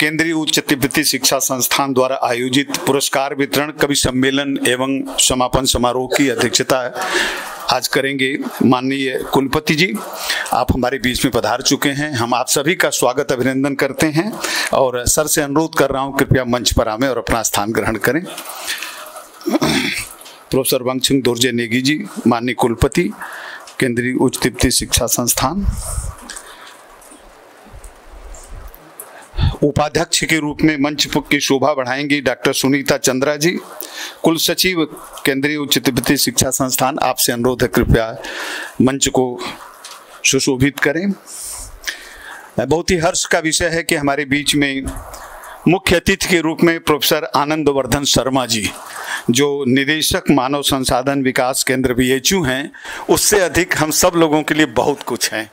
केंद्रीय उच्च तिब्बती शिक्षा संस्थान द्वारा आयोजित पुरस्कार वितरण कवि सम्मेलन एवं समापन समारोह की अध्यक्षता आज करेंगे माननीय कुलपति जी आप हमारे बीच में पधार चुके हैं हम आप सभी का स्वागत अभिनंदन करते हैं और सर से अनुरोध कर रहा हूं कृपया मंच पर आवें और अपना स्थान ग्रहण करें प्रोफेसर वंग सिंह दुर्जे नेगी जी माननीय कुलपति केंद्रीय उच्च तिब्बती शिक्षा संस्थान उपाध्यक्ष के रूप में मंच की शोभा बढ़ाएंगी डॉक्टर सुनीता चंद्रा जी कुल सचिव केंद्रीय उच्च तिब्बती शिक्षा संस्थान आपसे अनुरोध है कृपया मंच को सुशोभित करें बहुत ही हर्ष का विषय है कि हमारे बीच में मुख्य अतिथि के रूप में प्रोफेसर आनंद वर्धन शर्मा जी जो निदेशक मानव संसाधन विकास केंद्र बी हैं उससे अधिक हम सब लोगों के लिए बहुत कुछ हैं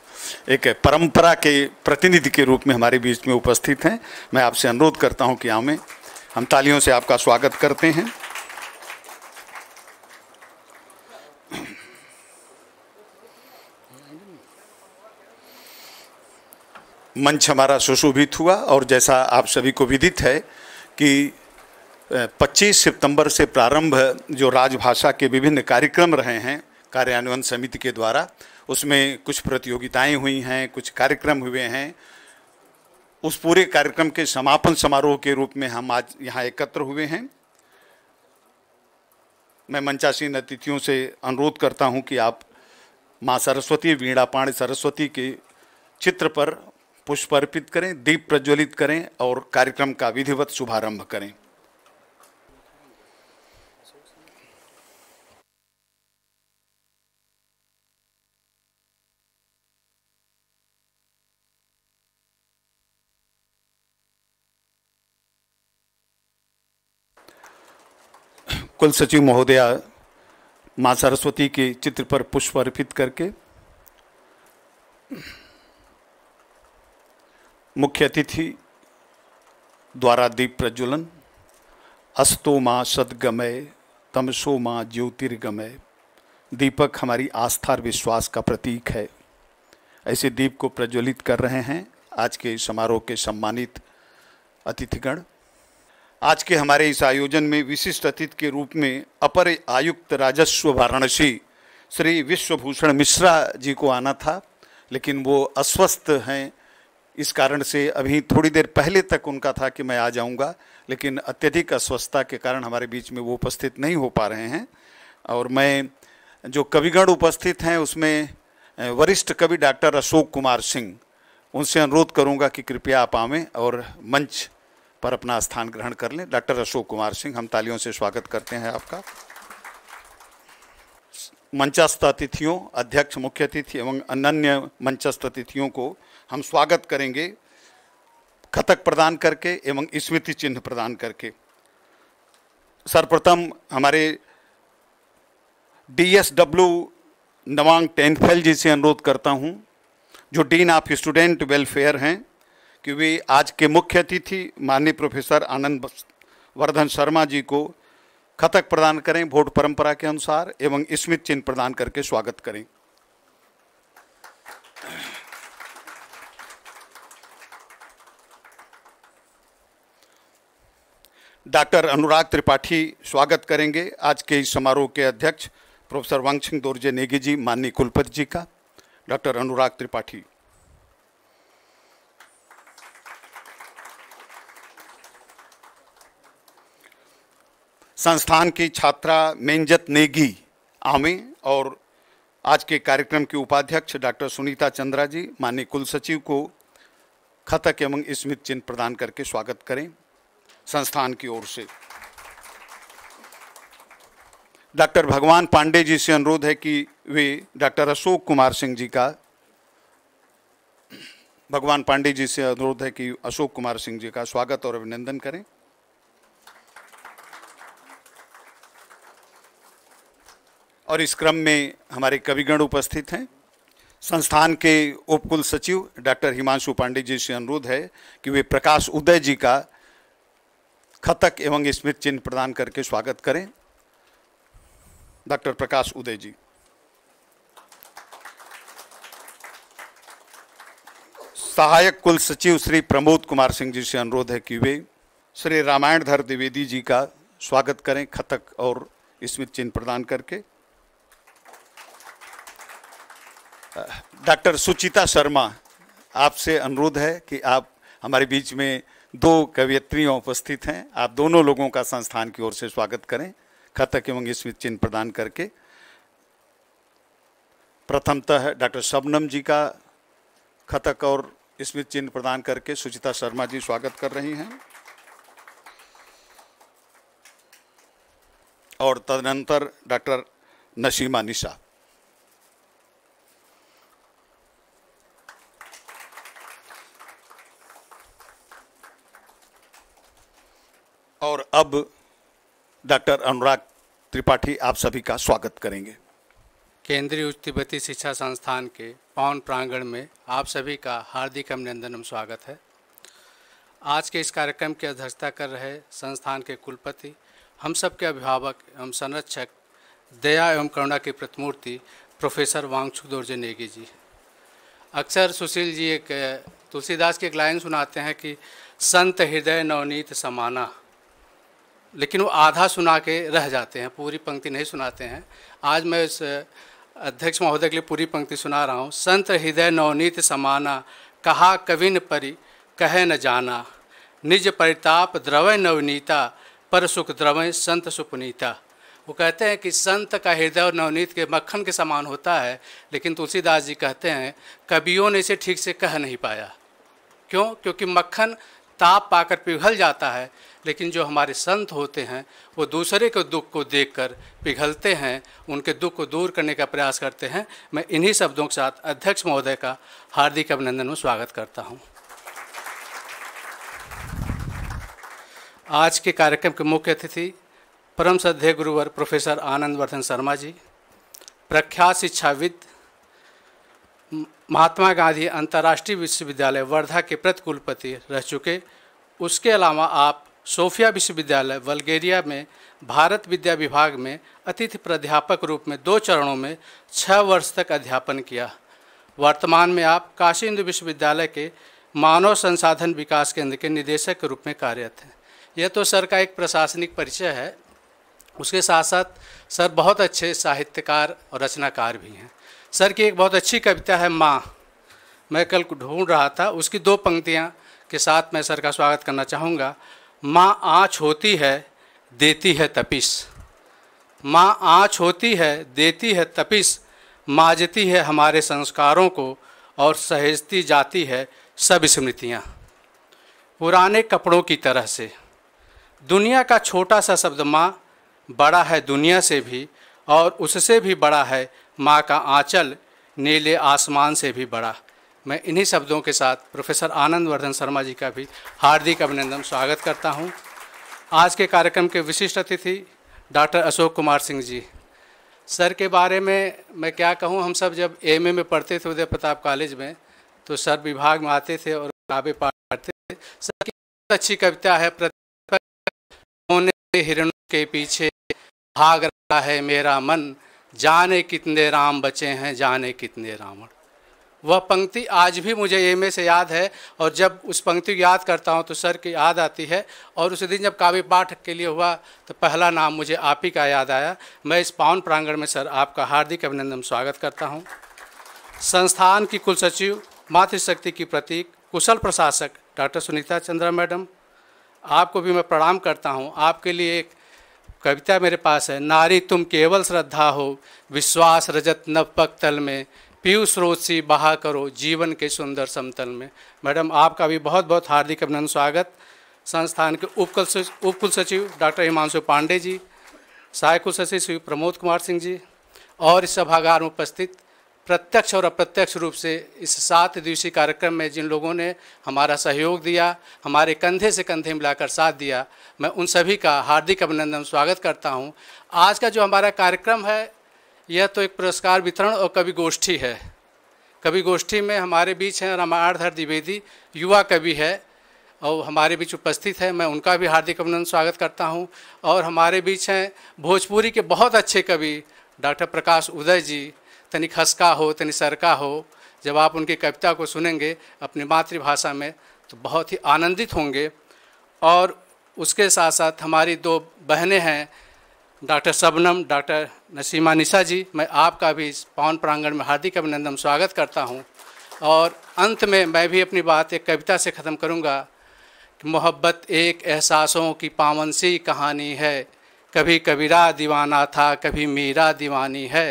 एक परंपरा के प्रतिनिधि के रूप में हमारे बीच में उपस्थित हैं मैं आपसे अनुरोध करता हूं कि आमें हम तालियों से आपका स्वागत करते हैं मंच हमारा सुशोभित हुआ और जैसा आप सभी को विदित है कि 25 सितंबर से प्रारंभ जो राजभाषा के विभिन्न कार्यक्रम रहे हैं कार्यान्वयन समिति के द्वारा उसमें कुछ प्रतियोगिताएं हुई हैं कुछ कार्यक्रम हुए हैं उस पूरे कार्यक्रम के समापन समारोह के रूप में हम आज यहाँ एकत्र हुए हैं मैं मंचासीन अतिथियों से अनुरोध करता हूँ कि आप माँ सरस्वती वीणापाण सरस्वती के चित्र पर पुष्प अर्पित करें दीप प्रज्वलित करें और कार्यक्रम का विधिवत शुभारंभ करें कुल सचिव महोदया माँ सरस्वती के चित्र पर पुष्प अर्पित करके मुख्य अतिथि द्वारा दीप प्रज्वलन अस्तो माँ सदगमय तमसो माँ ज्योतिर्गमय दीपक हमारी आस्था और विश्वास का प्रतीक है ऐसे दीप को प्रज्वलित कर रहे हैं आज के समारोह के सम्मानित अतिथिगण आज के हमारे इस आयोजन में विशिष्ट अतिथि के रूप में अपर आयुक्त राजस्व वाराणसी श्री विश्वभूषण मिश्रा जी को आना था लेकिन वो अस्वस्थ हैं इस कारण से अभी थोड़ी देर पहले तक उनका था कि मैं आ जाऊंगा लेकिन अत्यधिक अस्वस्थता के कारण हमारे बीच में वो उपस्थित नहीं हो पा रहे हैं और मैं जो कविगण उपस्थित हैं उसमें वरिष्ठ कवि डॉक्टर अशोक कुमार सिंह उनसे अनुरोध करूंगा कि कृपया आप आवें और मंच पर अपना स्थान ग्रहण कर लें डॉक्टर अशोक कुमार सिंह हम तालियों से स्वागत करते हैं आपका मंचस्थ अतिथियों अध्यक्ष मुख्य अतिथि एवं अन्य मंचस्थ अतिथियों को हम स्वागत करेंगे खतक प्रदान करके एवं स्मृति चिन्ह प्रदान करके सर्वप्रथम हमारे D S W Nawang Tenphel ji से अनुरोध करता हूं जो डीन ऑफ स्टूडेंट वेलफेयर हैं वे आज के मुख्य अतिथि माननीय प्रोफेसर आनंद वर्धन शर्मा जी को खतक प्रदान करें वोट परंपरा के अनुसार एवं स्मित चिन्ह प्रदान करके स्वागत करें डॉक्टर अनुराग त्रिपाठी स्वागत करेंगे आज के इस समारोह के अध्यक्ष प्रोफेसर वांग सिंह दोर्जे नेगी जी माननीय कुलपति जी का डॉक्टर अनुराग त्रिपाठी संस्थान की छात्रा मेंजत नेगी आमे और आज के कार्यक्रम के उपाध्यक्ष डॉक्टर सुनीता चंद्रा जी माननीय कुल सचिव को खतक एवं स्मित चिन्ह प्रदान करके स्वागत करें संस्थान की ओर से डॉक्टर भगवान पांडे जी से अनुरोध है कि वे डॉक्टर अशोक कुमार सिंह जी का भगवान पांडे जी से अनुरोध है कि अशोक कुमार सिंह जी का स्वागत और अभिनंदन करें और इस क्रम में हमारे कविगण उपस्थित हैं संस्थान के उपकुल सचिव डॉक्टर हिमांशु पांडे जी से अनुरोध है कि वे प्रकाश उदय जी का खतक एवं स्मृत चिन्ह प्रदान करके स्वागत करें डॉक्टर प्रकाश उदय जी सहायक कुल सचिव श्री प्रमोद कुमार सिंह जी से अनुरोध है कि वे श्री रामायण धर द्विवेदी जी का स्वागत करें खतक और स्मृत चिन्ह प्रदान करके डॉक्टर सुचिता शर्मा आपसे अनुरोध है कि आप हमारे बीच में दो कवियत्रियाँ उपस्थित हैं आप दोनों लोगों का संस्थान की ओर से स्वागत करें खतक एवं स्मृत चिन्ह प्रदान करके प्रथमतः डॉक्टर शबनम जी का खतक और स्मृत चिन्ह प्रदान करके सुचिता शर्मा जी स्वागत कर रही हैं और तदनंतर डॉक्टर नशीमा निशा और अब डॉक्टर अनुराग त्रिपाठी आप सभी का स्वागत करेंगे केंद्रीय उच्च तिब्बती शिक्षा संस्थान के पौन प्रांगण में आप सभी का हार्दिक अभिनंदन स्वागत है आज के इस कार्यक्रम की अध्यक्षता कर रहे संस्थान के कुलपति हम सब के अभिभावक एवं संरक्षक दया एवं करुणा की प्रतिमूर्ति प्रोफेसर वांगचुक दोर्जे नेगी जी अक्सर सुशील जी एक तुलसीदास की एक लाइन सुनाते हैं कि संत हृदय नवनीत समाना लेकिन वो आधा सुना के रह जाते हैं पूरी पंक्ति नहीं सुनाते हैं आज मैं इस अध्यक्ष महोदय के लिए पूरी पंक्ति सुना रहा हूँ संत हृदय नवनीत समाना कहा कविन परि कहे न जाना निज परिताप द्रवय नवनीता पर सुख द्रवय संत सुपनीता वो कहते हैं कि संत का हृदय और नवनीत के मक्खन के समान होता है लेकिन तुलसीदास जी कहते हैं कवियों ने इसे ठीक से कह नहीं पाया क्यों क्योंकि मक्खन ताप पाकर पिघल जाता है लेकिन जो हमारे संत होते हैं वो दूसरे के दुख को देखकर पिघलते हैं उनके दुख को दूर करने का प्रयास करते हैं मैं इन्हीं शब्दों के साथ अध्यक्ष महोदय का हार्दिक अभिनंदन में स्वागत करता हूँ आज के कार्यक्रम के मुख्य अतिथि परम श्रद्धे गुरुवर प्रोफेसर आनंद वर्धन शर्मा जी प्रख्यात शिक्षाविद महात्मा गांधी अंतर्राष्ट्रीय विश्वविद्यालय वर्धा के प्रति कुलपति रह चुके उसके अलावा आप सोफिया विश्वविद्यालय बल्गेरिया में भारत विद्या विभाग में अतिथि प्राध्यापक रूप में दो चरणों में छः वर्ष तक अध्यापन किया वर्तमान में आप काशी हिंदू विश्वविद्यालय के मानव संसाधन विकास केंद्र के निदेशक के रूप में कार्यरत हैं यह तो सर का एक प्रशासनिक परिचय है उसके साथ साथ सर बहुत अच्छे साहित्यकार और रचनाकार भी हैं सर की एक बहुत अच्छी कविता है माँ मैं कल ढूंढ रहा था उसकी दो पंक्तियाँ के साथ मैं सर का स्वागत करना चाहूँगा माँ आँच होती है देती है तपिस माँ आँच होती है देती है तपिस माजती है हमारे संस्कारों को और सहेजती जाती है सब स्मृतियाँ पुराने कपड़ों की तरह से दुनिया का छोटा सा शब्द माँ बड़ा है दुनिया से भी और उससे भी बड़ा है माँ का आँचल नीले आसमान से भी बड़ा मैं इन्हीं शब्दों के साथ प्रोफेसर आनंद वर्धन शर्मा जी का भी हार्दिक अभिनंदन स्वागत करता हूं। आज के कार्यक्रम के विशिष्ट अतिथि डॉक्टर अशोक कुमार सिंह जी सर के बारे में मैं क्या कहूँ हम सब जब एमए में पढ़ते थे उदय प्रताप कॉलेज में तो सर विभाग में आते थे और काव्य पाठ करते थे सर की अच्छी कविता है हिरण के पीछे भाग रहा है मेरा मन जाने कितने राम बचे हैं जाने कितने रावण वह पंक्ति आज भी मुझे एम से याद है और जब उस पंक्ति को याद करता हूँ तो सर की याद आती है और उस दिन जब काव्य पाठ के लिए हुआ तो पहला नाम मुझे आप ही का याद आया मैं इस पावन प्रांगण में सर आपका हार्दिक अभिनंदन स्वागत करता हूँ संस्थान की कुल सचिव मातृशक्ति की प्रतीक कुशल प्रशासक डॉक्टर सुनीता चंद्रा मैडम आपको भी मैं प्रणाम करता हूँ आपके लिए एक कविता मेरे पास है नारी तुम केवल श्रद्धा हो विश्वास रजत नवपक तल में पीयू स्रोत सी बहा करो जीवन के सुंदर समतल में मैडम आपका भी बहुत बहुत हार्दिक अभिनंदन स्वागत संस्थान के उपकुल उपकुल सचिव डॉक्टर हिमांशु पांडे जी सहायक कुल सचिव श्री प्रमोद कुमार सिंह जी और इस सभागार में उपस्थित प्रत्यक्ष और अप्रत्यक्ष रूप से इस सात दिवसीय कार्यक्रम में जिन लोगों ने हमारा सहयोग दिया हमारे कंधे से कंधे मिलाकर साथ दिया मैं उन सभी का हार्दिक अभिनंदन स्वागत करता हूं। आज का जो हमारा कार्यक्रम है यह तो एक पुरस्कार वितरण और कवि गोष्ठी है कवि गोष्ठी में हमारे बीच हैं रामाणधर द्विवेदी युवा कवि है और हमारे बीच उपस्थित है मैं उनका भी हार्दिक अभिनंदन स्वागत करता हूं और हमारे बीच हैं भोजपुरी के बहुत अच्छे कवि डॉक्टर प्रकाश उदय जी तनिक खसका हो तनि सरका हो जब आप उनकी कविता को सुनेंगे अपनी मातृभाषा में तो बहुत ही आनंदित होंगे और उसके साथ साथ हमारी दो बहनें हैं डॉक्टर सबनम डॉक्टर नसीमा निशा जी मैं आपका भी इस पवन प्रांगण में हार्दिक अभिनंदन स्वागत करता हूँ और अंत में मैं भी अपनी बात एक कविता से ख़त्म करूँगा कि मोहब्बत एक एहसासों की पावन सी कहानी है कभी कबीरा दीवाना था कभी मीरा दीवानी है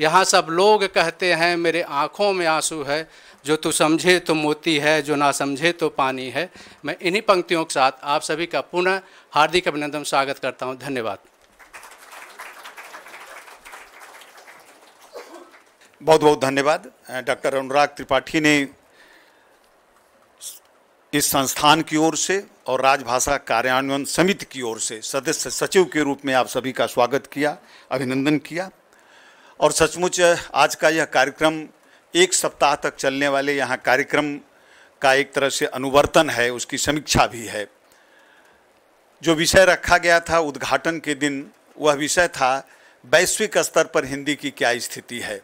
यहाँ सब लोग कहते हैं मेरे आँखों में आंसू है जो तू समझे तो मोती है जो ना समझे तो पानी है मैं इन्हीं पंक्तियों के साथ आप सभी का पुनः हार्दिक अभिनंदन स्वागत करता हूँ धन्यवाद बहुत बहुत धन्यवाद डॉक्टर अनुराग त्रिपाठी ने इस संस्थान की ओर से और राजभाषा कार्यान्वयन समिति की ओर से सदस्य सचिव के रूप में आप सभी का स्वागत किया अभिनंदन किया और सचमुच आज का यह कार्यक्रम एक सप्ताह तक चलने वाले यहाँ कार्यक्रम का एक तरह से अनुवर्तन है उसकी समीक्षा भी है जो विषय रखा गया था उद्घाटन के दिन वह विषय था वैश्विक स्तर पर हिंदी की क्या स्थिति है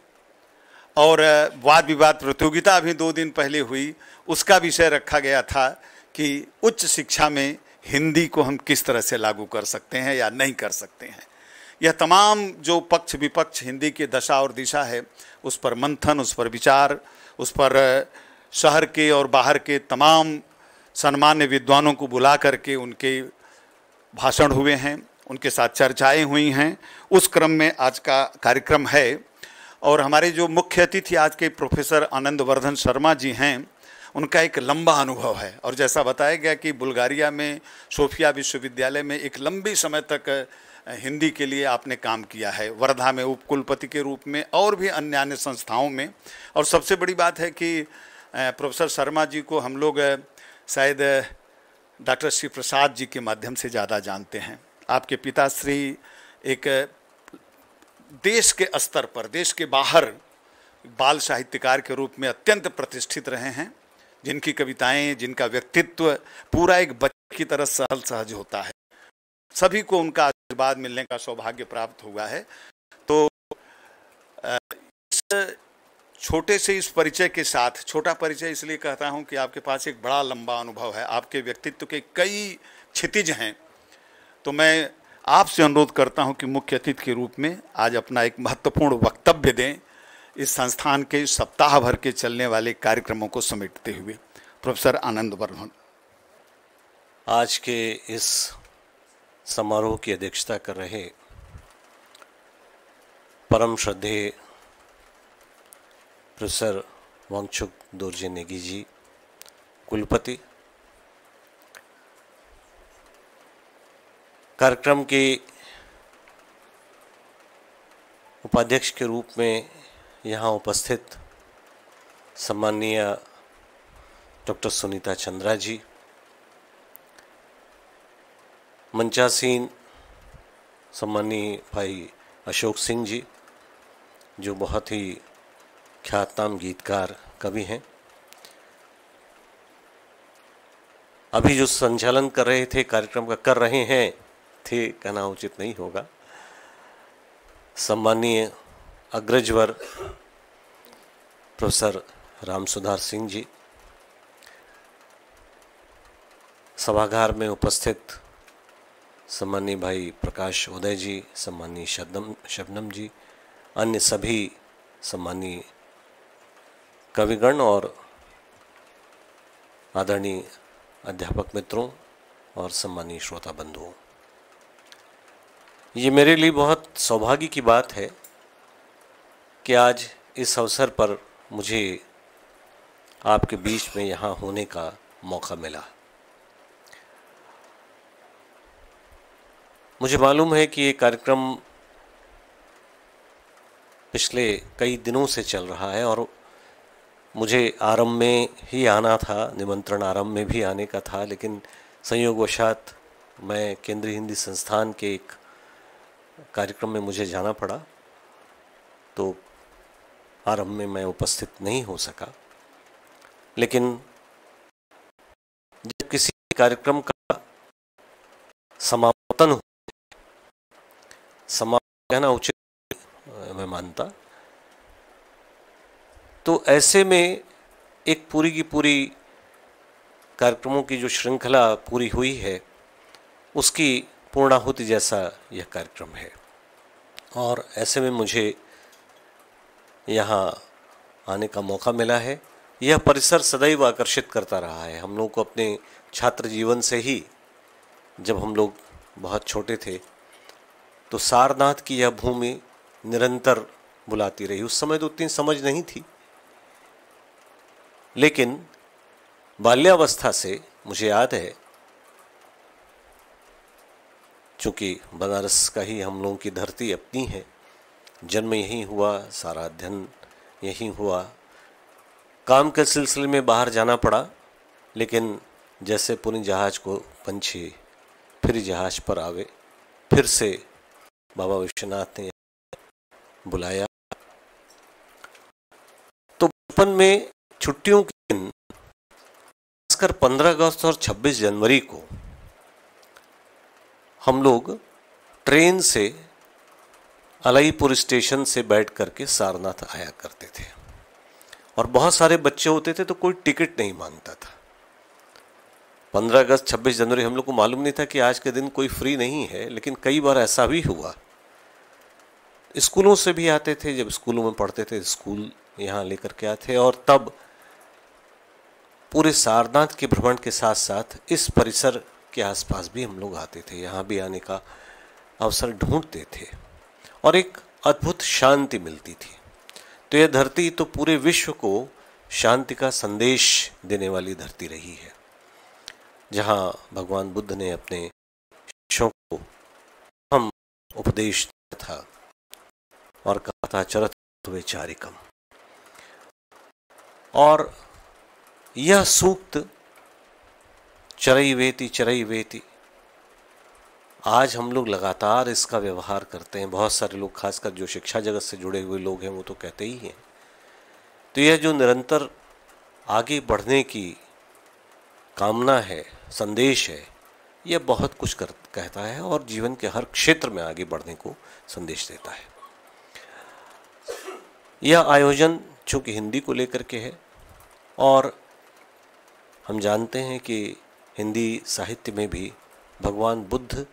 और वाद विवाद प्रतियोगिता अभी दो दिन पहले हुई उसका विषय रखा गया था कि उच्च शिक्षा में हिंदी को हम किस तरह से लागू कर सकते हैं या नहीं कर सकते हैं यह तमाम जो पक्ष विपक्ष हिंदी की दशा और दिशा है उस पर मंथन उस पर विचार उस पर शहर के और बाहर के तमाम सम्मान्य विद्वानों को बुला करके उनके भाषण हुए हैं उनके साथ चर्चाएं हुई हैं उस क्रम में आज का कार्यक्रम है और हमारे जो मुख्य अतिथि आज के प्रोफेसर आनंद वर्धन शर्मा जी हैं उनका एक लंबा अनुभव है और जैसा बताया गया कि बुल्गारिया में सोफिया विश्वविद्यालय में एक लंबे समय तक हिंदी के लिए आपने काम किया है वर्धा में उपकुलपति के रूप में और भी अन्य अन्य संस्थाओं में और सबसे बड़ी बात है कि प्रोफेसर शर्मा जी को हम लोग शायद डॉक्टर श्री प्रसाद जी के माध्यम से ज़्यादा जानते हैं आपके पिताश्री एक देश के स्तर पर देश के बाहर बाल साहित्यकार के रूप में अत्यंत प्रतिष्ठित रहे हैं जिनकी कविताएं जिनका व्यक्तित्व पूरा एक बच्चे की तरह सहल सहज होता है सभी को उनका आशीर्वाद मिलने का सौभाग्य प्राप्त हुआ है तो इस छोटे से इस परिचय के साथ छोटा परिचय इसलिए कहता हूं कि आपके पास एक बड़ा लंबा अनुभव है आपके व्यक्तित्व के कई क्षितिज हैं तो मैं आपसे अनुरोध करता हूं कि मुख्य अतिथि के रूप में आज अपना एक महत्वपूर्ण वक्तव्य दें इस संस्थान के सप्ताह भर के चलने वाले कार्यक्रमों को समेटते हुए प्रोफेसर आनंद वर्धन आज के इस समारोह की अध्यक्षता कर रहे परम श्रद्धे प्रोफेसर वांगचुक दोर्जे नेगी जी कुलपति कार्यक्रम के उपाध्यक्ष के रूप में यहाँ उपस्थित सम्मानीय डॉक्टर सुनीता चंद्रा जी मंचासीन सम्मानीय भाई अशोक सिंह जी जो बहुत ही ख्यातनाम गीतकार कवि हैं अभी जो संचालन कर रहे थे कार्यक्रम का कर रहे हैं थे कहना उचित नहीं होगा सम्मानीय अग्रजवर प्रोफेसर राम सुधार सिंह जी सभागार में उपस्थित सम्मानी भाई प्रकाश उदय जी सम्मानीय शबनम शबनम जी अन्य सभी सम्मानीय कविगण और आदरणीय अध्यापक मित्रों और सम्मानी श्रोता बंधुओं ये मेरे लिए बहुत सौभाग्य की बात है कि आज इस अवसर पर मुझे आपके बीच में यहाँ होने का मौका मिला मुझे मालूम है कि ये कार्यक्रम पिछले कई दिनों से चल रहा है और मुझे आरंभ में ही आना था निमंत्रण आरंभ में भी आने का था लेकिन संयोगवशात मैं केंद्रीय हिंदी संस्थान के एक कार्यक्रम में मुझे जाना पड़ा तो आरंभ में मैं उपस्थित नहीं हो सका लेकिन जब किसी कार्यक्रम का समापन हो समापन कहना उचित मैं मानता तो ऐसे में एक पूरी की पूरी कार्यक्रमों की जो श्रृंखला पूरी हुई है उसकी पूर्णाहुति जैसा यह कार्यक्रम है और ऐसे में मुझे यहाँ आने का मौका मिला है यह परिसर सदैव आकर्षित करता रहा है हम लोग को अपने छात्र जीवन से ही जब हम लोग बहुत छोटे थे तो सारनाथ की यह भूमि निरंतर बुलाती रही उस समय तो उतनी समझ नहीं थी लेकिन बाल्यावस्था से मुझे याद है चूँकि बनारस का ही हम लोगों की धरती अपनी है जन्म यहीं हुआ सारा अध्ययन यहीं हुआ काम के सिलसिले में बाहर जाना पड़ा लेकिन जैसे पुनः जहाज को पंछी फिर जहाज पर आवे फिर से बाबा विश्वनाथ ने बुलाया तो बचपन में छुट्टियों के दिन खासकर 15 अगस्त और 26 जनवरी को हम लोग ट्रेन से अलईपुर स्टेशन से बैठ करके सारनाथ आया करते थे और बहुत सारे बच्चे होते थे तो कोई टिकट नहीं मांगता था 15 अगस्त 26 जनवरी हम लोग को मालूम नहीं था कि आज के दिन कोई फ्री नहीं है लेकिन कई बार ऐसा भी हुआ स्कूलों से भी आते थे जब स्कूलों में पढ़ते थे स्कूल यहाँ लेकर के आते और तब पूरे सारनाथ के भ्रमण के साथ साथ इस परिसर के आसपास भी हम लोग आते थे यहाँ भी आने का अवसर ढूंढते थे और एक अद्भुत शांति मिलती थी तो यह धरती तो पूरे विश्व को शांति का संदेश देने वाली धरती रही है जहाँ भगवान बुद्ध ने अपने शिष्यों को हम उपदेश दिया था और कहा था चरत हुए चारिकम और यह सूक्त चरई वेती चरई वेती आज हम लोग लगातार इसका व्यवहार करते हैं बहुत सारे लोग खासकर जो शिक्षा जगत से जुड़े हुए लोग हैं वो तो कहते ही हैं तो यह जो निरंतर आगे बढ़ने की कामना है संदेश है यह बहुत कुछ कर कहता है और जीवन के हर क्षेत्र में आगे बढ़ने को संदेश देता है यह आयोजन चूँकि हिंदी को लेकर के है और हम जानते हैं कि हिंदी साहित्य में भी भगवान बुद्ध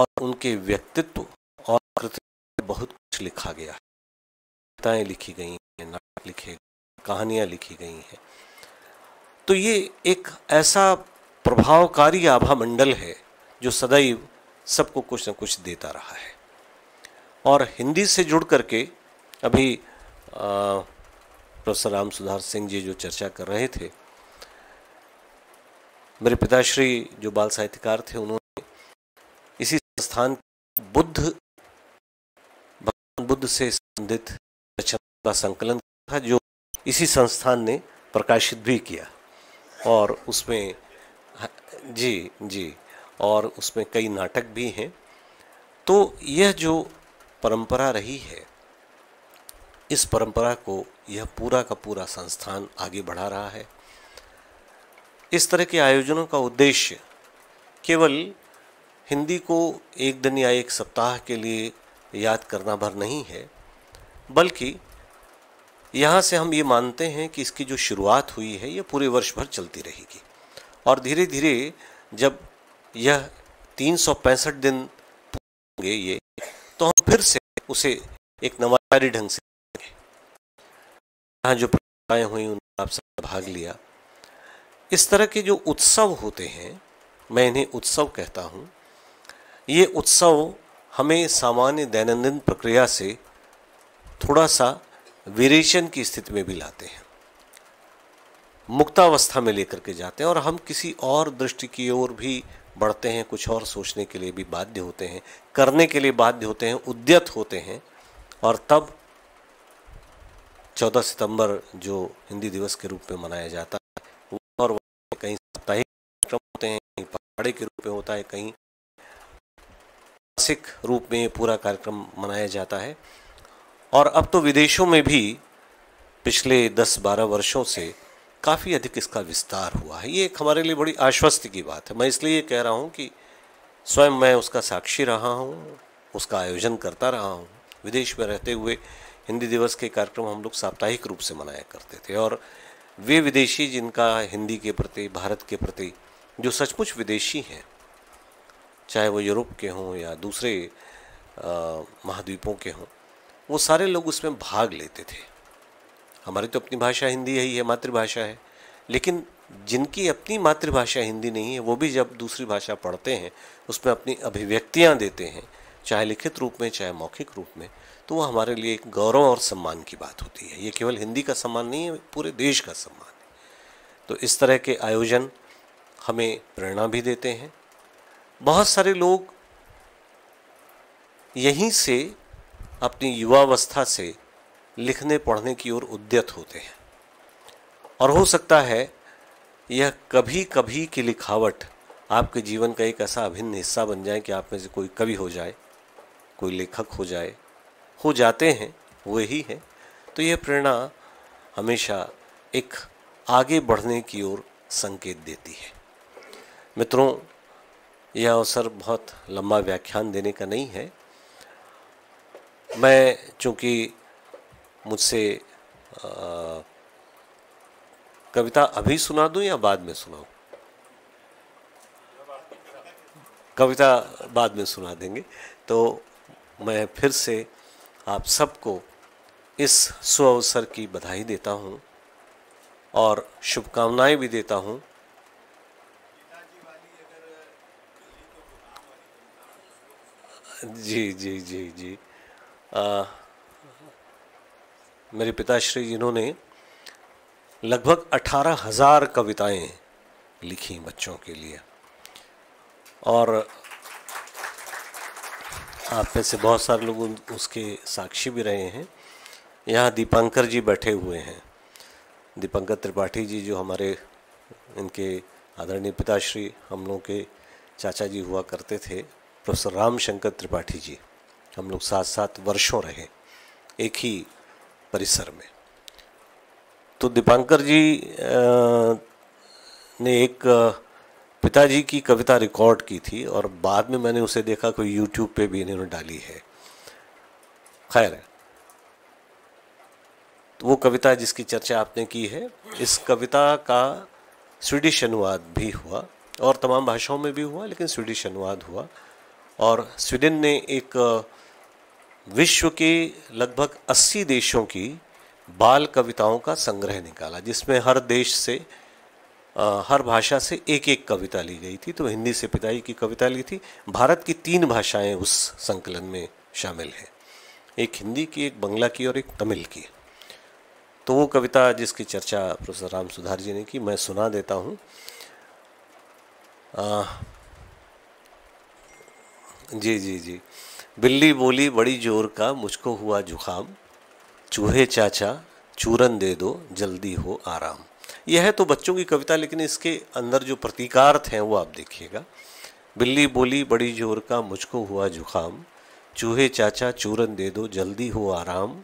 और उनके व्यक्तित्व और कृतित्व बहुत कुछ लिखा गया है कविताएँ लिखी गई हैं नाटक लिखे कहानियाँ लिखी गई हैं तो ये एक ऐसा प्रभावकारी आभा मंडल है जो सदैव सबको कुछ न कुछ देता रहा है और हिंदी से जुड़ करके अभी प्रोफेसर राम सुधार सिंह जी जो चर्चा कर रहे थे मेरे पिताश्री जो बाल साहित्यकार थे उन्होंने इसी संस्थान बुद्ध भगवान बुद्ध से संबंधित रचना का संकलन था जो इसी संस्थान ने प्रकाशित भी किया और उसमें जी जी और उसमें कई नाटक भी हैं तो यह जो परंपरा रही है इस परंपरा को यह पूरा का पूरा संस्थान आगे बढ़ा रहा है इस तरह के आयोजनों का उद्देश्य केवल हिंदी को एक दिन या एक सप्ताह के लिए याद करना भर नहीं है बल्कि यहाँ से हम ये मानते हैं कि इसकी जो शुरुआत हुई है ये पूरे वर्ष भर चलती रहेगी और धीरे धीरे जब यह तीन दिन होंगे ये तो हम फिर से उसे एक नवाचारी ढंग से यहाँ जो प्रक्रियाएँ हुई उनमें आप सब भाग लिया इस तरह के जो उत्सव होते हैं मैं इन्हें उत्सव कहता हूँ ये उत्सव हमें सामान्य दैनंदिन प्रक्रिया से थोड़ा सा वेरिएशन की स्थिति में भी लाते हैं मुक्तावस्था में लेकर के जाते हैं और हम किसी और दृष्टि की ओर भी बढ़ते हैं कुछ और सोचने के लिए भी बाध्य होते हैं करने के लिए बाध्य होते हैं उद्यत होते हैं और तब 14 सितंबर जो हिंदी दिवस के रूप में मनाया जाता है और कहीं साप्ताहिक कार्यक्रम होते हैं कहीं पहाड़े के रूप में होता है कहीं मासिक रूप में पूरा कार्यक्रम मनाया जाता है और अब तो विदेशों में भी पिछले 10-12 वर्षों से काफ़ी अधिक इसका विस्तार हुआ है ये एक हमारे लिए बड़ी आश्वस्त की बात है मैं इसलिए कह रहा हूँ कि स्वयं मैं उसका साक्षी रहा हूँ उसका आयोजन करता रहा हूँ विदेश में रहते हुए हिंदी दिवस के कार्यक्रम हम लोग साप्ताहिक रूप से मनाया करते थे और वे विदेशी जिनका हिंदी के प्रति भारत के प्रति जो सचमुच विदेशी हैं चाहे वो यूरोप के हों या दूसरे महाद्वीपों के हों वो सारे लोग उसमें भाग लेते थे हमारी तो अपनी भाषा हिंदी ही है मातृभाषा है लेकिन जिनकी अपनी मातृभाषा हिंदी नहीं है वो भी जब दूसरी भाषा पढ़ते हैं उसमें अपनी अभिव्यक्तियाँ देते हैं चाहे लिखित रूप में चाहे मौखिक रूप में तो वो हमारे लिए एक गौरव और सम्मान की बात होती है ये केवल हिंदी का सम्मान नहीं है पूरे देश का सम्मान है तो इस तरह के आयोजन हमें प्रेरणा भी देते हैं बहुत सारे लोग यहीं से अपनी युवावस्था से लिखने पढ़ने की ओर उद्यत होते हैं और हो सकता है यह कभी कभी की लिखावट आपके जीवन का एक ऐसा अभिन्न हिस्सा बन जाए कि आप में से कोई कवि हो जाए कोई लेखक हो जाए हो जाते हैं वही है तो यह प्रेरणा हमेशा एक आगे बढ़ने की ओर संकेत देती है मित्रों यह अवसर बहुत लंबा व्याख्यान देने का नहीं है मैं चूंकि मुझसे कविता अभी सुना दूं या बाद में सुनाऊं कविता बाद में सुना देंगे तो मैं फिर से आप सबको इस सु अवसर की बधाई देता हूँ और शुभकामनाएं भी देता हूँ जी जी जी जी आ, मेरे पिताश्री जिन्होंने लगभग अठारह हज़ार कविताएँ लिखी बच्चों के लिए और आप में से बहुत सारे लोग उसके साक्षी भी रहे हैं यहाँ दीपांकर जी बैठे हुए हैं दीपांकर त्रिपाठी जी जो हमारे इनके आदरणीय पिताश्री हम लोगों के चाचा जी हुआ करते थे प्रोफेसर रामशंकर त्रिपाठी जी हम लोग साथ साथ वर्षों रहे एक ही परिसर में तो दीपांकर जी ने एक पिताजी की कविता रिकॉर्ड की थी और बाद में मैंने उसे देखा कोई यूट्यूब पे भी इन्होंने डाली है खैर तो वो कविता जिसकी चर्चा आपने की है इस कविता का स्वीडिश अनुवाद भी हुआ और तमाम भाषाओं में भी हुआ लेकिन स्वीडिश अनुवाद हुआ और स्वीडन ने एक विश्व के लगभग 80 देशों की बाल कविताओं का संग्रह निकाला जिसमें हर देश से हर भाषा से एक एक कविता ली गई थी तो हिंदी से पिताई की कविता ली थी भारत की तीन भाषाएं उस संकलन में शामिल हैं एक हिंदी की एक बंगला की और एक तमिल की तो वो कविता जिसकी चर्चा प्रोफेसर राम सुधार जी ने की मैं सुना देता हूँ जी जी जी बिल्ली बोली बड़ी जोर का मुझको हुआ जुखाम चूहे चाचा चूरन दे दो जल्दी हो आराम यह है तो बच्चों की कविता लेकिन इसके अंदर जो प्रतीकार्थ हैं वो आप देखिएगा बिल्ली बोली बड़ी जोर का मुझको हुआ जुखाम चूहे चाचा चूरन दे दो जल्दी हो आराम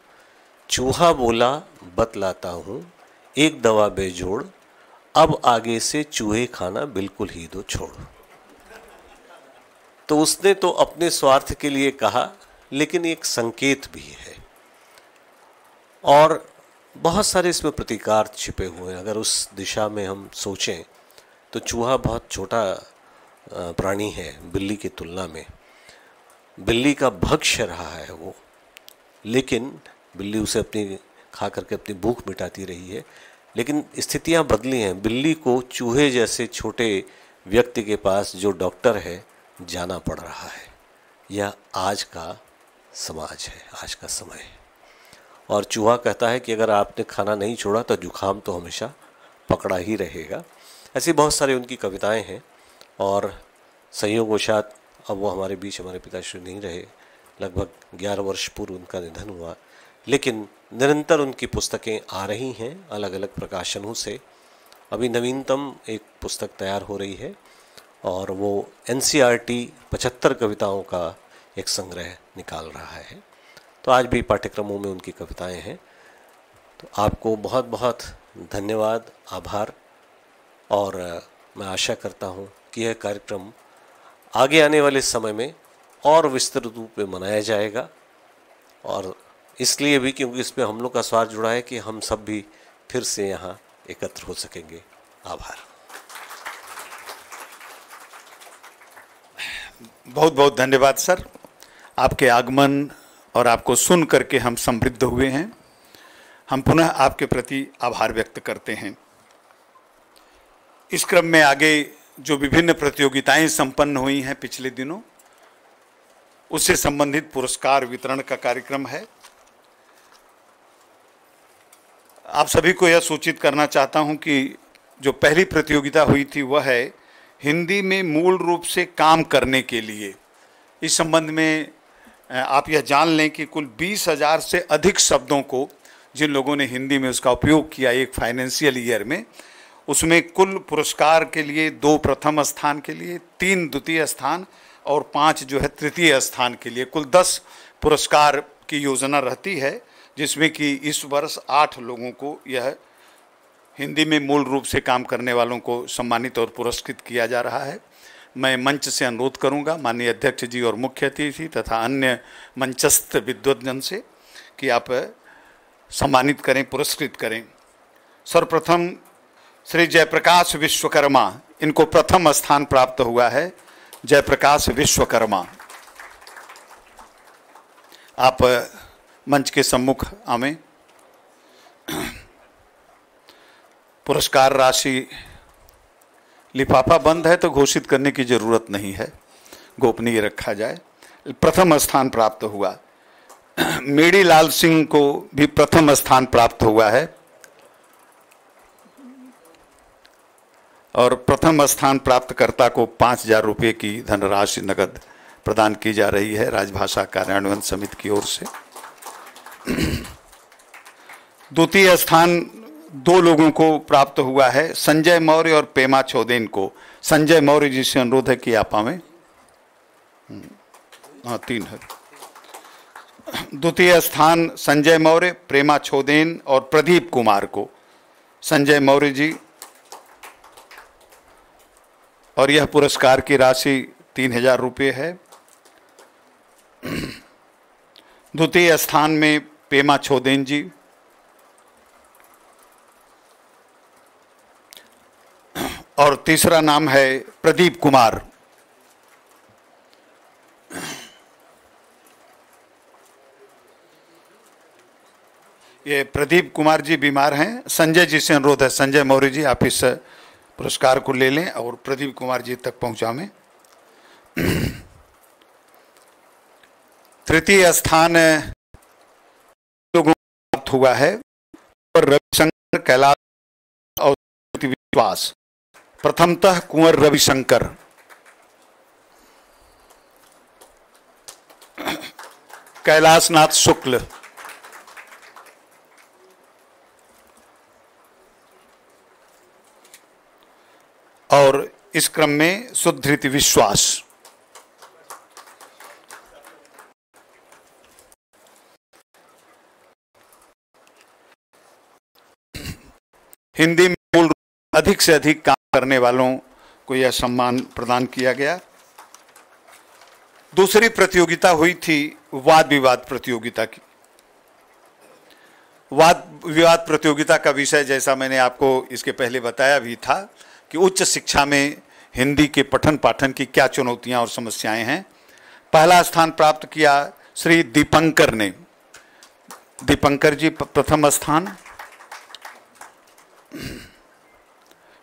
चूहा बोला बतलाता हूँ एक दवा बेजोड़ अब आगे से चूहे खाना बिल्कुल ही दो तो छोड़ तो उसने तो अपने स्वार्थ के लिए कहा लेकिन एक संकेत भी है और बहुत सारे इसमें प्रतिकार छिपे हुए हैं अगर उस दिशा में हम सोचें तो चूहा बहुत छोटा प्राणी है बिल्ली की तुलना में बिल्ली का भक्ष्य रहा है वो लेकिन बिल्ली उसे अपनी खा करके अपनी भूख मिटाती रही है लेकिन स्थितियां बदली हैं बिल्ली को चूहे जैसे छोटे व्यक्ति के पास जो डॉक्टर है जाना पड़ रहा है यह आज का समाज है आज का समय है और चूहा कहता है कि अगर आपने खाना नहीं छोड़ा तो जुखाम तो हमेशा पकड़ा ही रहेगा ऐसी बहुत सारी उनकी कविताएं हैं और वशात अब वो हमारे बीच हमारे पिताश्री नहीं रहे लगभग ग्यारह वर्ष पूर्व उनका निधन हुआ लेकिन निरंतर उनकी पुस्तकें आ रही हैं अलग अलग प्रकाशनों से अभी नवीनतम एक पुस्तक तैयार हो रही है और वो एन सी आर टी पचहत्तर कविताओं का एक संग्रह निकाल रहा है तो आज भी पाठ्यक्रमों में उनकी कविताएं हैं तो आपको बहुत बहुत धन्यवाद आभार और मैं आशा करता हूँ कि यह कार्यक्रम आगे आने वाले समय में और विस्तृत रूप में मनाया जाएगा और इसलिए भी क्योंकि इसमें हम लोग का स्वार्थ जुड़ा है कि हम सब भी फिर से यहाँ एकत्र हो सकेंगे आभार बहुत बहुत धन्यवाद सर आपके आगमन और आपको सुन करके हम समृद्ध हुए हैं हम पुनः आपके प्रति आभार व्यक्त करते हैं इस क्रम में आगे जो विभिन्न प्रतियोगिताएं संपन्न हुई हैं पिछले दिनों उससे संबंधित पुरस्कार वितरण का कार्यक्रम है आप सभी को यह सूचित करना चाहता हूं कि जो पहली प्रतियोगिता हुई थी वह है हिंदी में मूल रूप से काम करने के लिए इस संबंध में आप यह जान लें कि कुल बीस हज़ार से अधिक शब्दों को जिन लोगों ने हिंदी में उसका उपयोग किया एक फाइनेंशियल ईयर में उसमें कुल पुरस्कार के लिए दो प्रथम स्थान के लिए तीन द्वितीय स्थान और पांच जो है तृतीय स्थान के लिए कुल दस पुरस्कार की योजना रहती है जिसमें कि इस वर्ष आठ लोगों को यह हिंदी में मूल रूप से काम करने वालों को सम्मानित और पुरस्कृत किया जा रहा है मैं मंच से अनुरोध करूंगा माननीय अध्यक्ष जी और मुख्य अतिथि तथा अन्य मंचस्थ विद्वजन से कि आप सम्मानित करें पुरस्कृत करें सर्वप्रथम श्री जयप्रकाश विश्वकर्मा इनको प्रथम स्थान प्राप्त हुआ है जयप्रकाश विश्वकर्मा आप मंच के सम्मुख आवें पुरस्कार राशि लिफाफा बंद है तो घोषित करने की ज़रूरत नहीं है गोपनीय रखा जाए प्रथम स्थान प्राप्त हुआ मेड़ी लाल सिंह को भी प्रथम स्थान प्राप्त हुआ है और प्रथम स्थान प्राप्तकर्ता को पाँच हजार रुपये की धनराशि नकद प्रदान की जा रही है राजभाषा कार्यान्वयन समिति की ओर से द्वितीय स्थान दो लोगों को प्राप्त हुआ है संजय मौर्य और पेमा चौधेन को संजय मौर्य जी से अनुरोध है कि आप आवे हम्म, हाँ तीन है द्वितीय स्थान संजय मौर्य प्रेमा छोदेन और प्रदीप कुमार को संजय मौर्य जी और यह पुरस्कार की राशि तीन हजार रुपये है द्वितीय स्थान में पेमा छोदेन जी और तीसरा नाम है प्रदीप कुमार ये प्रदीप कुमार जी बीमार हैं संजय जी से अनुरोध है संजय मौर्य जी आप इस पुरस्कार को ले लें और प्रदीप कुमार जी तक पहुंचावें तृतीय स्थान लोगों को प्राप्त हुआ है और रविशंकर कैलाश और विश्वास प्रथमतः कुंवर रविशंकर कैलाशनाथ शुक्ल और इस क्रम में सुधृत विश्वास हिंदी में अधिक से अधिक काम करने वालों को यह सम्मान प्रदान किया गया दूसरी प्रतियोगिता हुई थी वाद विवाद प्रतियोगिता की वाद विवाद प्रतियोगिता का विषय जैसा मैंने आपको इसके पहले बताया भी था कि उच्च शिक्षा में हिंदी के पठन पाठन की क्या चुनौतियां और समस्याएं हैं पहला स्थान प्राप्त किया श्री दीपंकर ने दीपंकर जी प्रथम स्थान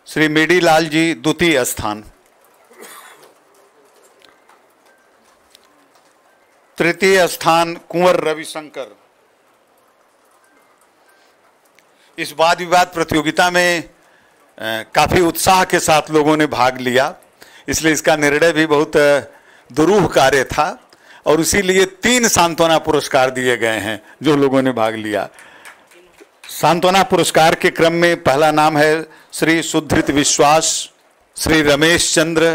श्री मेडी लाल जी द्वितीय स्थान तृतीय स्थान कुंवर रविशंकर इस वाद विवाद प्रतियोगिता में काफ़ी उत्साह के साथ लोगों ने भाग लिया इसलिए इसका निर्णय भी बहुत दुरूह कार्य था और इसीलिए तीन सांत्वना पुरस्कार दिए गए हैं जो लोगों ने भाग लिया सांत्वना पुरस्कार के क्रम में पहला नाम है श्री सुधृत विश्वास श्री रमेश चंद्र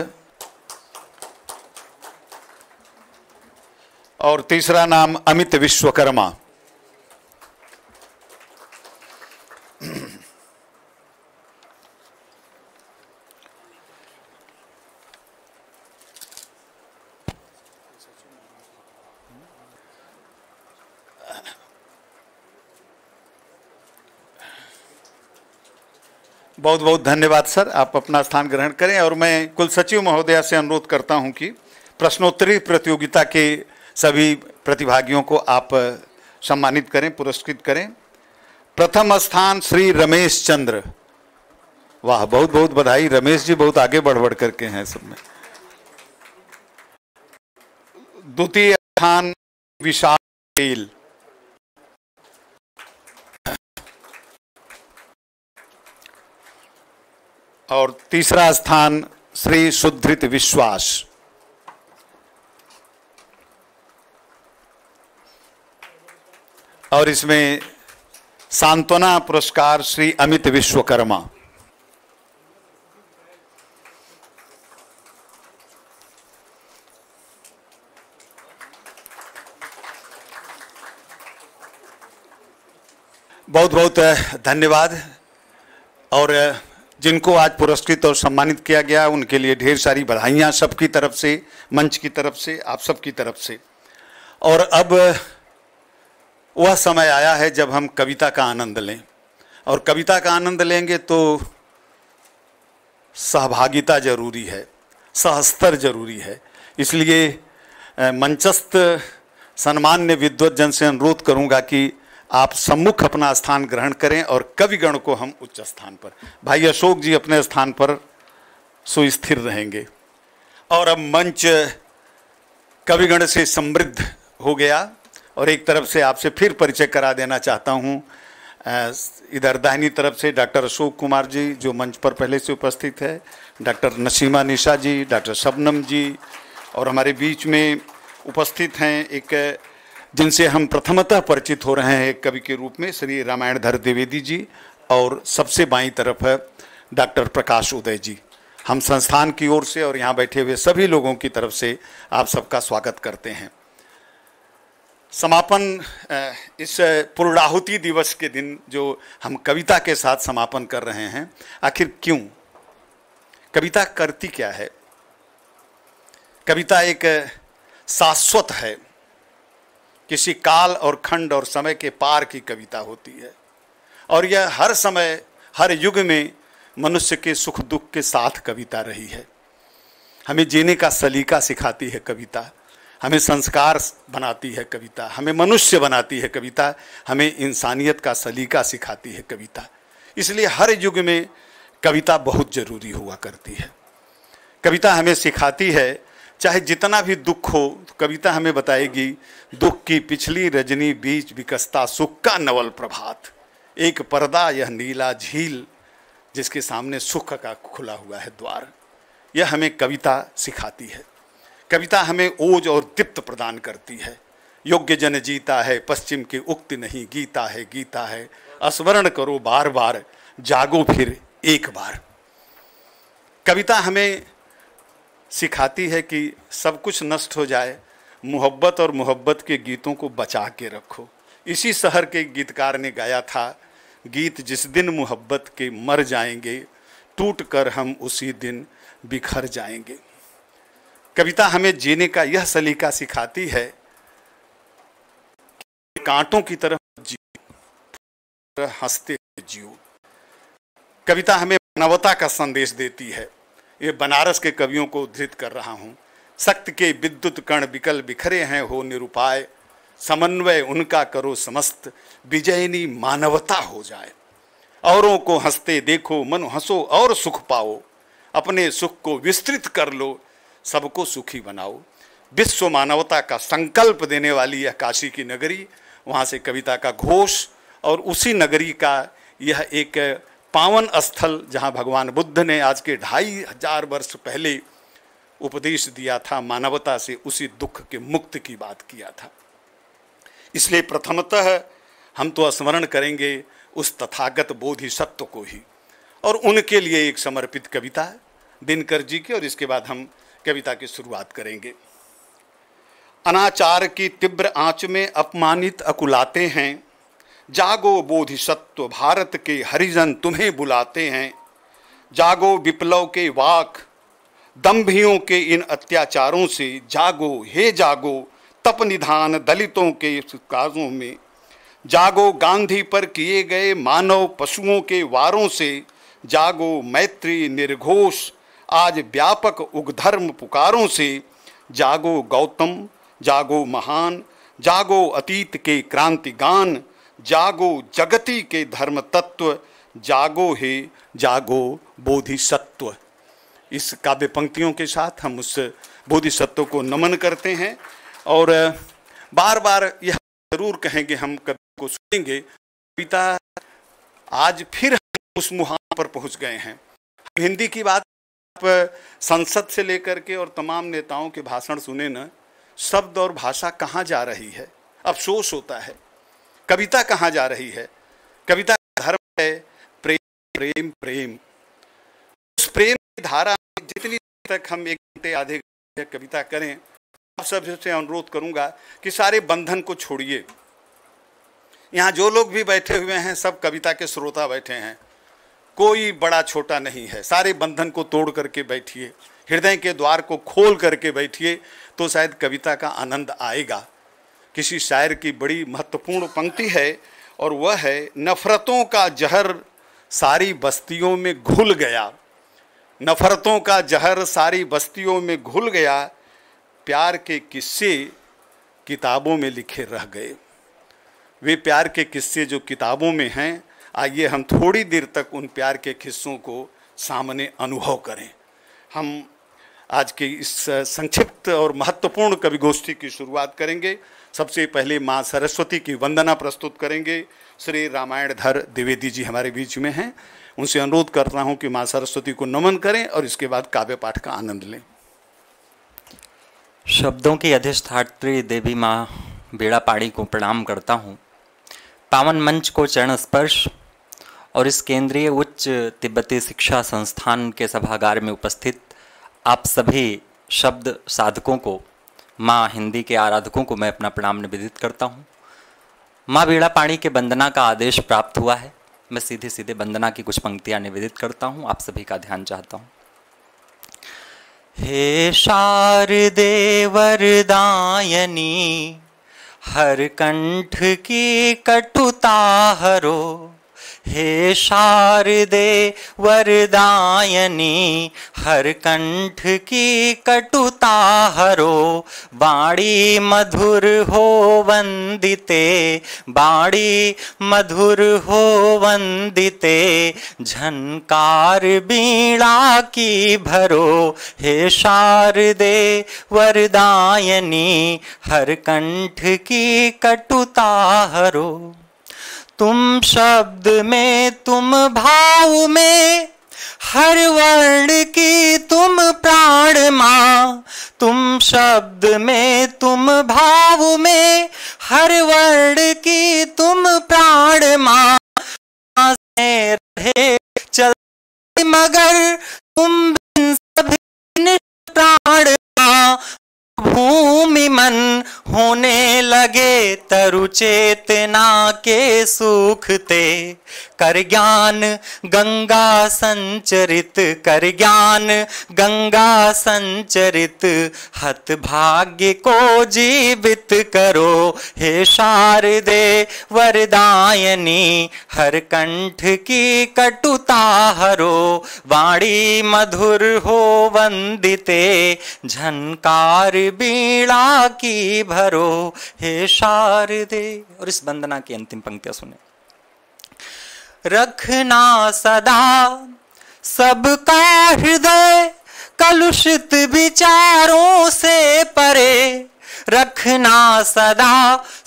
और तीसरा नाम अमित विश्वकर्मा बहुत बहुत धन्यवाद सर आप अपना स्थान ग्रहण करें और मैं कुल सचिव महोदया से अनुरोध करता हूं कि प्रश्नोत्तरी प्रतियोगिता के सभी प्रतिभागियों को आप सम्मानित करें पुरस्कृत करें प्रथम स्थान श्री रमेश चंद्र वाह बहुत बहुत बधाई रमेश जी बहुत आगे बढ़ बढ़ करके हैं सब में द्वितीय स्थान विशाल और तीसरा स्थान श्री सुधृत विश्वास और इसमें सांत्वना पुरस्कार श्री अमित विश्वकर्मा बहुत बहुत धन्यवाद और जिनको आज पुरस्कृत और सम्मानित किया गया उनके लिए ढेर सारी बधाइयाँ सबकी तरफ से मंच की तरफ से आप सबकी तरफ से और अब वह समय आया है जब हम कविता का आनंद लें और कविता का आनंद लेंगे तो सहभागिता जरूरी है सहस्तर जरूरी है इसलिए मंचस्थ सम्मान्य विद्वत जन से अनुरोध करूंगा कि आप सम्मुख अपना स्थान ग्रहण करें और कविगण को हम उच्च स्थान पर भाई अशोक जी अपने स्थान पर सुस्थिर रहेंगे और अब मंच कविगण से समृद्ध हो गया और एक तरफ से आपसे फिर परिचय करा देना चाहता हूँ इधर दाहिनी तरफ से डॉक्टर अशोक कुमार जी जो मंच पर पहले से उपस्थित है डॉक्टर नसीमा निशा जी डॉक्टर शबनम जी और हमारे बीच में उपस्थित हैं एक जिनसे हम प्रथमतः परिचित हो रहे हैं कवि के रूप में श्री रामायण धर द्विवेदी जी और सबसे बाई तरफ है डॉक्टर प्रकाश उदय जी हम संस्थान की ओर से और यहाँ बैठे हुए सभी लोगों की तरफ से आप सबका स्वागत करते हैं समापन इस पूर्णाहुति दिवस के दिन जो हम कविता के साथ समापन कर रहे हैं आखिर क्यों कविता करती क्या है कविता एक शाश्वत है किसी काल और खंड और समय के पार की कविता होती है और यह हर समय हर युग में मनुष्य के सुख दुख के साथ कविता रही है हमें जीने का सलीका सिखाती है कविता हमें संस्कार बनाती है कविता हमें मनुष्य बनाती है कविता हमें इंसानियत का सलीका सिखाती है कविता इसलिए हर युग में कविता बहुत ज़रूरी हुआ करती है कविता हमें सिखाती है चाहे जितना भी दुख हो तो कविता हमें बताएगी दुख की पिछली रजनी बीच विकसता सुख का नवल प्रभात एक पर्दा यह नीला झील जिसके सामने सुख का खुला हुआ है द्वार यह हमें कविता सिखाती है कविता हमें ओज और दीप्त प्रदान करती है योग्य जन जीता है पश्चिम की उक्ति नहीं गीता है गीता है स्मरण करो बार बार जागो फिर एक बार कविता हमें सिखाती है कि सब कुछ नष्ट हो जाए मोहब्बत और मोहब्बत के गीतों को बचा के रखो इसी शहर के गीतकार ने गाया था गीत जिस दिन मोहब्बत के मर जाएंगे टूट कर हम उसी दिन बिखर जाएंगे कविता हमें जीने का यह सलीका सिखाती है कांटों की तरह हंसते जियो कविता हमें मानवता का संदेश देती है ये बनारस के कवियों को उद्धृत कर रहा हूँ सख्त के विद्युत कण विकल बिखरे हैं हो निरुपाय समन्वय उनका करो समस्त विजयनी मानवता हो जाए औरों को हंसते देखो मन हंसो और सुख पाओ अपने सुख को विस्तृत कर लो सबको सुखी बनाओ विश्व मानवता का संकल्प देने वाली यह काशी की नगरी वहाँ से कविता का घोष और उसी नगरी का यह एक पावन स्थल जहाँ भगवान बुद्ध ने आज के ढाई हजार वर्ष पहले उपदेश दिया था मानवता से उसी दुख के मुक्त की बात किया था इसलिए प्रथमतः हम तो स्मरण करेंगे उस तथागत बोधि सत्व को ही और उनके लिए एक समर्पित कविता दिनकर जी की और इसके बाद हम कविता की शुरुआत करेंगे अनाचार की तीव्र आंच में अपमानित अकुलाते हैं जागो बोधिसत्व भारत के हरिजन तुम्हें बुलाते हैं जागो विप्लव के वाक दम्भियों के इन अत्याचारों से जागो हे जागो तप निधान दलितों के काजों में जागो गांधी पर किए गए मानव पशुओं के वारों से जागो मैत्री निर्घोष आज व्यापक उगधर्म पुकारों से जागो गौतम जागो महान जागो अतीत के क्रांतिगान जागो जगति के धर्म तत्व जागो हे जागो बोधिसत्व इस काव्य पंक्तियों के साथ हम उस बोधिसत्व को नमन करते हैं और बार बार यह जरूर कहेंगे हम कभी को सुनेंगे पिता आज फिर हम उस मुहा पर पहुंच गए हैं हिंदी की बात संसद से लेकर के और तमाम नेताओं के भाषण सुने न शब्द और भाषा कहाँ जा रही है अफसोस होता है कविता कहाँ जा रही है कविता धर्म है प्रेम प्रेम प्रेम उस प्रेम की धारा में जितनी तक हम एक घंटे आधे घंटे कविता करें आप से अनुरोध करूंगा कि सारे बंधन को छोड़िए यहाँ जो लोग भी बैठे हुए हैं सब कविता के श्रोता बैठे हैं कोई बड़ा छोटा नहीं है सारे बंधन को तोड़ करके बैठिए हृदय के द्वार को खोल करके बैठिए तो शायद कविता का आनंद आएगा किसी शायर की बड़ी महत्वपूर्ण पंक्ति है और वह है नफ़रतों का जहर सारी बस्तियों में घुल गया नफ़रतों का जहर सारी बस्तियों में घुल गया प्यार के किस्से किताबों में लिखे रह गए वे प्यार के किस्से जो किताबों में हैं आइए हम थोड़ी देर तक उन प्यार के किस्सों को सामने अनुभव करें हम आज के इस संक्षिप्त और महत्वपूर्ण कवि गोष्ठी की शुरुआत करेंगे सबसे पहले माँ सरस्वती की वंदना प्रस्तुत करेंगे श्री रामायण धर द्विवेदी जी हमारे बीच में हैं उनसे अनुरोध करता हूँ कि माँ सरस्वती को नमन करें और इसके बाद काव्य पाठ का आनंद लें शब्दों की अधिष्ठात्री देवी माँ बेड़ा पाड़ी को प्रणाम करता हूँ पावन मंच को चरण स्पर्श और इस केंद्रीय उच्च तिब्बती शिक्षा संस्थान के सभागार में उपस्थित आप सभी शब्द साधकों को माँ हिंदी के आराधकों को मैं अपना प्रणाम निवेदित करता हूँ माँ बीड़ा पाणी के वंदना का आदेश प्राप्त हुआ है मैं सीधे सीधे वंदना की कुछ पंक्तियाँ निवेदित करता हूँ आप सभी का ध्यान चाहता हूँ हे शारदे वरदायनी हर कंठ की कटुता हरो हे शारदे वरदायनी हर कंठ की कटुता हरो बाड़ी मधुर हो वंदिते बाड़ी मधुर हो वंदिते झनकार बीड़ा की भरो हे शारदे वरदायनी हर कंठ की कटुता हरो तुम शब्द में तुम भाव में हर वर्ण की तुम प्राण माँ तुम शब्द में तुम भाव में हर वर्ण की तुम प्राण माँ रहे चल मगर तुम सभी प्राण भूमि मन होने लगे तरु चेतना के सूखते कर ज्ञान गंगा संचरित कर ज्ञान गंगा संचरित हत भाग्य को जीवित करो हे शारदे वरदायनी हर कंठ की कटुता हरो वाणी मधुर हो वंदिते झनकार बीड़ा की भरो हे शारदे और इस वंदना की अंतिम पंक्तियां सुने रखना सदा सबका हृदय कलुषित विचारों से परे रखना सदा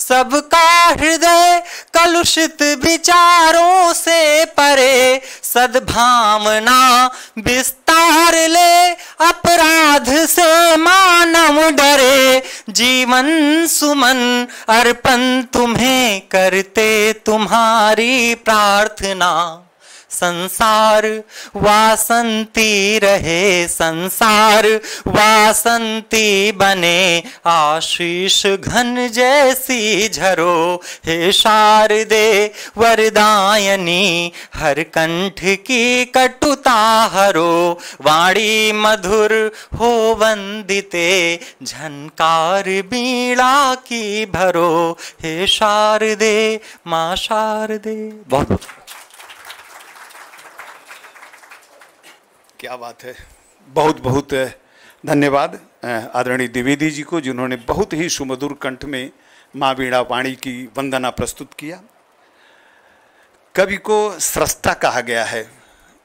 सबका हृदय कलुषित विचारों से परे सद्भावना विस्तार ले अपराध से मानव डरे जीवन सुमन अर्पण तुम्हें करते तुम्हारी प्रार्थना संसार वासंती रहे संसार वासंती बने आशीष घन जैसी झरो हे शारदे वरदायनी हर कंठ की कटुता हरो वाणी मधुर हो वंदिते झनकार बीड़ा की भरो हे शारदे माँ शारदे बहुत क्या बात है बहुत बहुत धन्यवाद आदरणीय द्विवेदी जी को जिन्होंने बहुत ही सुमधुर कंठ में माँ वीणा वाणी की वंदना प्रस्तुत किया कवि को सृष्टा कहा गया है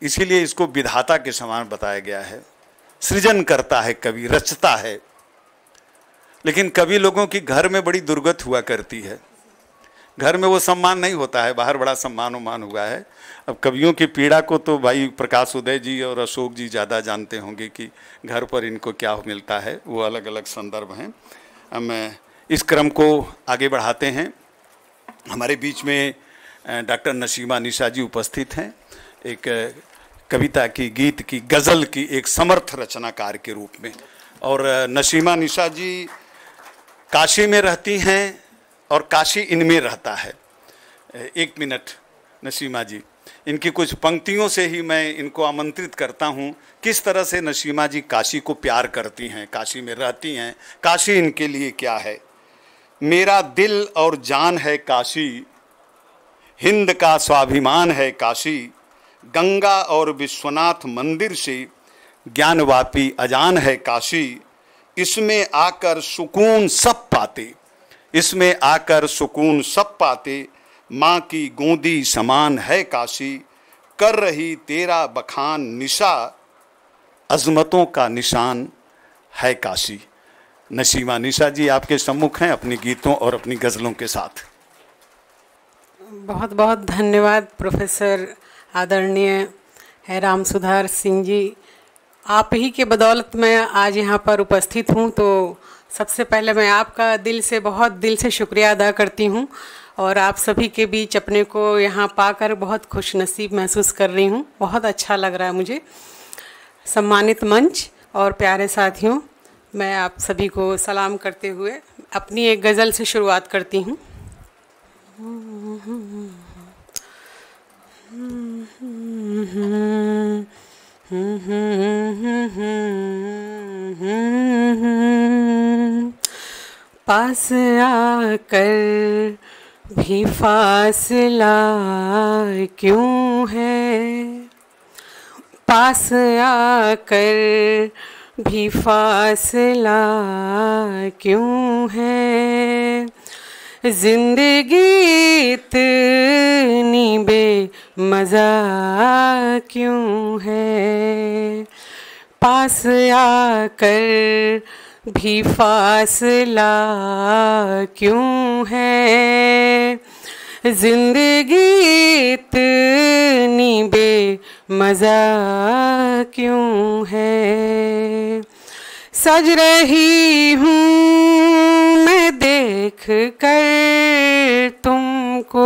इसीलिए इसको विधाता के समान बताया गया है सृजन करता है कवि रचता है लेकिन कवि लोगों की घर में बड़ी दुर्गत हुआ करती है घर में वो सम्मान नहीं होता है बाहर बड़ा सम्मान उम्मान हुआ है अब कवियों की पीड़ा को तो भाई प्रकाश उदय जी और अशोक जी ज़्यादा जानते होंगे कि घर पर इनको क्या मिलता है वो अलग अलग संदर्भ हैं हम इस क्रम को आगे बढ़ाते हैं हमारे बीच में डॉक्टर नसीमा निशा जी उपस्थित हैं एक कविता की गीत की गज़ल की एक समर्थ रचनाकार के रूप में और नसीमा निशा जी काशी में रहती हैं और काशी इनमें रहता है एक मिनट नसीमा जी इनकी कुछ पंक्तियों से ही मैं इनको आमंत्रित करता हूँ किस तरह से नसीमा जी काशी को प्यार करती हैं काशी में रहती हैं काशी इनके लिए क्या है मेरा दिल और जान है काशी हिंद का स्वाभिमान है काशी गंगा और विश्वनाथ मंदिर से ज्ञानवापी अजान है काशी इसमें आकर सुकून सब पाते इसमें आकर सुकून सब पाते माँ की गोंदी समान है काशी कर रही तेरा बखान निशा अजमतों का निशान है काशी नसीमा निशा जी आपके सम्मुख हैं अपने गीतों और अपनी गज़लों के साथ बहुत बहुत धन्यवाद प्रोफेसर आदरणीय है राम सुधार सिंह जी आप ही के बदौलत मैं आज यहाँ पर उपस्थित हूँ तो सबसे पहले मैं आपका दिल से बहुत दिल से शुक्रिया अदा करती हूँ और आप सभी के बीच अपने को यहाँ पाकर बहुत खुश नसीब महसूस कर रही हूँ बहुत अच्छा लग रहा है मुझे सम्मानित मंच और प्यारे साथियों मैं आप सभी को सलाम करते हुए अपनी एक गज़ल से शुरुआत करती हूँ Mm-hmm. पास आकर भी फासला क्यों है पास आकर भी फासला क्यों है जिंदगी इतनी मजा क्यों है पास आकर भी फासला क्यों है जिंदगी इतनी मजा क्यों है सज रही हूँ मैं देख कर तुमको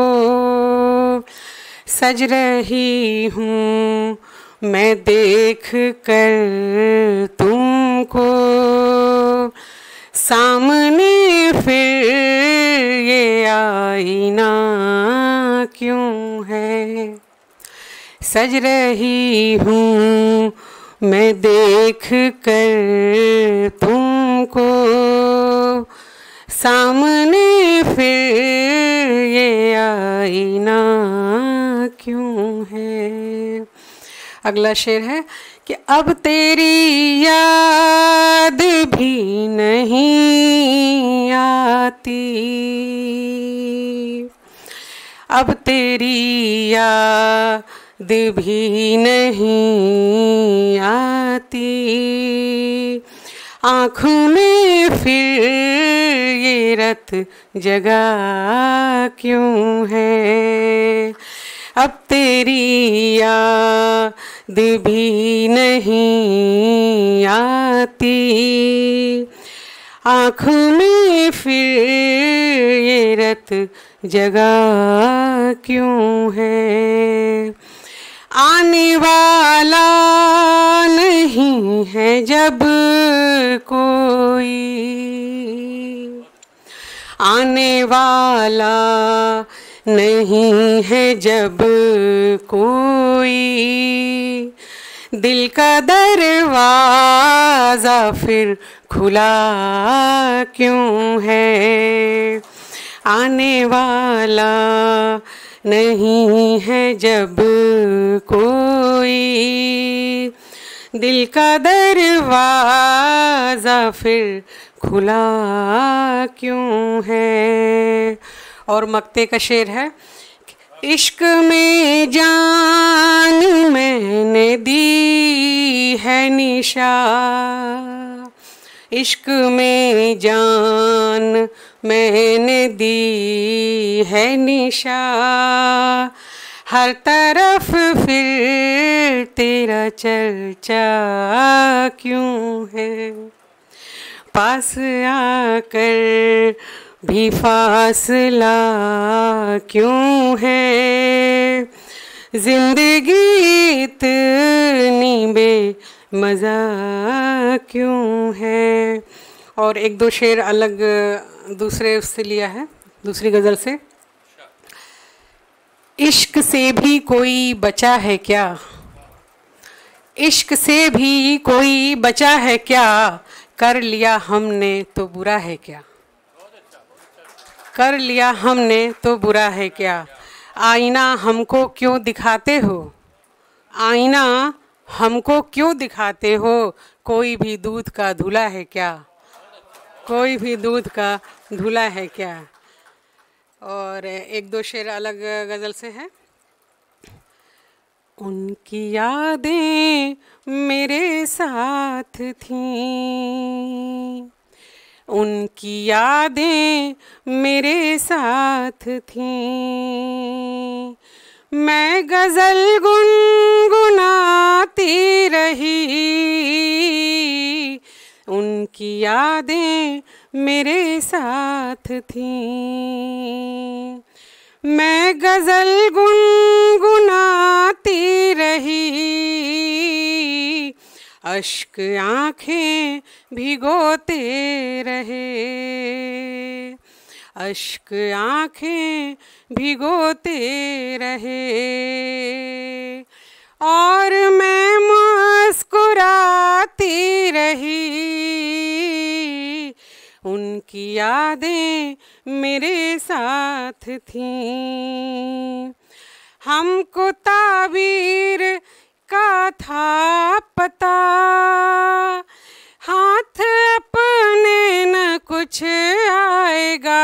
सज रही हूँ मैं देख कर तुमको सामने फिर ये आईना क्यों है सज रही हूँ मैं देख कर तुमको सामने फिर ये आईना क्यों है अगला शेर है कि अब तेरी याद भी नहीं आती अब तेरी याद भी नहीं आती आँखों में फिर ये रत जगा क्यों है अब तेरी याद भी नहीं आती आँखों में फिर ये रत जगा क्यों है आने वाला नहीं है जब कोई आने वाला नहीं है जब कोई दिल का दरवाज़ा फिर खुला क्यों है आने वाला नहीं है जब कोई दिल का दरवाज़ा फिर खुला क्यों है और मक्ते का शेर है इश्क में जान मैंने दी है निशा इश्क में जान मैंने दी है निशा हर तरफ फिर तेरा चर्चा क्यों है पास आकर भी फासला क्यों है जिंदगी इतनी बे मज़ा क्यों है और एक दो शेर अलग दूसरे उससे लिया है दूसरी गज़ल से इश्क से भी कोई बचा है क्या इश्क से भी कोई बचा है क्या कर लिया हमने तो बुरा है क्या कर लिया हमने तो बुरा है क्या आईना हमको क्यों दिखाते हो आईना हमको क्यों दिखाते हो कोई भी दूध का धुला है क्या कोई भी दूध का धुला है क्या और एक दो शेर अलग गज़ल से है उनकी यादें मेरे साथ थीं उनकी यादें मेरे साथ थीं मैं गजल गुनगुनाती रही उनकी यादें मेरे साथ थीं मैं गजल गुनगुनाती रही अश्क आँखें भिगोते रहे अश्क आँखें भिगोते रहे और मैं मुस्कुराती रही उनकी यादें मेरे साथ थीं हमको ताबीर का था पता हाथ कुछ आएगा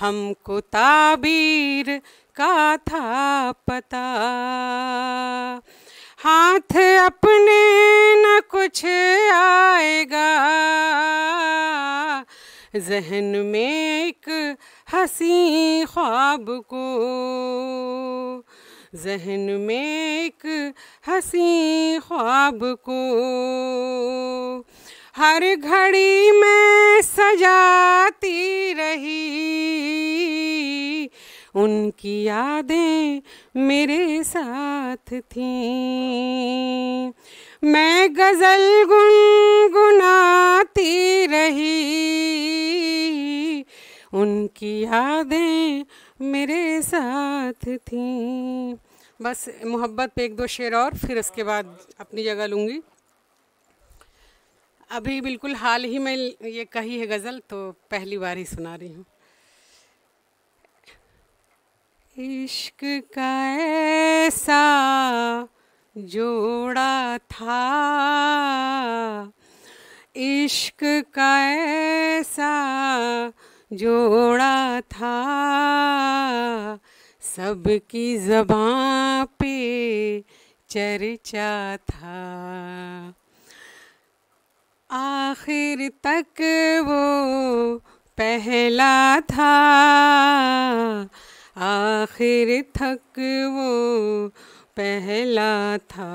हमको ताबीर का था पता हाथ अपने न कुछ आएगा जहन में एक हसी ख्वाब को जहन में एक हसी ख्वाब को हर घड़ी में सजाती रही उनकी यादें मेरे साथ थीं मैं गज़ल गुनगुनाती रही उनकी यादें मेरे साथ थीं बस मोहब्बत पे एक दो शेर और फिर उसके बाद अपनी जगह लूँगी अभी बिल्कुल हाल ही में ये कही है गज़ल तो पहली बार ही सुना रही हूँ इश्क का ऐसा जोड़ा था इश्क का ऐसा जोड़ा था सबकी जबाँ पे चर्चा था आखिर तक वो पहला था आखिर तक वो पहला था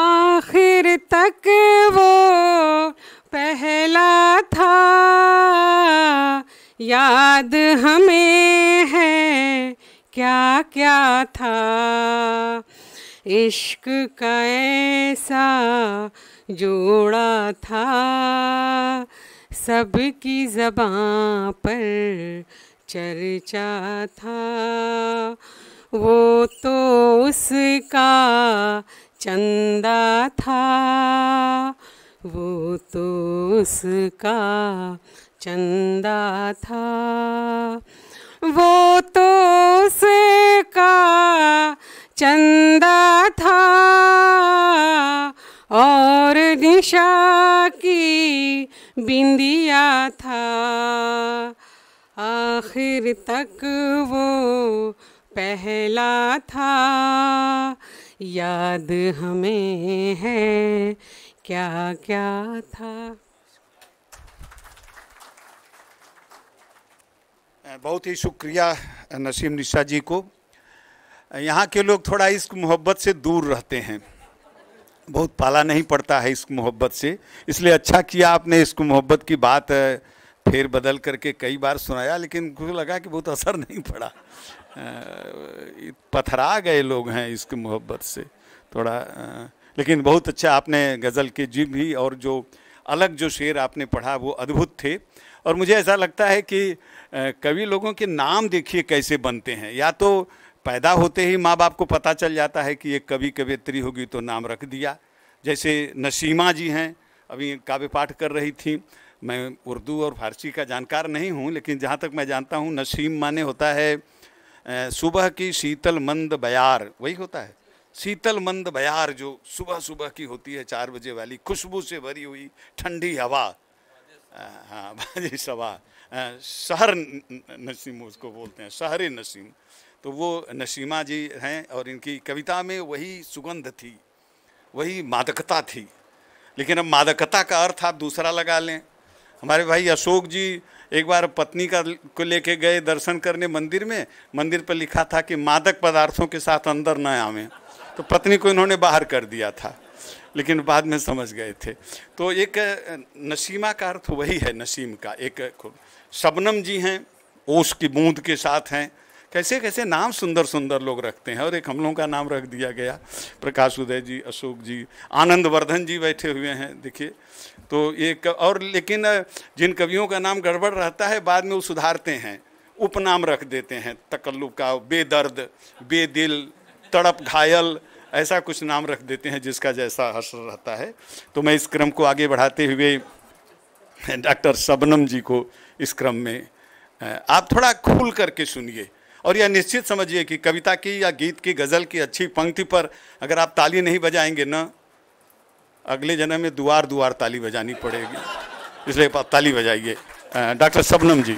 आखिर तक वो पहला था याद हमें है क्या क्या था इश्क का ऐसा जोड़ा था सबकी जबां पर चर्चा था वो तो उसका चंदा था वो तो उसका चंदा था वो तो उसका चंदा था और दिशा की बिंदिया था आखिर तक वो पहला था याद हमें है क्या क्या था बहुत ही शुक्रिया नसीम निशा जी को यहाँ के लोग थोड़ा इस मोहब्बत से दूर रहते हैं बहुत पाला नहीं पड़ता है इस मोहब्बत से इसलिए अच्छा किया आपने इसको मोहब्बत की बात फेर बदल करके कई बार सुनाया लेकिन मुझे लगा कि बहुत असर नहीं पड़ा पथरा गए लोग हैं इसकी मोहब्बत से थोड़ा लेकिन बहुत अच्छा आपने गज़ल के जी भी और जो अलग जो शेर आपने पढ़ा वो अद्भुत थे और मुझे ऐसा लगता है कि कवि लोगों के नाम देखिए कैसे बनते हैं या तो पैदा होते ही माँ बाप को पता चल जाता है कि ये कवि कवियत्री होगी तो नाम रख दिया जैसे नसीमा जी हैं अभी काव्य पाठ कर रही थी मैं उर्दू और फारसी का जानकार नहीं हूँ लेकिन जहाँ तक मैं जानता हूँ नसीम माने होता है सुबह की शीतल मंद बयार वही होता है शीतल मंद बयार जो सुबह सुबह की होती है चार बजे वाली खुशबू से भरी हुई ठंडी हवा हाँ सवा शहर नसीम उसको बोलते हैं शहर नसीम तो वो नसीमा जी हैं और इनकी कविता में वही सुगंध थी वही मादकता थी लेकिन अब मादकता का अर्थ आप दूसरा लगा लें हमारे भाई अशोक जी एक बार पत्नी का को लेके गए दर्शन करने मंदिर में मंदिर पर लिखा था कि मादक पदार्थों के साथ अंदर न आवें तो पत्नी को इन्होंने बाहर कर दिया था लेकिन बाद में समझ गए थे तो एक नसीमा का अर्थ वही है नसीम का एक शबनम जी हैं ओस की बूंद के साथ हैं कैसे कैसे नाम सुंदर सुंदर लोग रखते हैं और एक हम लोगों का नाम रख दिया गया प्रकाश उदय जी अशोक जी आनंद वर्धन जी बैठे हुए हैं देखिए तो ये और लेकिन जिन कवियों का नाम गड़बड़ रहता है बाद में वो सुधारते हैं उपनाम रख देते हैं तकल्लु का बेदर्द बेदिल तड़प घायल ऐसा कुछ नाम रख देते हैं जिसका जैसा असर रहता है तो मैं इस क्रम को आगे बढ़ाते हुए डॉक्टर शबनम जी को इस क्रम में आप थोड़ा खुल करके सुनिए और यह निश्चित समझिए कि कविता की या गीत की गज़ल की अच्छी पंक्ति पर अगर आप ताली नहीं बजाएंगे ना अगले जन्म में दुआर दुआर ताली बजानी पड़ेगी इसलिए आप ताली बजाइए डॉक्टर सबनम जी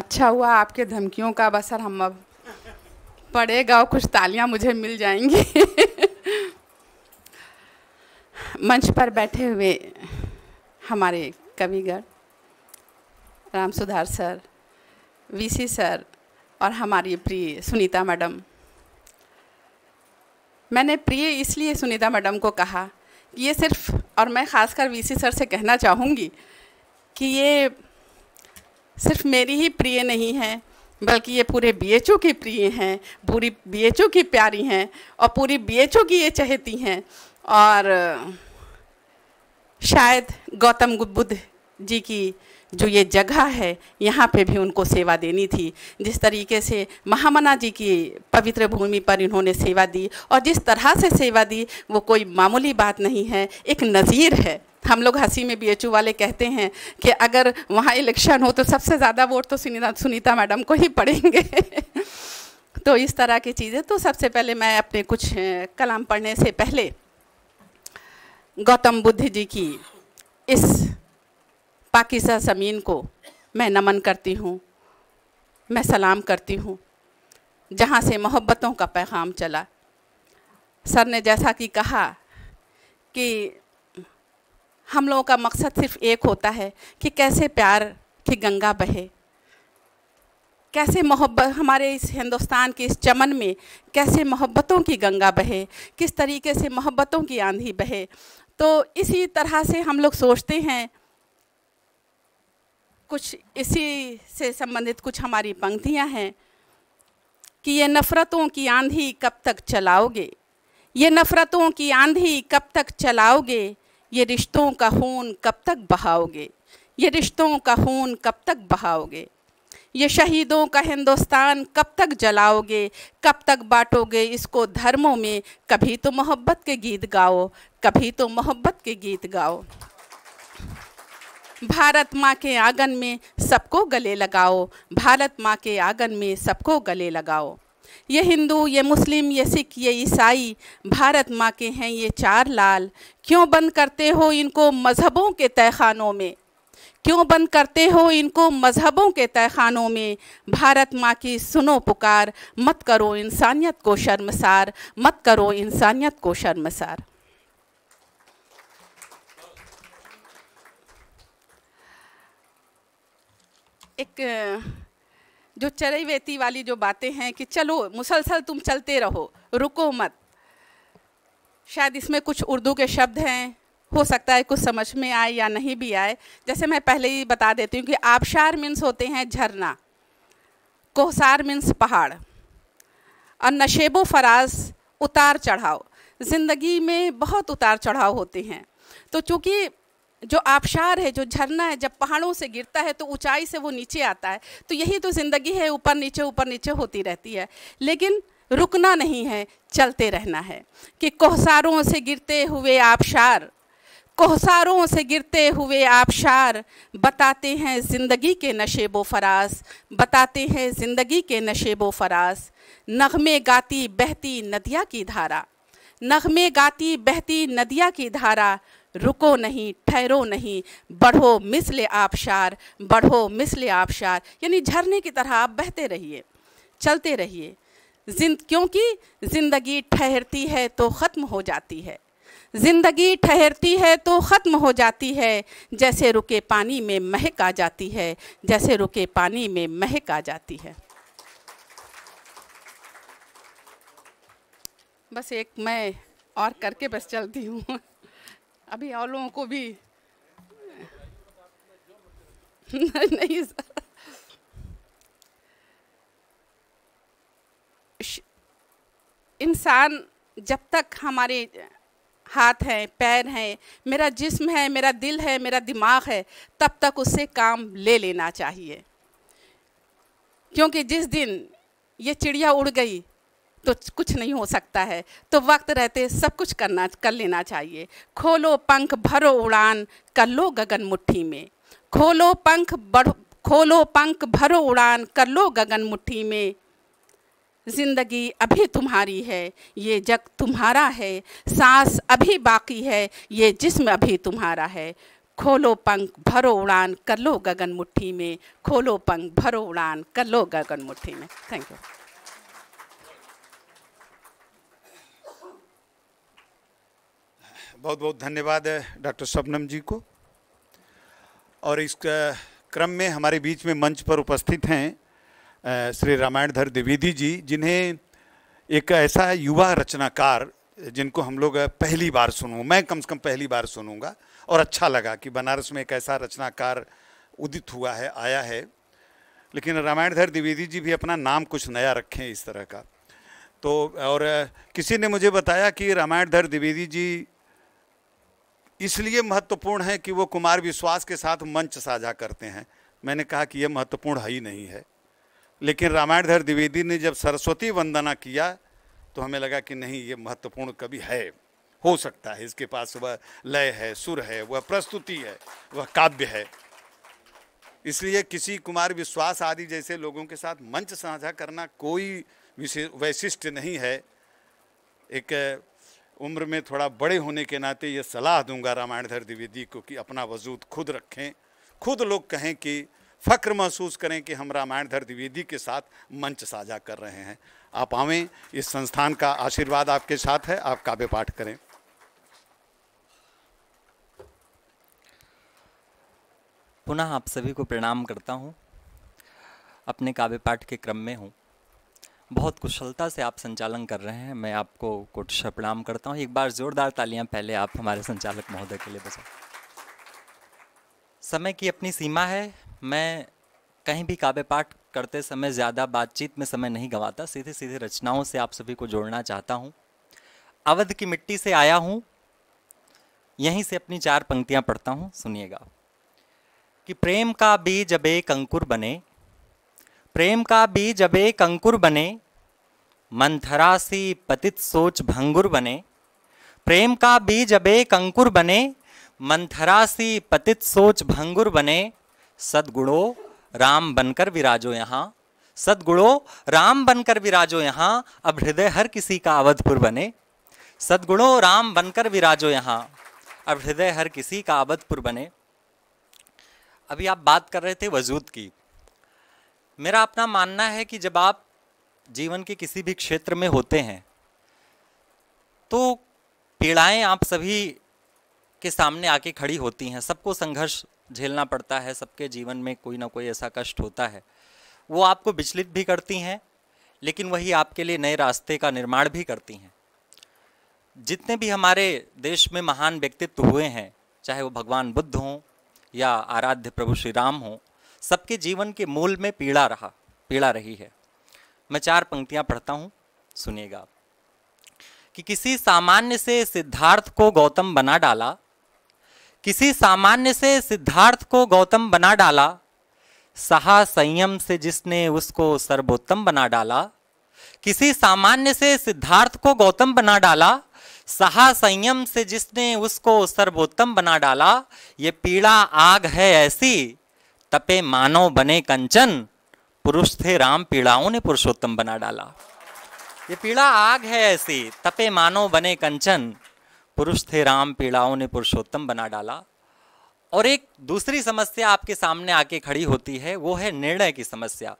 अच्छा हुआ आपके धमकियों का बसर हम अब पड़ेगा और कुछ तालियां मुझे मिल जाएंगी मंच पर बैठे हुए हमारे कविगढ़ राम सुधार सर वीसी सर और हमारी प्रिय सुनीता मैडम मैंने प्रिय इसलिए सुनीता मैडम को कहा कि ये सिर्फ और मैं ख़ासकर वीसी सर से कहना चाहूँगी कि ये सिर्फ मेरी ही प्रिय नहीं है बल्कि ये पूरे बीएचयू की प्रिय हैं पूरी बीएचयू की प्यारी हैं और पूरी बीएचयू की ये चहती हैं और शायद गौतम बुद्ध जी की जो ये जगह है यहाँ पे भी उनको सेवा देनी थी जिस तरीके से महामना जी की पवित्र भूमि पर इन्होंने सेवा दी और जिस तरह से सेवा दी वो कोई मामूली बात नहीं है एक नज़ीर है हम लोग हंसी में बी वाले कहते हैं कि अगर वहाँ इलेक्शन हो तो सबसे ज़्यादा वोट तो सुनीता सुनीता मैडम को ही पड़ेंगे तो इस तरह की चीज़ें तो सबसे पहले मैं अपने कुछ कलाम पढ़ने से पहले गौतम बुद्ध जी की इस पाकि ज़मीन को मैं नमन करती हूँ मैं सलाम करती हूँ जहाँ से मोहब्बतों का पैगाम चला सर ने जैसा कि कहा कि हम लोगों का मकसद सिर्फ एक होता है कि कैसे प्यार की गंगा बहे कैसे मोहब्बत हमारे इस हिंदुस्तान के इस चमन में कैसे मोहब्बतों की गंगा बहे किस तरीके से मोहब्बतों की आंधी बहे तो इसी तरह से हम लोग सोचते हैं कुछ इसी से संबंधित कुछ हमारी पंक्तियां हैं कि ये नफ़रतों की आंधी कब तक चलाओगे ये नफ़रतों की आंधी कब तक चलाओगे ये रिश्तों का खून कब तक बहाओगे ये रिश्तों का खून कब तक बहाओगे ये शहीदों का हिंदुस्तान कब तक जलाओगे कब तक बांटोगे इसको धर्मों में कभी तो मोहब्बत के गीत गाओ कभी तो मोहब्बत के गीत गाओ भारत माँ के आंगन में सबको गले लगाओ भारत माँ के आंगन में सबको गले लगाओ ये हिंदू ये मुस्लिम ये सिख ये ईसाई भारत माँ के हैं ये चार लाल क्यों बंद करते हो इनको मज़हबों के तहखानों में क्यों बंद करते हो इनको मज़हबों के तहखानों में भारत माँ की सुनो पुकार मत करो इंसानियत को शर्मसार मत करो इंसानियत को शर्मसार एक जो चरई वेती वाली जो बातें हैं कि चलो मुसलसल तुम चलते रहो रुको मत शायद इसमें कुछ उर्दू के शब्द हैं हो सकता है कुछ समझ में आए या नहीं भी आए जैसे मैं पहले ही बता देती हूँ कि आबशार मीन्स होते हैं झरना कोहसार मीन्स पहाड़ और नशेबो फराज उतार चढ़ाव ज़िंदगी में बहुत उतार चढ़ाव होते हैं तो चूँकि जो आबशार है जो झरना है जब पहाड़ों से गिरता है तो ऊंचाई से वो नीचे आता है तो यही तो ज़िंदगी है ऊपर नीचे ऊपर नीचे होती रहती है लेकिन रुकना नहीं है चलते रहना है कि कोहसारों से गिरते हुए आबशार कोहसारों से गिरते हुए आबशार बताते हैं ज़िंदगी के नशेब व बताते हैं ज़िंदगी के नशेब व नगमे गाती बहती नदिया की धारा नगमे गाती बहती नदिया की धारा रुको नहीं ठहरो नहीं बढ़ो मिसल आबशार बढ़ो मिसले आबशार यानी झरने की तरह आप बहते रहिए चलते रहिए जिंद क्योंकि ज़िंदगी ठहरती है तो ख़त्म हो जाती है ज़िंदगी ठहरती है तो ख़त्म हो जाती है जैसे रुके पानी में महक आ जाती है जैसे रुके पानी में महक आ जाती है बस एक मैं और करके बस चलती हूँ अभी और लोगों को भी नहीं सर इंसान जब तक हमारे हाथ हैं पैर हैं मेरा जिस्म है मेरा दिल है मेरा दिमाग है तब तक उससे काम ले लेना चाहिए क्योंकि जिस दिन ये चिड़िया उड़ गई तो कुछ नहीं हो सकता है तो वक्त रहते सब कुछ करना कर लेना चाहिए खोलो पंख भरो उड़ान कर लो गगन मुट्ठी में खोलो पंख बढ़ो खोलो पंख भरो उड़ान कर लो गगन मुट्ठी में जिंदगी अभी तुम्हारी है ये जग तुम्हारा है सांस अभी बाकी है ये जिस्म अभी तुम्हारा है खोलो पंख भरो उड़ान कर लो गगन मुट्ठी में खोलो पंख भरो उड़ान कर लो गगन मुट्ठी में थैंक यू बहुत बहुत धन्यवाद है डॉक्टर शबनम जी को और इस क्रम में हमारे बीच में मंच पर उपस्थित हैं श्री रामायणधर द्विवेदी जी जिन्हें एक ऐसा युवा रचनाकार जिनको हम लोग पहली बार सुनूँ मैं कम से कम पहली बार सुनूँगा और अच्छा लगा कि बनारस में एक ऐसा रचनाकार उदित हुआ है आया है लेकिन रामायणधर द्विवेदी जी भी अपना नाम कुछ नया रखें इस तरह का तो और किसी ने मुझे बताया कि रामायणधर द्विवेदी जी इसलिए महत्वपूर्ण है कि वो कुमार विश्वास के साथ मंच साझा करते हैं मैंने कहा कि यह महत्वपूर्ण है ही नहीं है लेकिन रामायणधर द्विवेदी ने जब सरस्वती वंदना किया तो हमें लगा कि नहीं ये महत्वपूर्ण कवि है हो सकता है इसके पास वह लय है सुर है वह प्रस्तुति है वह काव्य है इसलिए किसी कुमार विश्वास आदि जैसे लोगों के साथ मंच साझा करना कोई वैशिष्ट नहीं है एक उम्र में थोड़ा बड़े होने के नाते ये सलाह दूंगा रामायणधर द्विवेदी को कि अपना वजूद खुद रखें खुद लोग कहें कि फ़क्र महसूस करें कि हम रामायणधर द्विवेदी के साथ मंच साझा कर रहे हैं आप आवें इस संस्थान का आशीर्वाद आपके साथ है आप काव्य पाठ करें पुनः आप सभी को प्रणाम करता हूँ अपने काव्य पाठ के क्रम में हूँ बहुत कुशलता से आप संचालन कर रहे हैं मैं आपको कुछ प्रणाम करता हूँ एक बार ज़ोरदार तालियां पहले आप हमारे संचालक महोदय के लिए बजाएं समय की अपनी सीमा है मैं कहीं भी काव्य पाठ करते समय ज़्यादा बातचीत में समय नहीं गंवाता सीधे सीधे रचनाओं से आप सभी को जोड़ना चाहता हूँ अवध की मिट्टी से आया हूँ यहीं से अपनी चार पंक्तियाँ पढ़ता हूँ सुनिएगा कि प्रेम का बीज अब एक अंकुर बने प्रेम का बीज अब एक अंकुर बने मंथरासी पतित सोच भंगुर बने प्रेम का बीज अब एक अंकुर बने मंथरासी पतित सोच भंगुर बने सदगुणो राम बनकर विराजो यहाँ सदगुणो राम बनकर विराजो यहाँ अब हृदय हर किसी का अवधपुर बने सदगुणो राम बनकर विराजो यहाँ अब हृदय हर किसी का अवधपुर बने अभी आप बात कर रहे थे वजूद की मेरा अपना मानना है कि जब आप जीवन के किसी भी क्षेत्र में होते हैं तो पीड़ाएं आप सभी के सामने आके खड़ी होती हैं सबको संघर्ष झेलना पड़ता है सबके जीवन में कोई ना कोई ऐसा कष्ट होता है वो आपको विचलित भी करती हैं लेकिन वही आपके लिए नए रास्ते का निर्माण भी करती हैं जितने भी हमारे देश में महान व्यक्तित्व हुए हैं चाहे वो भगवान बुद्ध हों या आराध्य प्रभु श्री राम हों सबके जीवन के मूल में पीड़ा रहा पीड़ा रही है मैं चार पंक्तियां पढ़ता हूं सुनिएगा कि किसी सामान्य से सिद्धार्थ को गौतम बना डाला किसी सामान्य से सिद्धार्थ को गौतम बना डाला सहा संयम से जिसने उसको सर्वोत्तम बना डाला किसी सामान्य से सिद्धार्थ को गौतम बना डाला सहा संयम से जिसने उसको सर्वोत्तम बना डाला ये पीड़ा आग है ऐसी तपे मानव बने कंचन पुरुष थे राम पीड़ाओं ने पुरुषोत्तम बना डाला ये पीड़ा आग है ऐसी तपे मानव बने कंचन पुरुष थे राम पीड़ाओं ने पुरुषोत्तम बना डाला और एक दूसरी समस्या आपके सामने आके खड़ी होती है वो है निर्णय की समस्या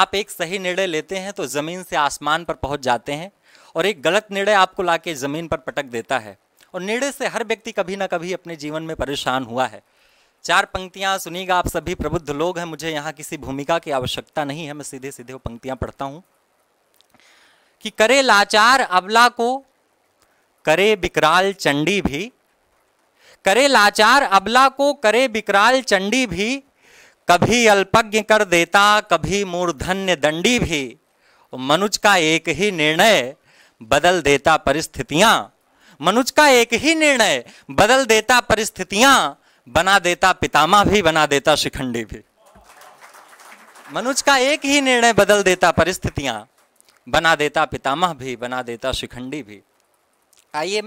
आप एक सही निर्णय लेते हैं तो ज़मीन से आसमान पर पहुंच जाते हैं और एक गलत निर्णय आपको लाके ज़मीन पर पटक देता है और निर्णय से हर व्यक्ति कभी ना कभी अपने जीवन में परेशान हुआ है चार पंक्तियां सुनिएगा आप सभी प्रबुद्ध लोग हैं मुझे यहाँ किसी भूमिका की आवश्यकता नहीं है मैं सीधे सीधे वो पंक्तियां पढ़ता हूं कि करे लाचार अबला को करे बिकराल चंडी भी करे लाचार अबला को करे बिकराल चंडी भी कभी अल्पज्ञ कर देता कभी मूर्धन्य दंडी भी मनुज का एक ही निर्णय बदल देता परिस्थितियां मनुज का एक ही निर्णय बदल देता परिस्थितियां बना देता पितामा भी बना देता शिखंडी भी मनुज का एक ही निर्णय बदल देता परिस्थितियां बना देता पितामह भी बना देता शिखंडी भी आइए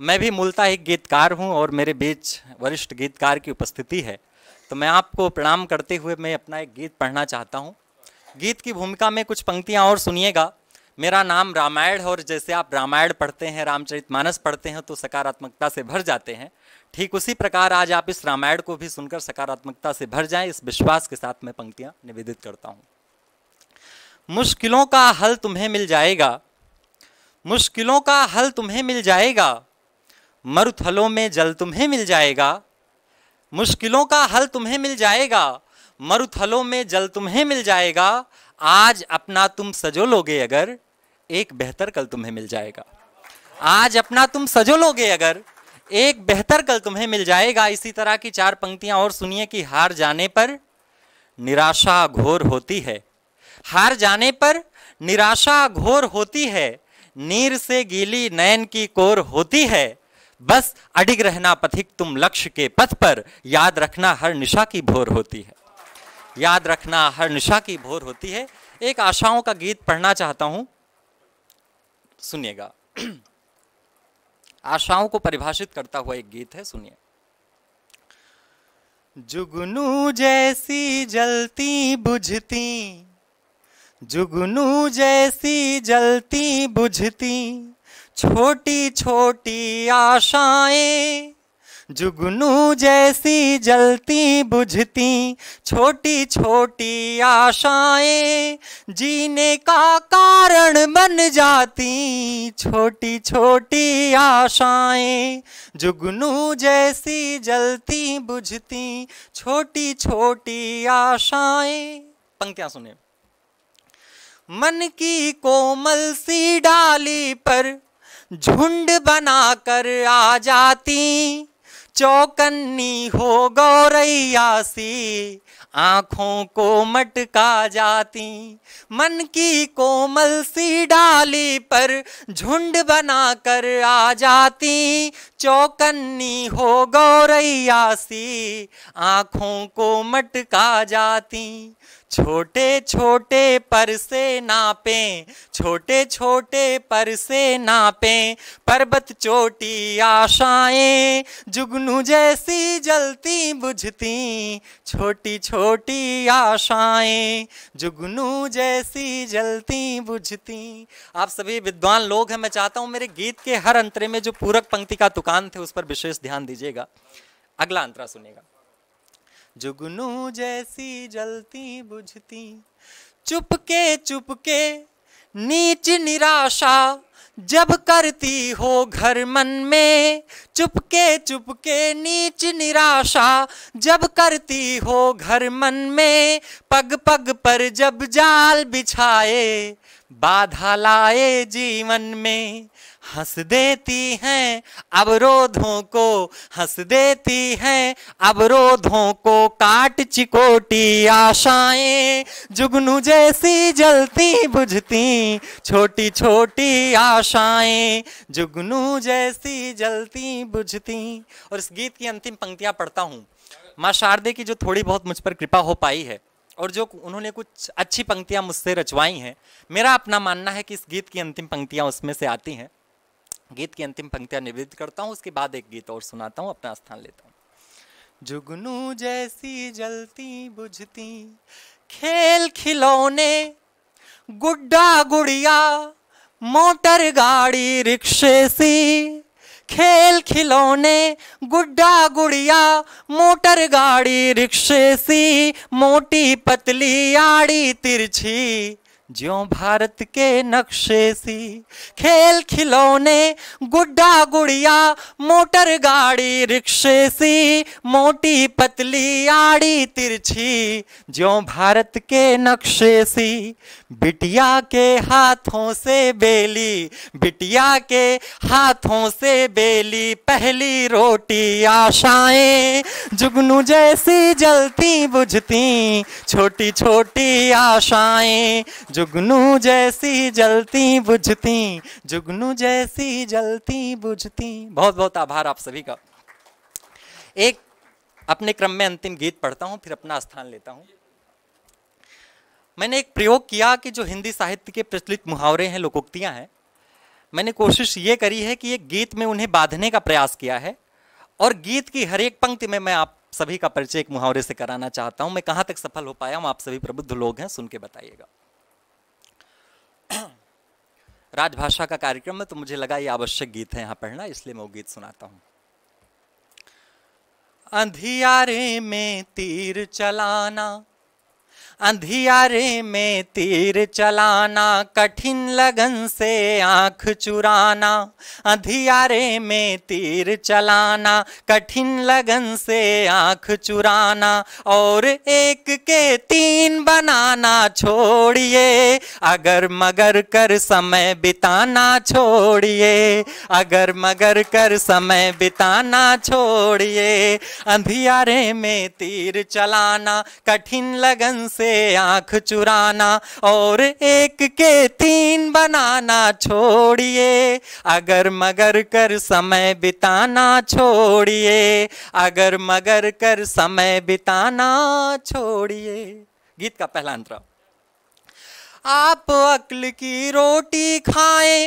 मैं भी मूलतः एक गीतकार हूं और मेरे बीच वरिष्ठ गीतकार की उपस्थिति है तो मैं आपको प्रणाम करते हुए मैं अपना एक गीत पढ़ना चाहता हूँ गीत की भूमिका में कुछ पंक्तियां और सुनिएगा मेरा नाम रामायण है और जैसे आप रामायण पढ़ते हैं रामचरित मानस पढ़ते हैं तो सकारात्मकता से भर जाते हैं ठीक उसी प्रकार आज आप इस रामायण को भी सुनकर सकारात्मकता से भर जाएं इस विश्वास के साथ मैं पंक्तियां निवेदित करता हूं मुश्किलों का हल तुम्हें मिल जाएगा मुश्किलों का हल तुम्हें मिल जाएगा मरुथलों में जल तुम्हें मिल जाएगा मुश्किलों का हल तुम्हें मिल जाएगा मरुथलों में जल तुम्हें मिल जाएगा आज अपना तुम सजो लोगे अगर एक बेहतर कल तुम्हें मिल जाएगा आज अपना तुम सजो लोगे अगर एक बेहतर कल तुम्हें मिल जाएगा इसी तरह की चार पंक्तियां और सुनिए कि हार जाने पर निराशा घोर होती है हार जाने पर निराशा घोर होती है नीर से गीली नयन की कोर होती है बस अडिग रहना पथिक तुम लक्ष्य के पथ पर याद रखना हर निशा की भोर होती है याद रखना हर निशा की भोर होती है एक आशाओं का गीत पढ़ना चाहता हूं सुनिएगा आशाओं को परिभाषित करता हुआ एक गीत है सुनिए जुगनू जैसी जलती बुझती जुगनू जैसी जलती बुझती छोटी छोटी आशाएं जुगनू जैसी जलती बुझती छोटी छोटी आशाएं जीने का कारण बन जाती छोटी छोटी आशाएं जुगनू जैसी जलती बुझती छोटी छोटी आशाएं पंक्तियां सुने मन की कोमल सी डाली पर झुंड बनाकर आ जाती चौकन्नी हो गौरैया सी आँखों को मटका जाती मन की कोमल सी डाली पर झुंड बना कर आ जाती चौकन्नी हो गौरैया सी आँखों को मटका जाती छोटे छोटे पर से नापे छोटे छोटे पर से नापे पर्वत चोटी आशाएं जुगनू जैसी जलती बुझती छोटी छोटी आशाएं जुगनू जैसी जलती बुझती आप सभी विद्वान लोग हैं मैं चाहता हूं मेरे गीत के हर अंतरे में जो पूरक पंक्ति का दुकान थे उस पर विशेष ध्यान दीजिएगा अगला अंतरा सुनेगा जुगनू जैसी जलती बुझती चुपके चुपके नीच निराशा जब करती हो घर मन में चुपके चुपके नीच निराशा जब करती हो घर मन में पग पग पर जब जाल बिछाए बाधा लाए जीवन में हंस देती हैं अवरोधों को हंस देती हैं अवरोधों को काट चिकोटी आशाएं जुगनू जैसी जलती बुझती छोटी छोटी आशाएं जुगनू जैसी जलती बुझती और इस गीत की अंतिम पंक्तियां पढ़ता हूँ माँ शारदे की जो थोड़ी बहुत मुझ पर कृपा हो पाई है और जो उन्होंने कुछ अच्छी पंक्तियां मुझसे रचवाई हैं मेरा अपना मानना है कि इस गीत की अंतिम पंक्तियां उसमें से आती हैं गीत की अंतिम पंक्तियां निवेदित करता हूँ उसके बाद एक गीत और सुनाता हूँ अपना स्थान लेता हूँ जुगनू जैसी जलती बुझती खेल खिलौने गुड्डा गुड़िया मोटर गाड़ी रिक्शे सी खेल खिलौने गुड्डा गुड़िया मोटर गाड़ी रिक्शे सी मोटी पतली आड़ी तिरछी ज्यो भारत के नक्शे सी खेल खिलौने गुड्डा गुड़िया मोटर गाड़ी रिक्शे सी मोटी पतली आड़ी तिरछी ज्यो भारत के नक्शे सी बिटिया के हाथों से बेली बिटिया के हाथों से बेली पहली रोटी आशाएं जुगनू जैसी जलती बुझती छोटी छोटी आशाएं जुगनू जैसी जलती बुझती जुगनू जैसी जलती बुझती बहुत बहुत आभार आप सभी का एक अपने क्रम में अंतिम गीत पढ़ता हूँ फिर अपना स्थान लेता हूँ मैंने एक प्रयोग किया कि जो हिंदी साहित्य के प्रचलित मुहावरे हैं लोकोक्तियाँ हैं मैंने कोशिश ये करी है कि एक गीत में उन्हें बांधने का प्रयास किया है और गीत की हर एक पंक्ति में मैं आप सभी का परिचय एक मुहावरे से कराना चाहता हूँ मैं कहाँ तक सफल हो पाया हूँ आप सभी प्रबुद्ध लोग हैं सुन के बताइएगा राजभाषा का कार्यक्रम है तो मुझे लगा ये आवश्यक गीत है यहाँ पढ़ना इसलिए मैं वो गीत सुनाता हूँ अंधियारे में तीर चलाना अंधियारे में तीर चलाना कठिन लगन से आंख चुराना अंधियारे में तीर चलाना कठिन लगन से आंख चुराना और एक के तीन बनाना छोड़िए अगर मगर कर समय बिताना छोड़िए अगर मगर कर समय बिताना छोड़िए अंधियारे में तीर चलाना कठिन लगन से से आंख चुराना और एक के तीन बनाना छोड़िए अगर मगर कर समय बिताना छोड़िए अगर मगर कर समय बिताना छोड़िए गीत का पहला अंतरा आप अक्ल की रोटी खाएं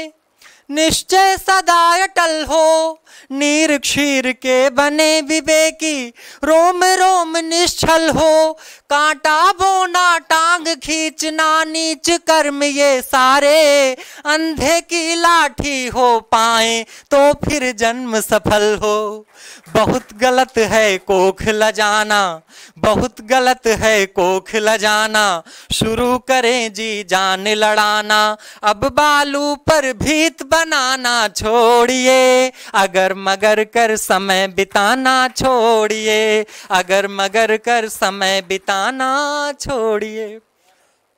निश्चय सदा अटल हो नीर क्षीर के बने विवेकी रोम रोम निश्चल हो कांटा बोना टांग खींचना नीच कर्म ये सारे अंधे की लाठी हो पाए तो फिर जन्म सफल हो बहुत गलत है कोखला जाना बहुत गलत है कोखला जाना शुरू करें जी जान लड़ाना अब बालू पर भीत बनाना छोड़िए अगर मगर कर समय बिताना छोड़िए अगर मगर कर समय बिताना छोड़िए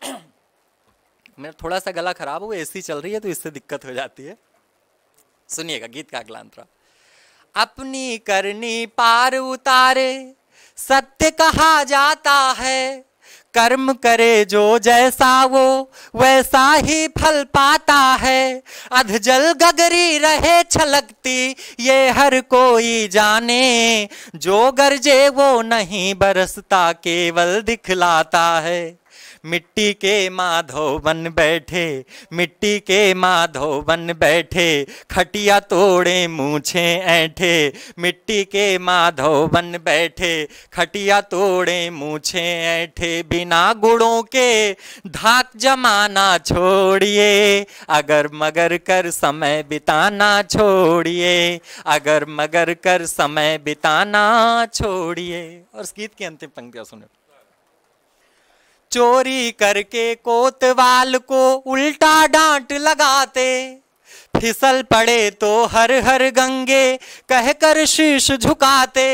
मेरा थोड़ा सा गला खराब हुआ एसी चल रही है तो इससे दिक्कत हो जाती है सुनिएगा गीत का अगला अंतरा अपनी करनी पार उतारे सत्य कहा जाता है कर्म करे जो जैसा वो वैसा ही फल पाता है अधजल गगरी रहे छलकती ये हर कोई जाने जो गरजे वो नहीं बरसता केवल दिखलाता है मिट्टी के माधो बन बैठे मिट्टी के माधो बन बैठे खटिया तोड़े मूछे ऐठे मिट्टी के माधो बन बैठे खटिया तोड़े मूछे ऐठे बिना गुड़ों के धाक जमाना छोड़िए अगर मगर कर समय बिताना छोड़िए अगर मगर कर समय बिताना छोड़िए और इस गीत की अंतिम पंक्तियाँ सुनो चोरी करके कोतवाल को उल्टा डांट लगाते फिसल पड़े तो हर हर गंगे कहकर शीश झुकाते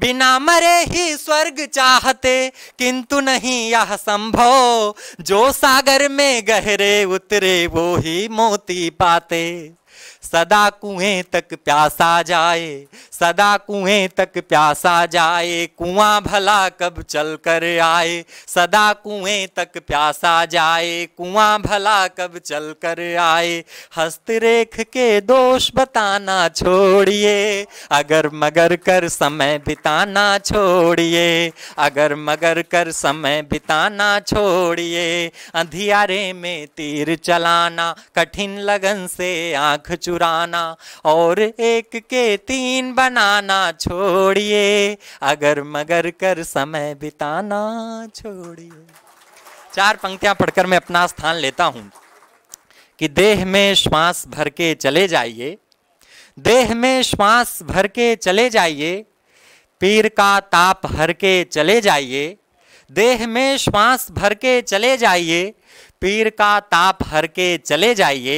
बिना मरे ही स्वर्ग चाहते किंतु नहीं यह संभव जो सागर में गहरे उतरे वो ही मोती पाते सदा कुएं तक प्यासा जाए सदा कुएं तक प्यासा जाए कुआं भला कब चल कर आए सदा कुएं तक प्यासा जाए कुआं भला कब चल कर आए हस्तरेख के दोष बताना छोड़िए अगर मगर कर समय बिताना छोड़िए अगर मगर कर समय बिताना छोड़िए अंधियारे में तीर चलाना कठिन लगन से आंख चुरा चुराना और एक के तीन बनाना छोड़िए अगर मगर कर समय बिताना छोड़िए चार पंक्तियां पढ़कर मैं अपना स्थान लेता हूं कि देह में श्वास भर के चले जाइए देह में श्वास भर के चले जाइए पीर का ताप हर के चले जाइए देह में श्वास भर के चले जाइए पीर का ताप हर के चले जाइए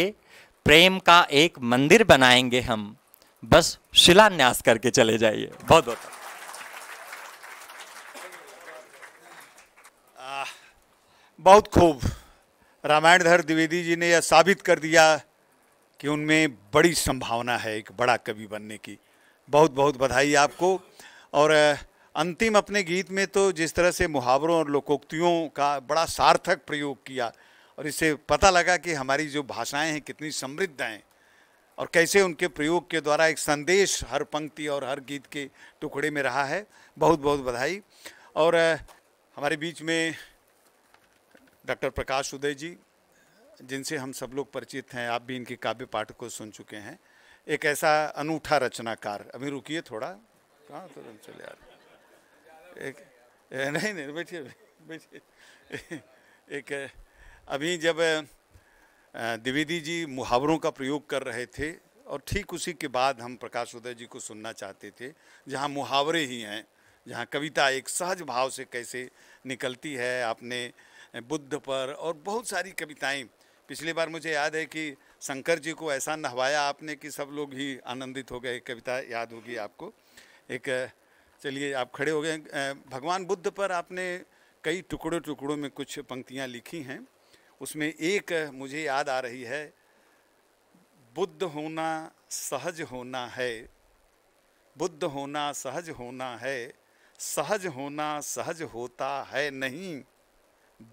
प्रेम का एक मंदिर बनाएंगे हम बस शिलान्यास करके चले जाइए बहुत बहुत बहुत खूब रामायणधर द्विवेदी जी ने यह साबित कर दिया कि उनमें बड़ी संभावना है एक बड़ा कवि बनने की बहुत बहुत बधाई आपको और अंतिम अपने गीत में तो जिस तरह से मुहावरों और लोकोक्तियों का बड़ा सार्थक प्रयोग किया और इससे पता लगा कि हमारी जो भाषाएं हैं कितनी समृद्ध हैं और कैसे उनके प्रयोग के द्वारा एक संदेश हर पंक्ति और हर गीत के टुकड़े में रहा है बहुत बहुत बधाई और हमारे बीच में डॉक्टर प्रकाश उदय जी जिनसे हम सब लोग परिचित हैं आप भी इनके काव्य पाठ को सुन चुके हैं एक ऐसा अनूठा रचनाकार अभी रुकिए थोड़ा कहाँ तो चले यार एक नहीं नहीं बैठिए बैठिए एक अभी जब द्विवेदी जी मुहावरों का प्रयोग कर रहे थे और ठीक उसी के बाद हम प्रकाश उदय जी को सुनना चाहते थे जहाँ मुहावरे ही हैं जहाँ कविता एक सहज भाव से कैसे निकलती है आपने बुद्ध पर और बहुत सारी कविताएं पिछली बार मुझे याद है कि शंकर जी को ऐसा नहवाया आपने कि सब लोग ही आनंदित हो गए कविता याद होगी आपको एक चलिए आप खड़े हो गए भगवान बुद्ध पर आपने कई टुकड़ों टुकड़ों में कुछ पंक्तियाँ लिखी हैं उसमें एक मुझे याद आ रही है बुद्ध होना सहज होना है बुद्ध होना सहज होना है सहज होना सहज होता है नहीं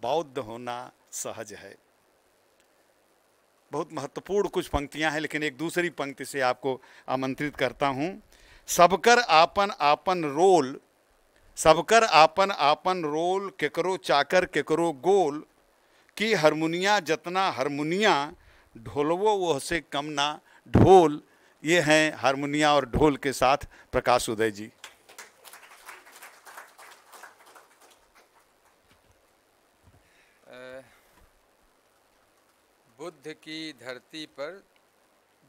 बौद्ध होना सहज है बहुत महत्वपूर्ण कुछ पंक्तियां हैं लेकिन एक दूसरी पंक्ति से आपको आमंत्रित करता हूं सबकर आपन आपन रोल सबकर आपन आपन रोल केकरो चाकर केकरो गोल कि हारमोनिया जतना हरमुनिया ढोलवो वह से कम ना ढोल ये हैं हारमोनिया और ढोल के साथ प्रकाश उदय जी बुद्ध की धरती पर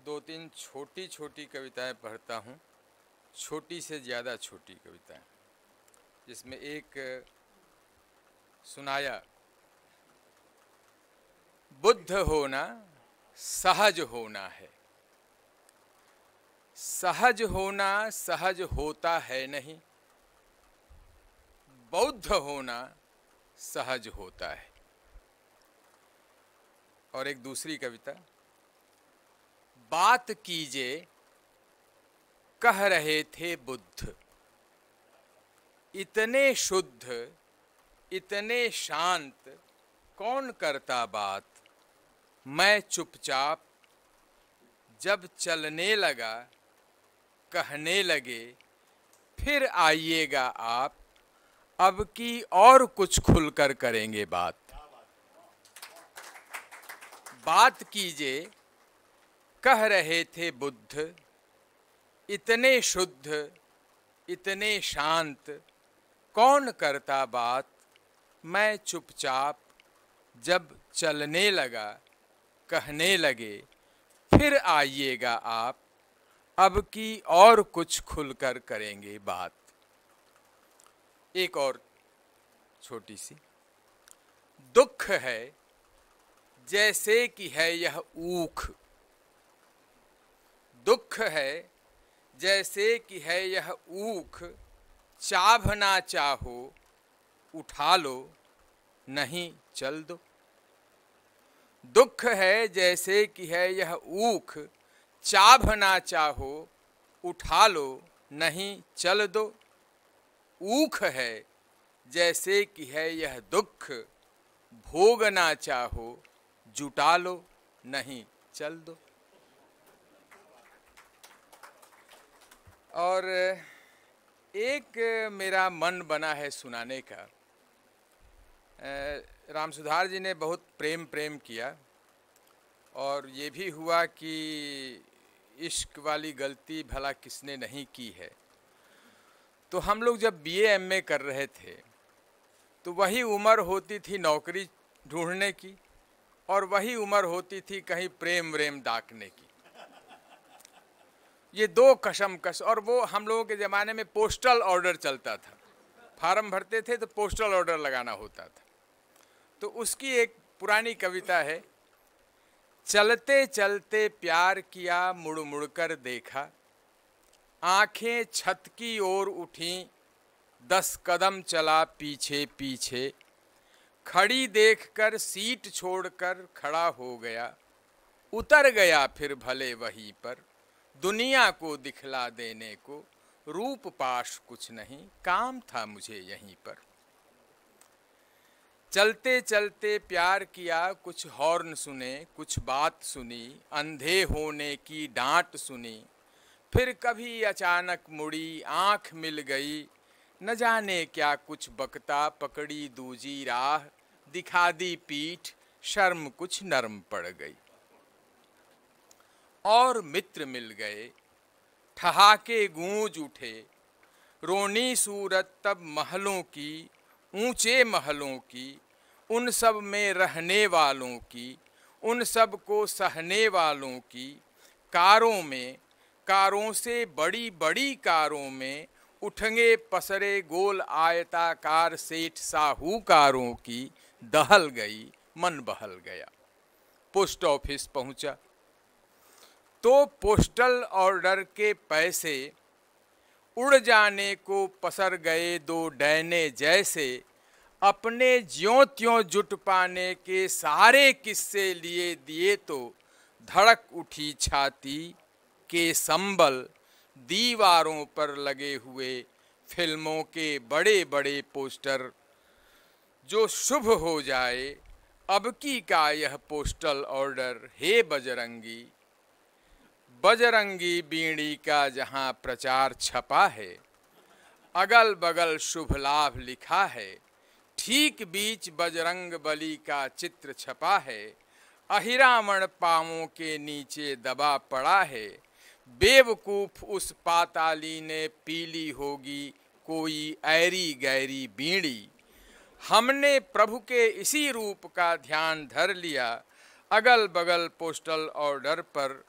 दो तीन छोटी छोटी कविताएं पढ़ता हूँ छोटी से ज़्यादा छोटी कविताएं जिसमें एक सुनाया बुद्ध होना सहज होना है सहज होना सहज होता है नहीं बौद्ध होना सहज होता है और एक दूसरी कविता बात कीजिए कह रहे थे बुद्ध इतने शुद्ध इतने शांत कौन करता बात मैं चुपचाप जब चलने लगा कहने लगे फिर आइएगा आप अब की और कुछ खुलकर करेंगे बात बात कीजिए कह रहे थे बुद्ध इतने शुद्ध इतने शांत कौन करता बात मैं चुपचाप जब चलने लगा कहने लगे फिर आइएगा आप अब की और कुछ खुलकर करेंगे बात एक और छोटी सी दुख है जैसे कि है यह ऊख दुख है जैसे कि है यह ऊख चाभना चाहो उठा लो नहीं चल दो दुख है जैसे कि है यह ऊख चाभना चाहो उठा लो नहीं चल दो ऊख है जैसे कि है यह दुख भोगना चाहो जुटा लो नहीं चल दो और एक मेरा मन बना है सुनाने का राम सुधार जी ने बहुत प्रेम प्रेम किया और ये भी हुआ कि इश्क वाली गलती भला किसने नहीं की है तो हम लोग जब बी एम ए कर रहे थे तो वही उम्र होती थी नौकरी ढूंढने की और वही उम्र होती थी कहीं प्रेम व्रेम डाकने की ये दो कश और वो हम लोगों के ज़माने में पोस्टल ऑर्डर चलता था फार्म भरते थे तो पोस्टल ऑर्डर लगाना होता था तो उसकी एक पुरानी कविता है चलते चलते प्यार किया मुड़ मुड़ कर देखा आंखें छत की ओर उठी दस कदम चला पीछे पीछे खड़ी देखकर सीट छोड़कर खड़ा हो गया उतर गया फिर भले वहीं पर दुनिया को दिखला देने को रूप पाश कुछ नहीं काम था मुझे यहीं पर चलते चलते प्यार किया कुछ हॉर्न सुने कुछ बात सुनी अंधे होने की डांट सुनी फिर कभी अचानक मुड़ी आंख मिल गई न जाने क्या कुछ बकता पकड़ी दूजी राह दिखा दी पीठ शर्म कुछ नरम पड़ गई और मित्र मिल गए ठहाके गूंज उठे रोनी सूरत तब महलों की ऊंचे महलों की उन सब में रहने वालों की उन सब को सहने वालों की कारों में कारों से बड़ी बड़ी कारों में उठंगे पसरे गोल आयताकार सेठ साहूकारों की दहल गई मन बहल गया पोस्ट ऑफिस पहुंचा तो पोस्टल ऑर्डर के पैसे उड़ जाने को पसर गए दो डैने जैसे अपने ज्यों त्यों जुट पाने के सारे किस्से लिए दिए तो धड़क उठी छाती के संबल दीवारों पर लगे हुए फिल्मों के बड़े बड़े पोस्टर जो शुभ हो जाए अब की का यह पोस्टल ऑर्डर हे बजरंगी बजरंगी बीड़ी का जहाँ प्रचार छपा है अगल बगल शुभ लाभ लिखा है ठीक बीच बजरंग बली का चित्र छपा है अहिरावण पावों के नीचे दबा पड़ा है बेवकूफ उस पाताली ने पीली होगी कोई ऐरी गैरी बीड़ी हमने प्रभु के इसी रूप का ध्यान धर लिया अगल बगल पोस्टल ऑर्डर पर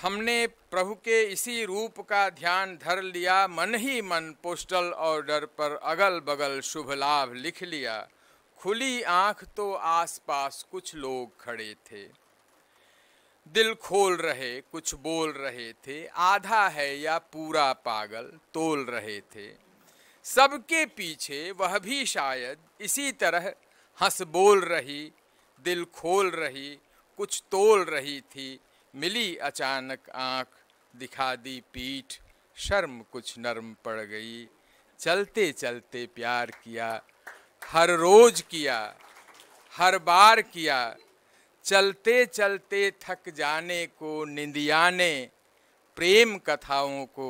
हमने प्रभु के इसी रूप का ध्यान धर लिया मन ही मन पोस्टल ऑर्डर पर अगल बगल शुभ लाभ लिख लिया खुली आंख तो आसपास कुछ लोग खड़े थे दिल खोल रहे कुछ बोल रहे थे आधा है या पूरा पागल तोल रहे थे सबके पीछे वह भी शायद इसी तरह हंस बोल रही दिल खोल रही कुछ तोल रही थी मिली अचानक आँख दिखा दी पीठ शर्म कुछ नरम पड़ गई चलते चलते प्यार किया हर रोज किया हर बार किया चलते चलते थक जाने को निंदिया ने प्रेम कथाओं को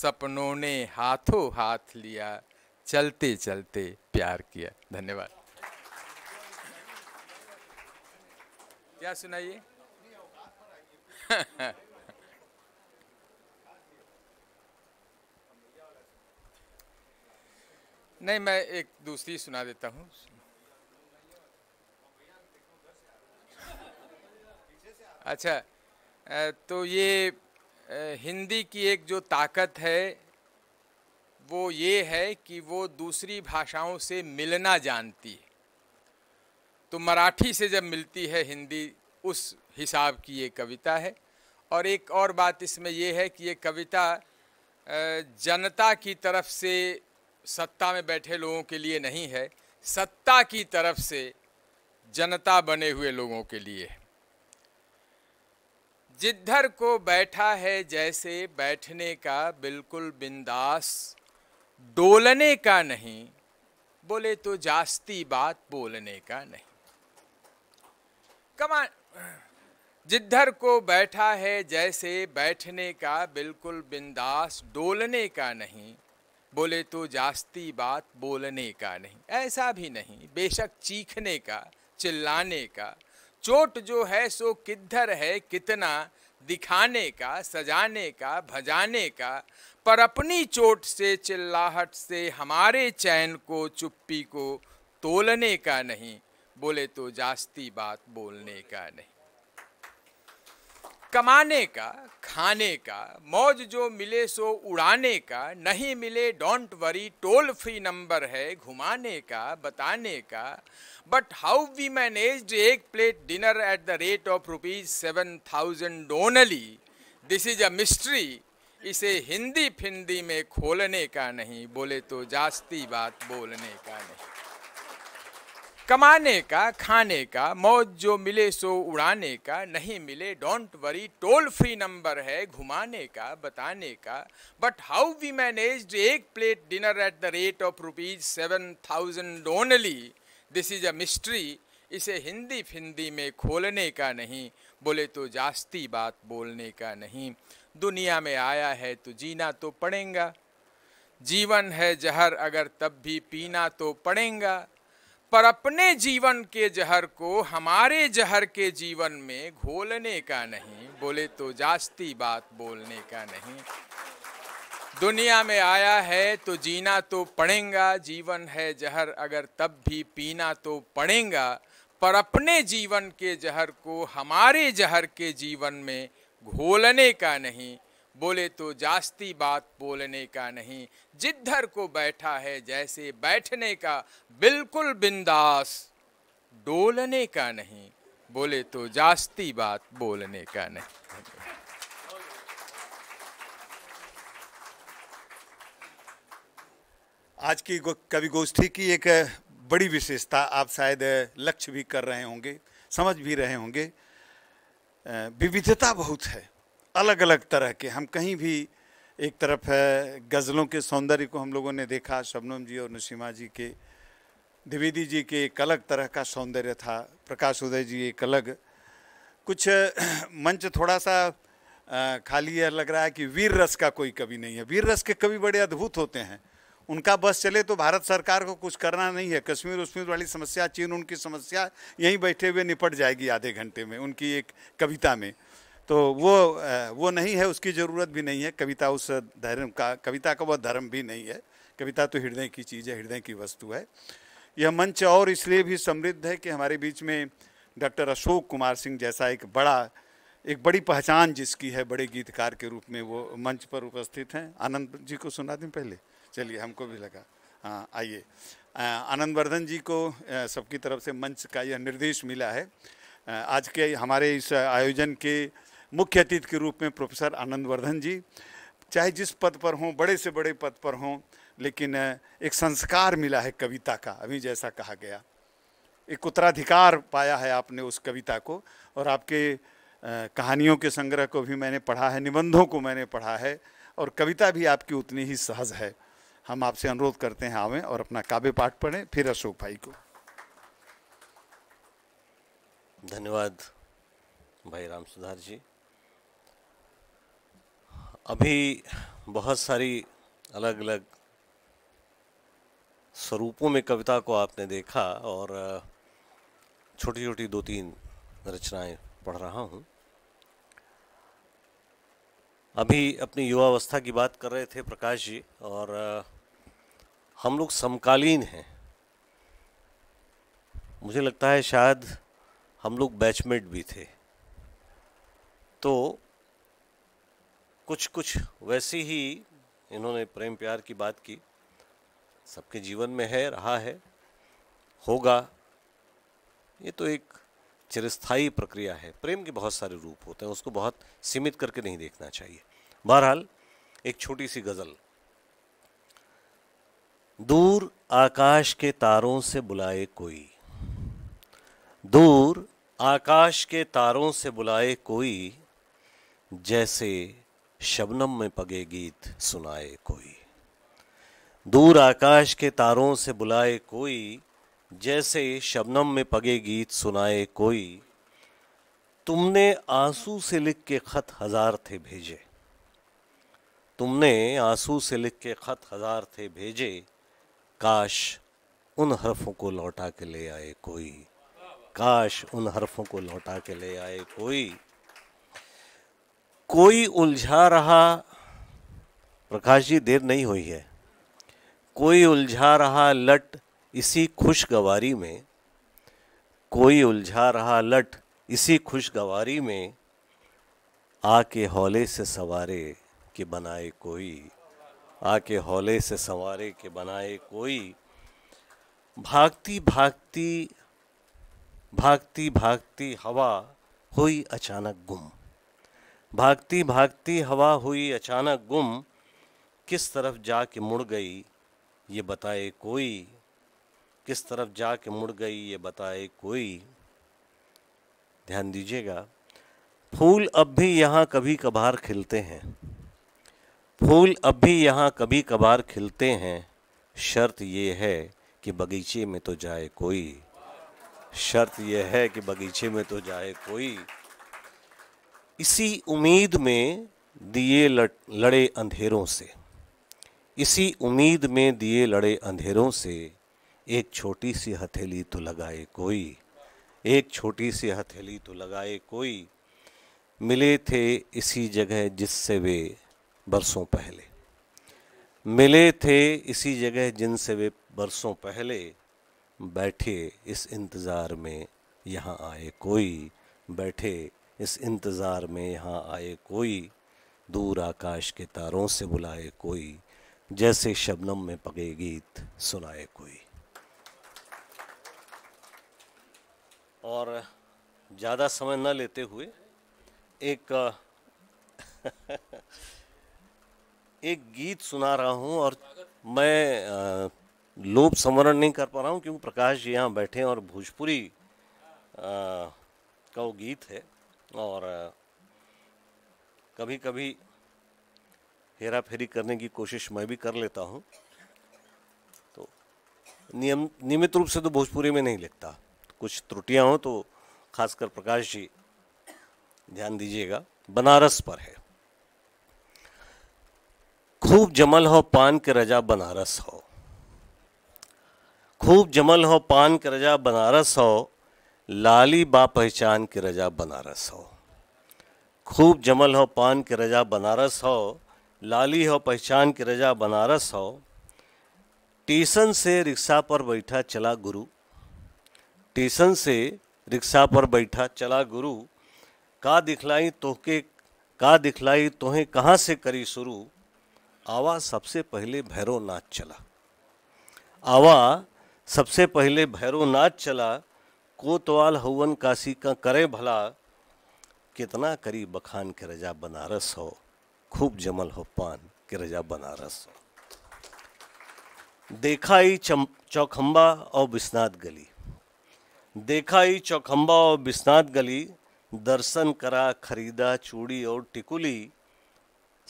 सपनों ने हाथों हाथ लिया चलते चलते प्यार किया धन्यवाद क्या सुनाइए नहीं मैं एक दूसरी सुना देता हूँ अच्छा तो ये हिंदी की एक जो ताकत है वो ये है कि वो दूसरी भाषाओं से मिलना जानती है तो मराठी से जब मिलती है हिंदी उस हिसाब की ये कविता है और एक और बात इसमें यह है कि ये कविता जनता की तरफ से सत्ता में बैठे लोगों के लिए नहीं है सत्ता की तरफ से जनता बने हुए लोगों के लिए है जिधर को बैठा है जैसे बैठने का बिल्कुल बिंदास डोलने का नहीं बोले तो जास्ती बात बोलने का नहीं कमान जिधर को बैठा है जैसे बैठने का बिल्कुल बिंदास डोलने का नहीं बोले तो जास्ती बात बोलने का नहीं ऐसा भी नहीं बेशक चीखने का चिल्लाने का चोट जो है सो किधर है कितना दिखाने का सजाने का भजाने का पर अपनी चोट से चिल्लाहट से हमारे चैन को चुप्पी को तोलने का नहीं बोले तो जास्ती बात बोलने का नहीं कमाने का खाने का मौज जो मिले सो उड़ाने का नहीं मिले don't worry toll free number है घुमाने का बताने का बट हाउ वी मैनेज एक plate dinner at the rate of rupees seven thousand only this is a mystery इसे हिंदी फिंदी में खोलने का नहीं बोले तो जास्ती बात बोलने का नहीं कमाने का खाने का मौज जो मिले सो उड़ाने का नहीं मिले don't worry toll free number है घुमाने का बताने का बट हाउ वी मैनेज एक plate dinner at the rate of rupees seven thousand only this is a mystery इसे हिंदी फिंदी में खोलने का नहीं बोले तो जास्ती बात बोलने का नहीं दुनिया में आया है तो जीना तो पड़ेगा जीवन है जहर अगर तब भी पीना तो पड़ेगा पर अपने जीवन के जहर को हमारे जहर के जीवन में घोलने का नहीं बोले तो जास्ती बात बोलने का नहीं दुनिया में आया है तो जीना तो पड़ेगा जीवन है जहर अगर तब भी पीना तो पड़ेगा पर अपने जीवन के जहर को हमारे जहर के जीवन में घोलने का नहीं बोले तो जास्ती बात बोलने का नहीं जिधर को बैठा है जैसे बैठने का बिल्कुल बिंदास डोलने का नहीं बोले तो जास्ती बात बोलने का नहीं आज की कवि गोष्ठी की एक बड़ी विशेषता आप शायद लक्ष्य भी कर रहे होंगे समझ भी रहे होंगे विविधता बहुत है अलग अलग तरह के हम कहीं भी एक तरफ है गज़लों के सौंदर्य को हम लोगों ने देखा शबनम जी और नसीमा जी के द्विवेदी जी के एक अलग तरह का सौंदर्य था प्रकाश उदय जी एक अलग कुछ मंच थोड़ा सा खाली यह लग रहा है कि वीर रस का कोई कवि नहीं है वीर रस के कवि बड़े अद्भुत होते हैं उनका बस चले तो भारत सरकार को कुछ करना नहीं है कश्मीर उश्मीर वाली समस्या चीन उनकी समस्या यहीं बैठे हुए निपट जाएगी आधे घंटे में उनकी एक कविता में तो वो वो नहीं है उसकी ज़रूरत भी नहीं है कविता उस धर्म का कविता का वह धर्म भी नहीं है कविता तो हृदय की चीज़ है हृदय की वस्तु है यह मंच और इसलिए भी समृद्ध है कि हमारे बीच में डॉक्टर अशोक कुमार सिंह जैसा एक बड़ा एक बड़ी पहचान जिसकी है बड़े गीतकार के रूप में वो मंच पर उपस्थित हैं आनंद जी को सुना दें पहले चलिए हमको भी लगा हाँ आइए आनंद वर्धन जी को सबकी तरफ से मंच का यह निर्देश मिला है आज के हमारे इस आयोजन के मुख्य अतिथि के रूप में प्रोफेसर आनंद वर्धन जी चाहे जिस पद पर हों बड़े से बड़े पद पर हों लेकिन एक संस्कार मिला है कविता का अभी जैसा कहा गया एक उत्तराधिकार पाया है आपने उस कविता को और आपके कहानियों के संग्रह को भी मैंने पढ़ा है निबंधों को मैंने पढ़ा है और कविता भी आपकी उतनी ही सहज है हम आपसे अनुरोध करते हैं आवें और अपना काव्य पाठ पढ़ें फिर अशोक भाई को धन्यवाद भाई राम सुधार जी अभी बहुत सारी अलग अलग स्वरूपों में कविता को आपने देखा और छोटी छोटी दो तीन रचनाएं पढ़ रहा हूँ अभी अपनी युवावस्था की बात कर रहे थे प्रकाश जी और हम लोग समकालीन हैं मुझे लगता है शायद हम लोग बैचमेट भी थे तो कुछ कुछ वैसी ही इन्होंने प्रेम प्यार की बात की सबके जीवन में है रहा है होगा ये तो एक चिरस्थाई प्रक्रिया है प्रेम के बहुत सारे रूप होते हैं उसको बहुत सीमित करके नहीं देखना चाहिए बहरहाल एक छोटी सी गज़ल दूर आकाश के तारों से बुलाए कोई दूर आकाश के तारों से बुलाए कोई जैसे शबनम में पगे गीत सुनाए कोई दूर आकाश के तारों से बुलाए कोई जैसे शबनम में पगे गीत सुनाए कोई तुमने आंसू से लिख के खत हजार थे भेजे तुमने आंसू से लिख के खत हजार थे भेजे काश उन हरफों को लौटा के ले आए कोई काश उन हरफों को लौटा के ले आए कोई कोई उलझा रहा प्रकाश जी देर नहीं हुई है कोई उलझा रहा लट इसी खुशगवारी में कोई उलझा रहा लट इसी खुशगवारी में आके हौले से सवारे के बनाए कोई आके हौले से सवारे के बनाए कोई भागती भागती भागती भागती हवा हुई अचानक गुम भागती भागती हवा हुई अचानक गुम किस तरफ जा के मुड़ गई ये बताए कोई किस तरफ जा के मुड़ गई ये बताए कोई ध्यान दीजिएगा फूल अब भी यहाँ कभी कभार खिलते हैं फूल अब भी यहाँ कभी कभार खिलते हैं शर्त ये है कि बगीचे में तो जाए कोई शर्त यह है कि बगीचे में तो जाए कोई इसी उम्मीद में दिए लड़े अंधेरों से इसी उम्मीद में दिए लड़े अंधेरों से एक छोटी सी हथेली तो लगाए कोई एक छोटी सी हथेली तो लगाए कोई मिले थे इसी जगह जिससे वे बरसों पहले मिले थे इसी जगह जिनसे वे बरसों पहले बैठे इस इंतज़ार में यहाँ आए कोई बैठे इस इंतज़ार में यहाँ आए कोई दूर आकाश के तारों से बुलाए कोई जैसे शबनम में पगे गीत सुनाए कोई और ज़्यादा समय न लेते हुए एक एक गीत सुना रहा हूँ और मैं लोप संवरण नहीं कर पा रहा हूँ क्योंकि प्रकाश जी यहाँ बैठे हैं और भोजपुरी का वो गीत है और कभी कभी हेरा फेरी करने की कोशिश मैं भी कर लेता हूँ तो नियम नियमित रूप से तो भोजपुरी में नहीं लिखता कुछ त्रुटियाँ हो तो खासकर प्रकाश जी ध्यान दीजिएगा बनारस पर है खूब जमल हो पान के रजा बनारस हो खूब जमल हो पान के रजा बनारस हो लाली बा पहचान के रजा बनारस हो खूब जमल हो पान के रजा बनारस हो लाली हो पहचान के रजा बनारस हो टीसन से रिक्शा पर बैठा चला गुरु टीसन से रिक्शा पर बैठा चला गुरु का दिखलाई तोहके का दिखलाई तुहें कहाँ से करी शुरू आवा सबसे पहले भैरव नाच चला आवा सबसे पहले भैरव नाच चला कोतवाल हवन काशी का करे भला कितना करी बखान के रजा बनारस हो खूब जमल हो पान के रजा बनारस हो देखा ही चौखंबा और बिस्नाथ गली देखा ही चौखंबा और बिस्नाथ गली दर्शन करा खरीदा चूड़ी और टिकुली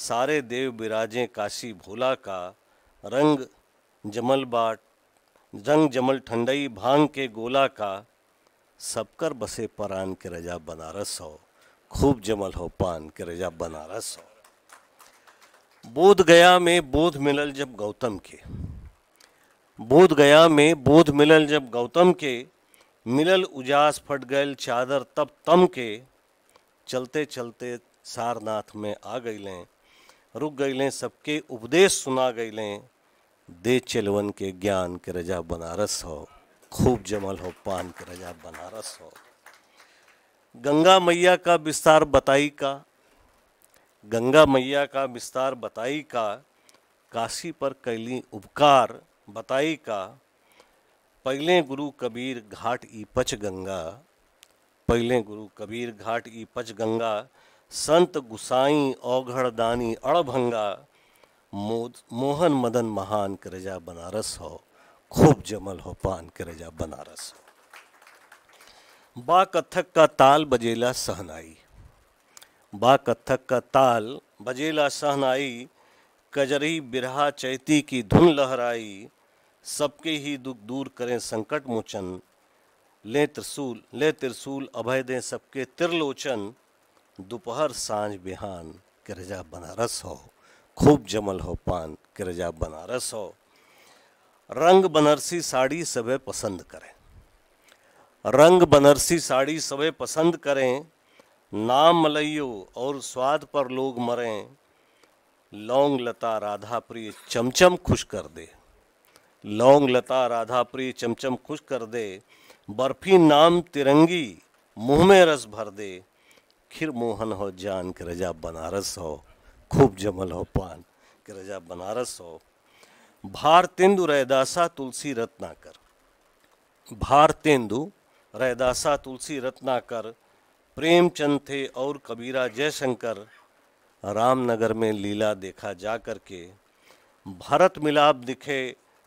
सारे देव बिराजे काशी भोला का रंग जमल बाट रंग जमल ठंडई भांग के गोला का सब कर बसे परान के रजा बनारस हो खूब जमल हो पान के रजा बनारस हो बोध गया में बोध मिलल जब गौतम के बोध गया में बोध मिलल जब गौतम के मिलल उजास फट गए चादर तब तम के चलते चलते सारनाथ में आ गई लें रुक गई लें सबके उपदेश सुना गईलें दे चलवन के ज्ञान के रजा बनारस हो खूब जमल हो पान के रजा बनारस हो गंगा मैया का विस्तार बताई का गंगा मैया का विस्तार बताई का काशी पर कैली उपकार बताई का पहले गुरु कबीर घाट ई पच गंगा पहले गुरु कबीर घाट ई पच गंगा संत गुसाई औघड़ दानी अड़भंगा मोद मोहन मदन महान करजा बनारस हो खूब जमल हो पान करे जा बनारस बा कथक का ताल बजेला सहनाई बा कथक का ताल बजेला सहनाई कजरी बिरहा चैती की धुन लहराई सबके ही दुख दूर करें संकट मोचन ले त्रिशूल ले त्रिशूल अभय दें सबके त्रिलोचन दोपहर सांझ बिहान करजा बनारस हो खूब जमल हो पान करजा बनारस हो रंग बनारसी साड़ी सबे पसंद करें रंग बनारसी साड़ी सबे पसंद करें नाम मलयो और स्वाद पर लोग मरें लौंग लता राधा प्रिय चमचम खुश कर दे लौंग लता राधा प्रिय चमचम खुश कर दे बर्फी नाम तिरंगी मुँह में रस भर दे खिर मोहन हो जान के रजा बनारस हो खूब जमल हो पान के रजा बनारस हो भारतेंदु रैदासा तुलसी रत्नाकर भारतेंदु रैदासा तुलसी रत्नाकर प्रेमचंद थे और कबीरा जयशंकर रामनगर में लीला देखा जा कर के भरत मिलाप दिखे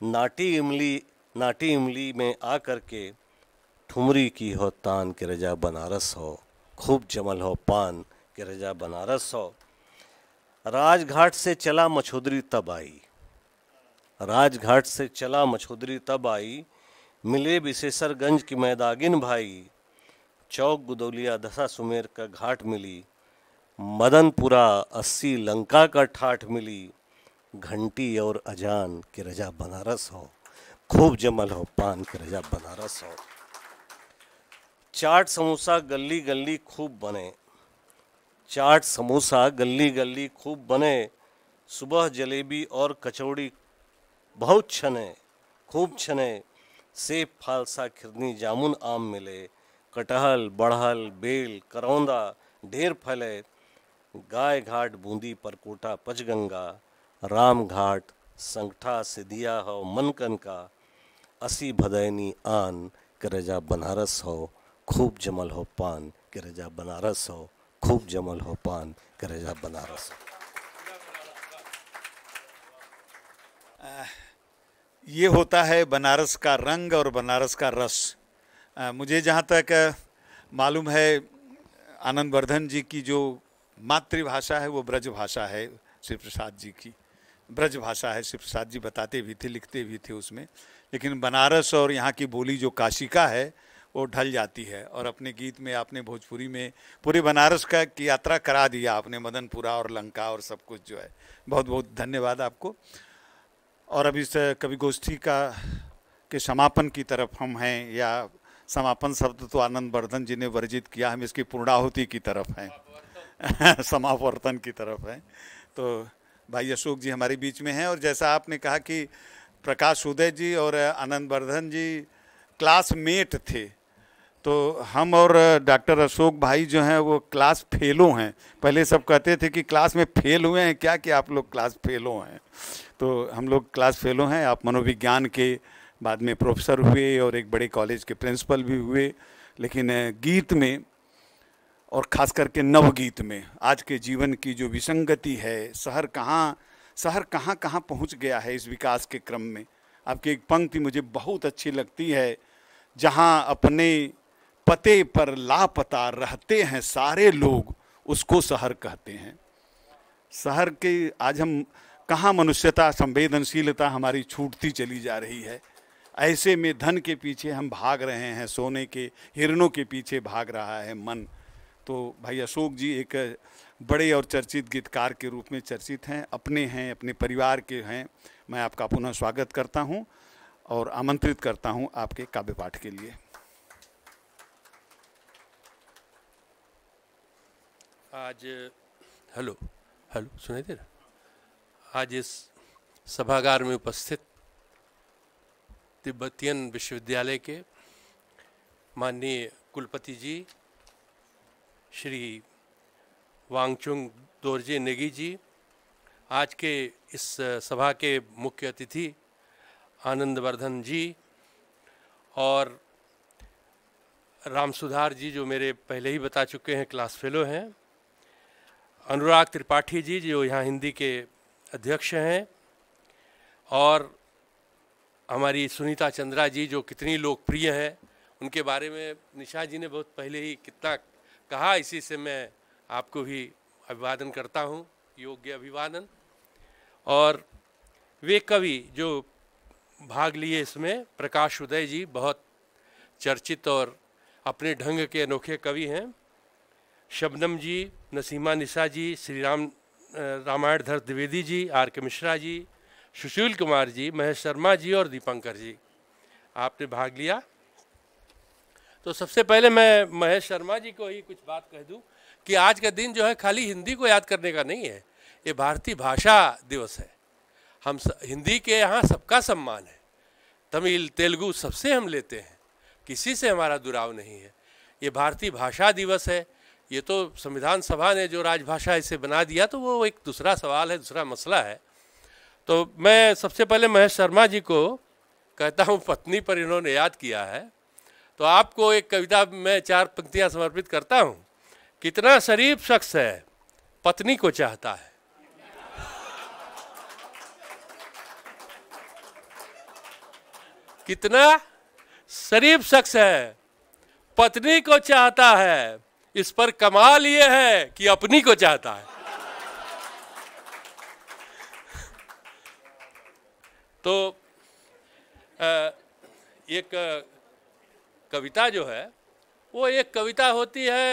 नाटी इमली नाटी इमली में आ के ठुमरी की हो तान के रजा बनारस हो खूब जमल हो पान के रजा बनारस हो राजघाट से चला मछुदरी तब आई राजघाट से चला मछोदरी तब आई मिले विशेषरगंज की मैदागिन भाई चौक गुदौलिया दशा सुमेर का घाट मिली मदनपुरा अस्सी लंका का ठाठ मिली घंटी और अजान की रजा बनारस हो खूब जमल हो पान की रजा बनारस हो चाट समोसा गली गली खूब बने चाट समोसा गली गली खूब बने सुबह जलेबी और कचौड़ी बहुत छने खूब छने सेब फालसा खिरनी जामुन आम मिले कटहल बढ़हल बेल करौंदा ढेर फले गाय घाट बूंदी परकोटा पचगंगा राम घाट संगठा सिदिया हो मनकन का असी भदैनी आन करजा बनारस हो खूब जमल हो पान करजा बनारस हो खूब जमल हो पान करजा बनारस हो uh, ये होता है बनारस का रंग और बनारस का रस मुझे जहाँ तक मालूम है आनंद वर्धन जी की जो मातृभाषा है वो ब्रज भाषा है शिव प्रसाद जी की ब्रज भाषा है शिव प्रसाद जी बताते भी थे लिखते भी थे उसमें लेकिन बनारस और यहाँ की बोली जो काशी का है वो ढल जाती है और अपने गीत में आपने भोजपुरी में पूरे बनारस का की यात्रा करा दिया आपने मदनपुरा और लंका और सब कुछ जो है बहुत बहुत धन्यवाद आपको और अभी से कभी गोष्ठी का के समापन की तरफ हम हैं या समापन शब्द तो आनंद वर्धन जी ने वर्जित किया हम इसकी पूर्णाहुति की तरफ हैं समापवर्तन की तरफ हैं तो भाई अशोक जी हमारे बीच में हैं और जैसा आपने कहा कि प्रकाश उदय जी और आनंद वर्धन जी क्लासमेट थे तो हम और डॉक्टर अशोक भाई जो हैं वो क्लास फेलो हैं पहले सब कहते थे कि क्लास में फेल हुए हैं क्या कि आप लोग क्लास फेलो हैं तो हम लोग क्लास फेलो हैं आप मनोविज्ञान के बाद में प्रोफेसर हुए और एक बड़े कॉलेज के प्रिंसिपल भी हुए लेकिन गीत में और ख़ास करके नवगीत में आज के जीवन की जो विसंगति है शहर कहाँ शहर कहाँ कहाँ पहुँच गया है इस विकास के क्रम में आपकी एक पंक्ति मुझे बहुत अच्छी लगती है जहाँ अपने पते पर लापता रहते हैं सारे लोग उसको शहर कहते हैं शहर के आज हम कहाँ मनुष्यता संवेदनशीलता हमारी छूटती चली जा रही है ऐसे में धन के पीछे हम भाग रहे हैं सोने के हिरणों के पीछे भाग रहा है मन तो भाई अशोक जी एक बड़े और चर्चित गीतकार के रूप में चर्चित हैं अपने हैं अपने परिवार के हैं मैं आपका पुनः स्वागत करता हूं और आमंत्रित करता हूं आपके काव्य पाठ के लिए आज हेलो हेलो सुनाई दे रहा आज इस सभागार में उपस्थित तिब्बतियन विश्वविद्यालय के माननीय कुलपति जी श्री वांगचुंग दोरजे नेगी जी आज के इस सभा के मुख्य अतिथि आनंदवर्धन जी और राम सुधार जी जो मेरे पहले ही बता चुके हैं क्लास फेलो हैं अनुराग त्रिपाठी जी जो यहाँ हिंदी के अध्यक्ष हैं और हमारी सुनीता चंद्रा जी जो कितनी लोकप्रिय हैं उनके बारे में निशा जी ने बहुत पहले ही कितना कहा इसी से मैं आपको भी अभिवादन करता हूँ योग्य अभिवादन और वे कवि जो भाग लिए इसमें प्रकाश उदय जी बहुत चर्चित और अपने ढंग के अनोखे कवि हैं शबनम जी नसीमा निशा जी श्री राम रामायण धर द्विवेदी जी आर के मिश्रा जी सुशील कुमार जी महेश शर्मा जी और दीपंकर जी आपने भाग लिया तो सबसे पहले मैं महेश शर्मा जी को ही कुछ बात कह दूं कि आज का दिन जो है खाली हिंदी को याद करने का नहीं है ये भारतीय भाषा दिवस है हम स, हिंदी के यहाँ सबका सम्मान है तमिल तेलुगु सबसे हम लेते हैं किसी से हमारा दुराव नहीं है ये भारतीय भाषा दिवस है ये तो संविधान सभा ने जो राजभाषा इसे बना दिया तो वो एक दूसरा सवाल है दूसरा मसला है तो मैं सबसे पहले महेश शर्मा जी को कहता हूँ पत्नी पर इन्होंने याद किया है तो आपको एक कविता मैं चार पंक्तियाँ समर्पित करता हूँ कितना शरीफ शख्स है पत्नी को चाहता है कितना शरीफ शख्स है पत्नी को चाहता है इस पर कमाल यह है कि अपनी को चाहता है तो एक कविता जो है वो एक कविता होती है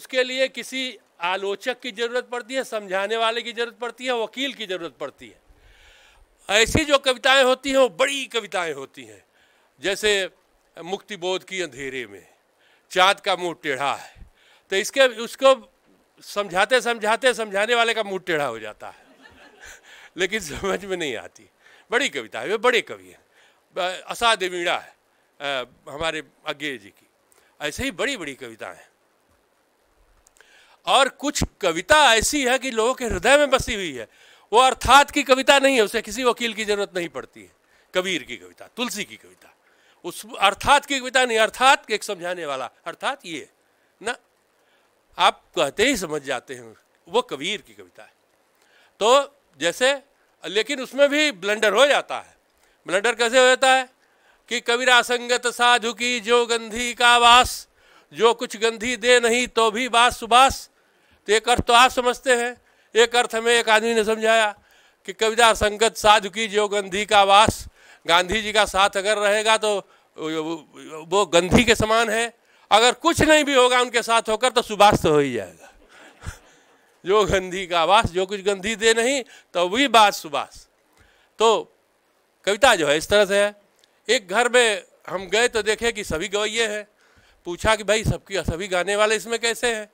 उसके लिए किसी आलोचक की ज़रूरत पड़ती है समझाने वाले की ज़रूरत पड़ती है वकील की ज़रूरत पड़ती है ऐसी जो कविताएं होती हैं वो बड़ी कविताएं होती हैं जैसे मुक्तिबोध की अंधेरे में चाँद का मुंह टेढ़ा है तो इसके उसको समझाते समझाते समझाने वाले का मूड टेढ़ा हो जाता है लेकिन समझ में नहीं आती बड़ी कविता है वे बड़े कवि हैं असाध मीणा है आ, हमारे अज्ञे जी की ऐसे ही बड़ी बड़ी कविताएं हैं और कुछ कविता ऐसी है कि लोगों के हृदय में बसी हुई है वो अर्थात की कविता नहीं है उसे किसी वकील की जरूरत नहीं पड़ती है कबीर की कविता तुलसी की कविता उस अर्थात की कविता नहीं अर्थात एक समझाने वाला अर्थात ये ना आप कहते ही समझ जाते हैं वो कबीर की कविता है तो जैसे लेकिन उसमें भी ब्लंडर हो जाता है ब्लंडर कैसे हो जाता है कि कबीरा संगत साधु की जो गंधी का वास जो कुछ गंधी दे नहीं तो भी बास सुबास तो एक अर्थ तो आप समझते हैं एक अर्थ हमें एक आदमी ने समझाया कि कविता संगत साधु की जो गंधी का वास गांधी जी का साथ अगर रहेगा तो वो गंधी के समान है अगर कुछ नहीं भी होगा उनके साथ होकर तो सुभाष तो हो ही जाएगा जो गंधी का आवास जो कुछ गंधी दे नहीं तो वही बात सुभाष तो कविता जो है इस तरह से है एक घर में हम गए तो देखे कि सभी गवैये हैं पूछा कि भाई सबकी सभी गाने वाले इसमें कैसे हैं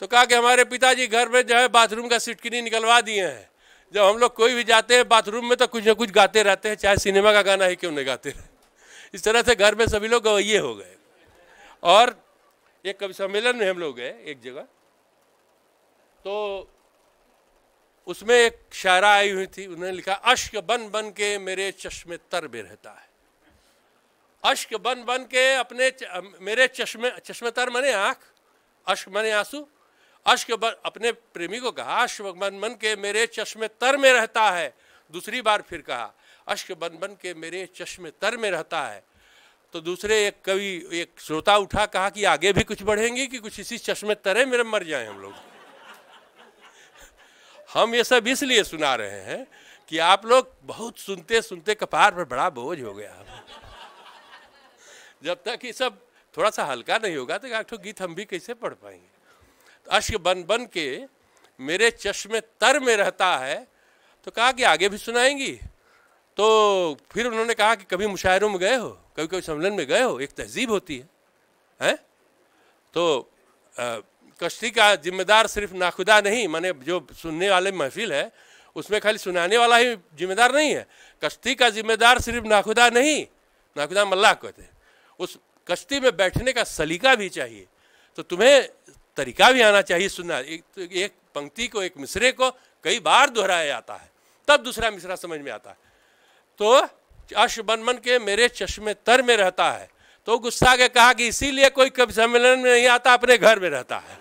तो कहा कि हमारे पिताजी घर में जो है बाथरूम का सिटकिनी निकलवा दिए हैं जब हम लोग कोई भी जाते हैं बाथरूम में तो कुछ ना कुछ गाते रहते हैं चाहे सिनेमा का गाना ही क्यों नहीं गाते इस तरह से घर में सभी लोग गवैये हो गए और एक कवि सम्मेलन में हम लोग गए एक जगह तो उसमें एक शायरा आई हुई थी उन्होंने लिखा अश्क बन बन के मेरे चश्मे तर में रहता है अश्क बन बन के अपने च, मेरे चश्मे चश्मे तर मने आंख अश्क मने आंसू अश्क बन अपने प्रेमी को कहा अश्क बन बन के मेरे चश्मे तर में रहता है दूसरी बार फिर कहा अश्क बन बन के मेरे चश्मे तर में रहता है तो दूसरे एक कवि एक श्रोता उठा कहा कि आगे भी कुछ बढ़ेंगे कि कुछ इसी चश्मे तरह मेरे मर जाए हम लोग हम ये सब इसलिए सुना रहे हैं कि आप लोग बहुत सुनते सुनते कपार पर बड़ा बोझ हो गया जब तक ये सब थोड़ा सा हल्का नहीं होगा तो आठों गीत हम भी कैसे पढ़ पाएंगे तो अश्क बन बन के मेरे चश्मे तर में रहता है तो कहा कि आगे भी सुनाएंगी तो फिर उन्होंने कहा कि कभी मुशायरों में गए हो कभी कभी सम्मेलन में गए हो एक तहजीब होती है हैं तो कश्ती का जिम्मेदार सिर्फ नाखुदा नहीं माने जो सुनने वाले महफिल है उसमें खाली सुनाने वाला ही जिम्मेदार नहीं है कश्ती का जिम्मेदार सिर्फ नाखुदा नहीं नाखुदा मल्लाह कहते हैं उस कश्ती में बैठने का सलीका भी चाहिए तो तुम्हें तरीका भी आना चाहिए सुनना एक तो एक पंक्ति को एक मिसरे को कई बार दोहराया जाता है तब दूसरा मिसरा समझ में आता है तो अश बन बन के मेरे चश्मे तर में रहता है तो गुस्सा के कहा कि इसीलिए कोई कवि सम्मेलन में नहीं आता अपने घर में रहता है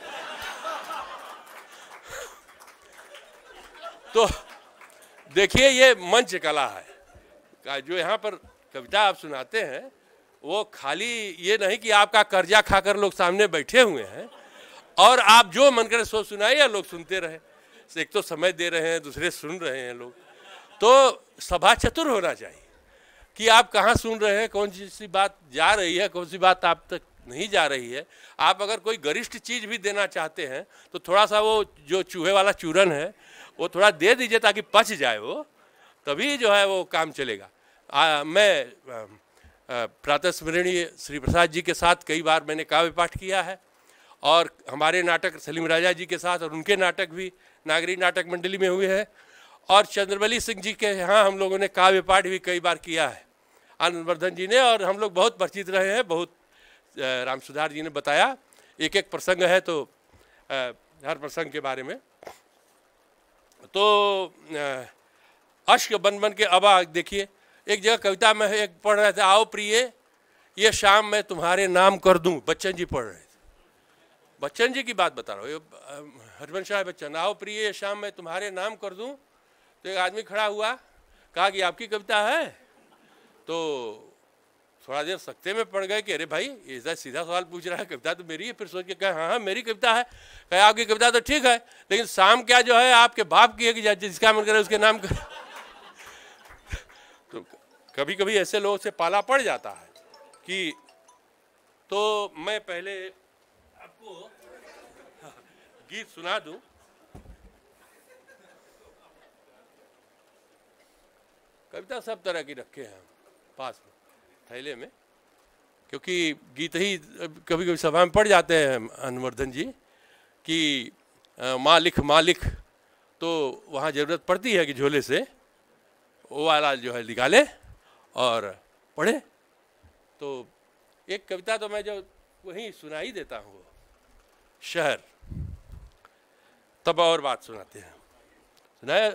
तो देखिए ये मंच कला है जो यहाँ पर कविता आप सुनाते हैं वो खाली ये नहीं कि आपका कर्जा खाकर लोग सामने बैठे हुए हैं और आप जो मन करे सो सुनाइए लोग सुनते रहे एक तो समय दे रहे हैं दूसरे सुन रहे हैं लोग तो सभा चतुर होना चाहिए कि आप कहाँ सुन रहे हैं कौन सी बात जा रही है कौन सी बात आप तक नहीं जा रही है आप अगर कोई गरिष्ठ चीज़ भी देना चाहते हैं तो थोड़ा सा वो जो चूहे वाला चूरन है वो थोड़ा दे दीजिए ताकि पच जाए वो तभी जो है वो काम चलेगा आ, मैं प्रातस्मरणीय श्री प्रसाद जी के साथ कई बार मैंने काव्य पाठ किया है और हमारे नाटक सलीम राजा जी के साथ और उनके नाटक भी नागरी नाटक मंडली में हुए हैं और चंद्रबली सिंह जी के यहाँ हम लोगों ने काव्य पाठ भी कई बार किया है आनंदवर्धन जी ने और हम लोग बहुत परिचित रहे हैं बहुत राम सुधार जी ने बताया एक एक प्रसंग है तो हर प्रसंग के बारे में तो अश्क बन बन के अबा देखिए एक जगह कविता में एक पढ़ रहे थे आओ प्रिय ये शाम मैं तुम्हारे नाम कर दूं बच्चन जी पढ़ रहे थे बच्चन जी की बात बता रहा हूँ राय बच्चन आओ प्रिय ये शाम मैं तुम्हारे नाम कर दूं तो एक आदमी खड़ा हुआ कहा कि आपकी कविता है तो थोड़ा देर सकते में पड़ गए कि अरे भाई ऐसा तो सीधा सवाल पूछ रहा है कविता तो मेरी है फिर सोच के कहे हाँ हाँ मेरी कविता है कहे आपकी कविता तो ठीक है लेकिन शाम क्या जो है आपके बाप की है कि जिसका मन करे उसके नाम कर तो कभी कभी ऐसे लोगों से पाला पड़ जाता है कि तो मैं पहले आपको गीत सुना दूँ कविता सब तरह की रखे हैं पास में थैले में क्योंकि गीत ही कभी कभी सभा में पढ़ जाते हैं अनुवर्धन जी कि मालिक मालिक तो वहाँ ज़रूरत पड़ती है कि झोले से वो वाला जो है निकाले और पढ़े तो एक कविता तो मैं जो वहीं ही देता हूँ शहर तब और बात सुनाते हैं सुनाया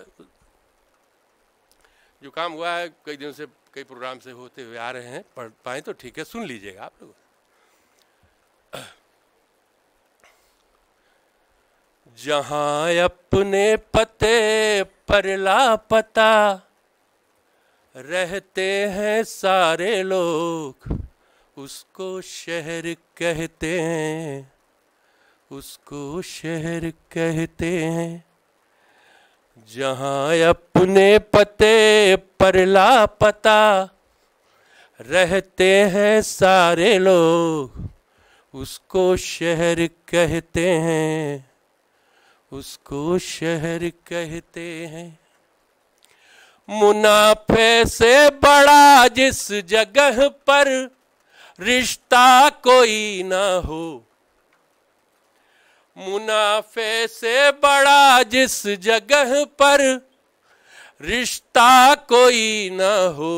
जो काम हुआ है कई दिनों से कई प्रोग्राम से होते हुए आ रहे हैं पढ़ पाए तो ठीक है सुन लीजिएगा आप लोग जहाँ अपने पते पर लापता रहते हैं सारे लोग उसको शहर कहते हैं उसको शहर कहते हैं जहाँ अपने पते पर लापता रहते हैं सारे लोग उसको शहर कहते हैं उसको शहर कहते हैं मुनाफे से बड़ा जिस जगह पर रिश्ता कोई ना हो मुनाफे से बड़ा जिस जगह पर रिश्ता कोई न हो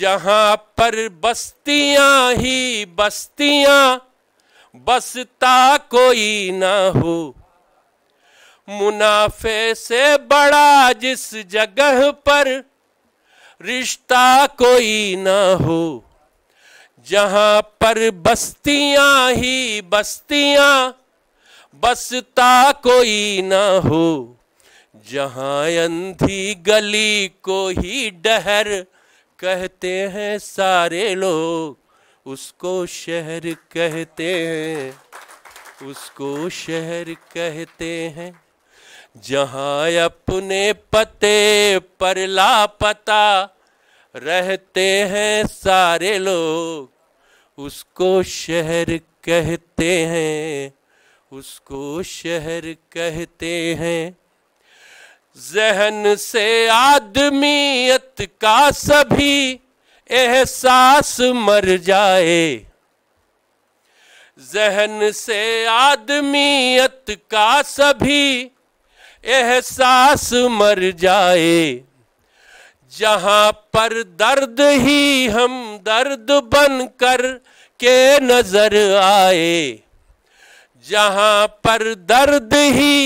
जहां पर बस्तियां ही बस्तियां बसता कोई न हो मुनाफे से बड़ा जिस जगह पर रिश्ता कोई न हो जहां पर बस्तियां ही बस्तियां बसता कोई ना हो जहा अंधी गली को ही डहर कहते हैं सारे लोग उसको शहर कहते हैं उसको शहर कहते हैं जहा अपने पते पर लापता रहते हैं सारे लोग उसको शहर कहते हैं उसको शहर कहते हैं जहन से आदमीयत का सभी एहसास मर जाए जहन से आदमीयत का सभी एहसास मर जाए जहां पर दर्द ही हम दर्द बनकर के नजर आए जहां पर दर्द ही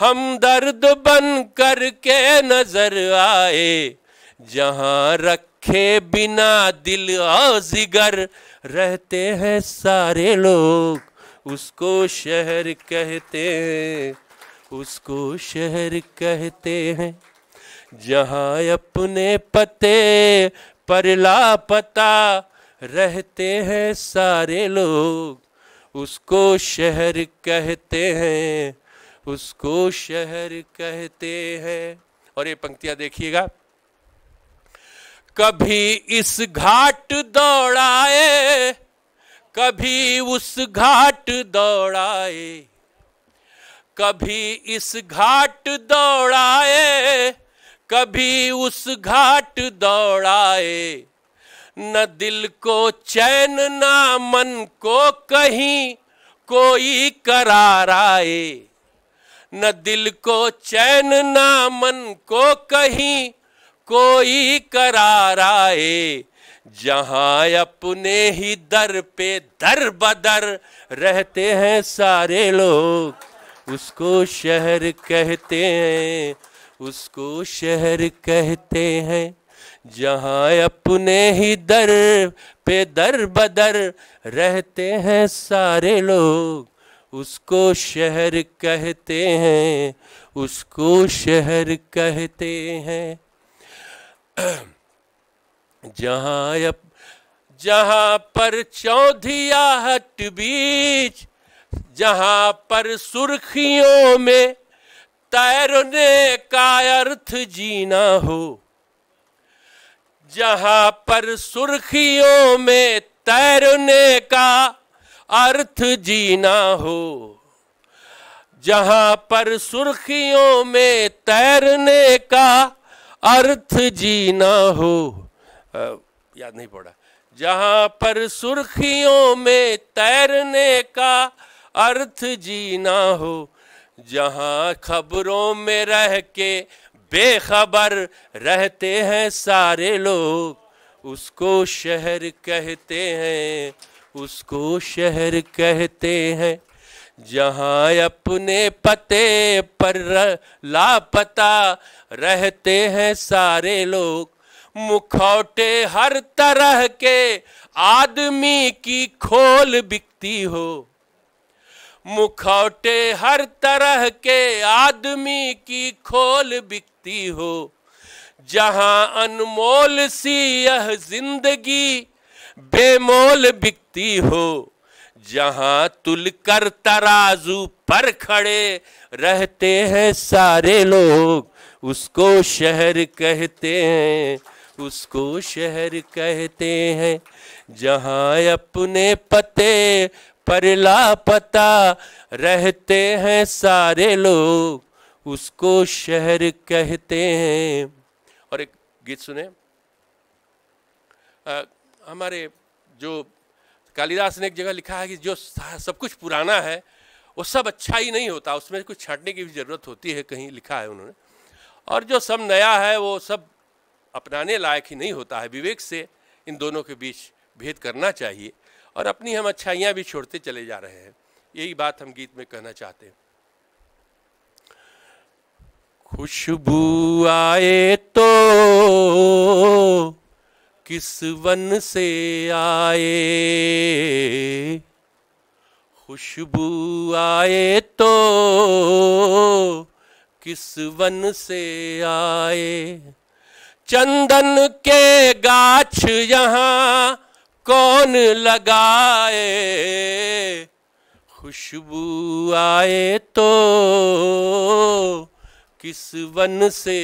हम दर्द बन कर के नजर आए जहां रखे बिना दिल जिगर रहते हैं सारे लोग उसको शहर कहते हैं उसको शहर कहते हैं जहां अपने पते पर लापता रहते हैं सारे लोग उसको शहर कहते हैं उसको शहर कहते हैं और ये पंक्तियां देखिएगा कभी इस घाट दौड़ाए कभी उस घाट दौड़ाए कभी इस घाट दौड़ाए कभी उस घाट दौड़ाए न दिल को चैन ना मन को कहीं कोई करार आए न दिल को चैन ना मन को कहीं कोई करार आए जहाँ अपने ही दर पे दर बदर रहते हैं सारे लोग उसको शहर कहते हैं उसको शहर कहते हैं जहाँ अपने ही दर पे दर बदर रहते हैं सारे लोग उसको शहर कहते हैं उसको शहर कहते हैं जहाँ अप जहाँ पर चौधिया हट बीच जहाँ पर सुर्खियों में तैरने का अर्थ जीना हो जहां पर सुर्खियों में तैरने का अर्थ जीना हो जहां पर सुर्खियों में तैरने का अर्थ जीना हो आ, याद नहीं पड़ा जहां पर सुर्खियों में तैरने का अर्थ जीना हो जहां खबरों में रह के बेखबर रहते हैं सारे लोग उसको शहर कहते हैं उसको शहर कहते हैं जहाँ अपने पते पर लापता रहते हैं सारे लोग मुखौटे हर तरह के आदमी की खोल बिकती हो मुखौटे हर तरह के आदमी की खोल बिकती हो जहां अनमोल सी यह जिंदगी बेमोल बिकती हो जहां तुल कर तराजू पर खड़े रहते हैं सारे लोग उसको शहर कहते हैं उसको शहर कहते हैं जहां अपने पते पर लापता रहते हैं सारे लोग उसको शहर कहते हैं और एक गीत सुने आ, हमारे जो कालिदास ने एक जगह लिखा है कि जो सब कुछ पुराना है वो सब अच्छा ही नहीं होता उसमें कुछ छाटने की भी ज़रूरत होती है कहीं लिखा है उन्होंने और जो सब नया है वो सब अपनाने लायक ही नहीं होता है विवेक से इन दोनों के बीच भेद करना चाहिए और अपनी हम अच्छाइयाँ भी छोड़ते चले जा रहे हैं यही बात हम गीत में कहना चाहते हैं खुशबू आए तो किस वन से आए खुशबू आए तो किस वन से आए चंदन के गाछ यहाँ कौन लगाए खुशबू आए तो किस वन से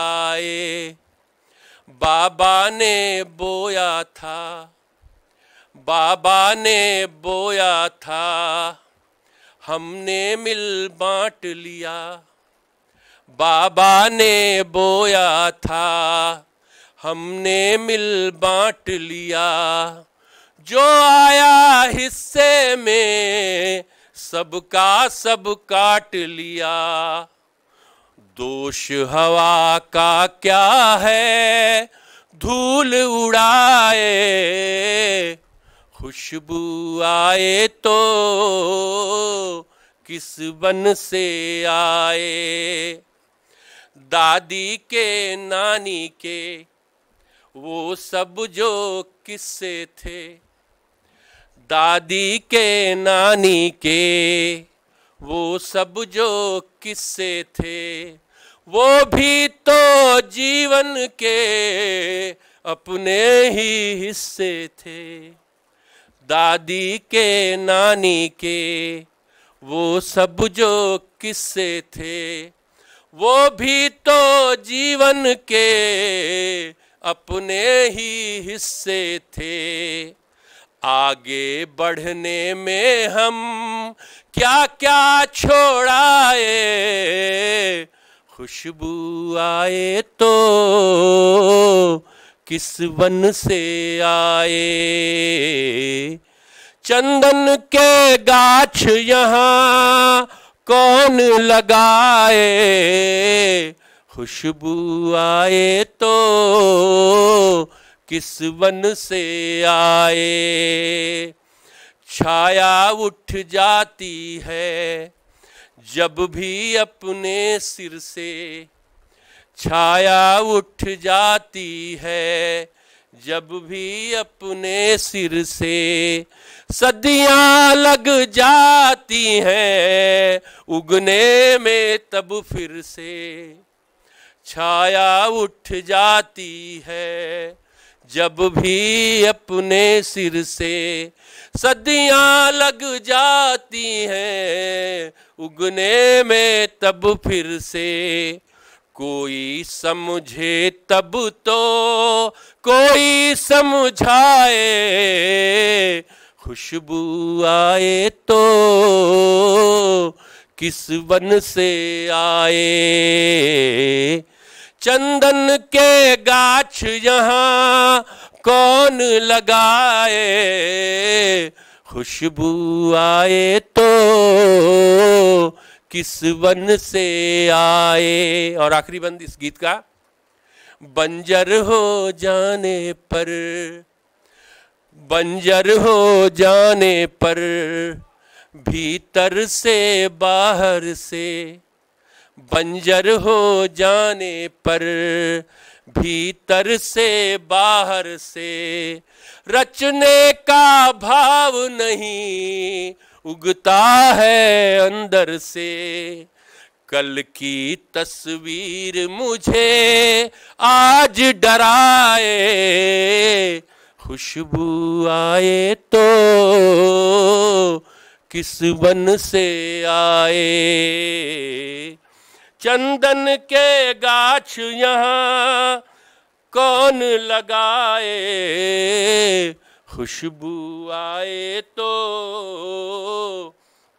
आए बाबा ने बोया था बाबा ने बोया था हमने मिल बांट लिया बाबा ने बोया था हमने मिल बांट लिया जो आया हिस्से में सबका सब काट लिया दोष हवा का क्या है धूल उड़ाए खुशबू आए तो किस बन से आए दादी के नानी के वो सब जो किस्से थे दादी के नानी के वो सब जो किस्से थे वो भी तो जीवन के अपने ही हिस्से थे दादी के नानी के वो सब जो किस्से थे वो भी तो जीवन के अपने ही हिस्से थे आगे बढ़ने में हम क्या क्या छोड़ाए खुशबू आए तो किस वन से आए चंदन के गाछ यहाँ कौन लगाए खुशबू आए तो किस वन से आए छाया उठ जाती है जब भी अपने सिर से छाया उठ जाती है जब भी अपने सिर से सदियां लग जाती हैं उगने में तब फिर से छाया उठ जाती है जब भी अपने सिर से सदियां लग जाती हैं उगने में तब फिर से कोई समझे तब तो कोई समझाए खुशबू आए तो किस वन से आए चंदन के गाछ यहाँ कौन लगाए खुशबू आए तो किस वन से आए और आखिरी बंद इस गीत का बंजर हो जाने पर बंजर हो जाने पर भीतर से बाहर से बंजर हो जाने पर भीतर से बाहर से रचने का भाव नहीं उगता है अंदर से कल की तस्वीर मुझे आज डराए खुशबू आए तो किस वन से आए चंदन के गाछ यहाँ कौन लगाए खुशबू आए तो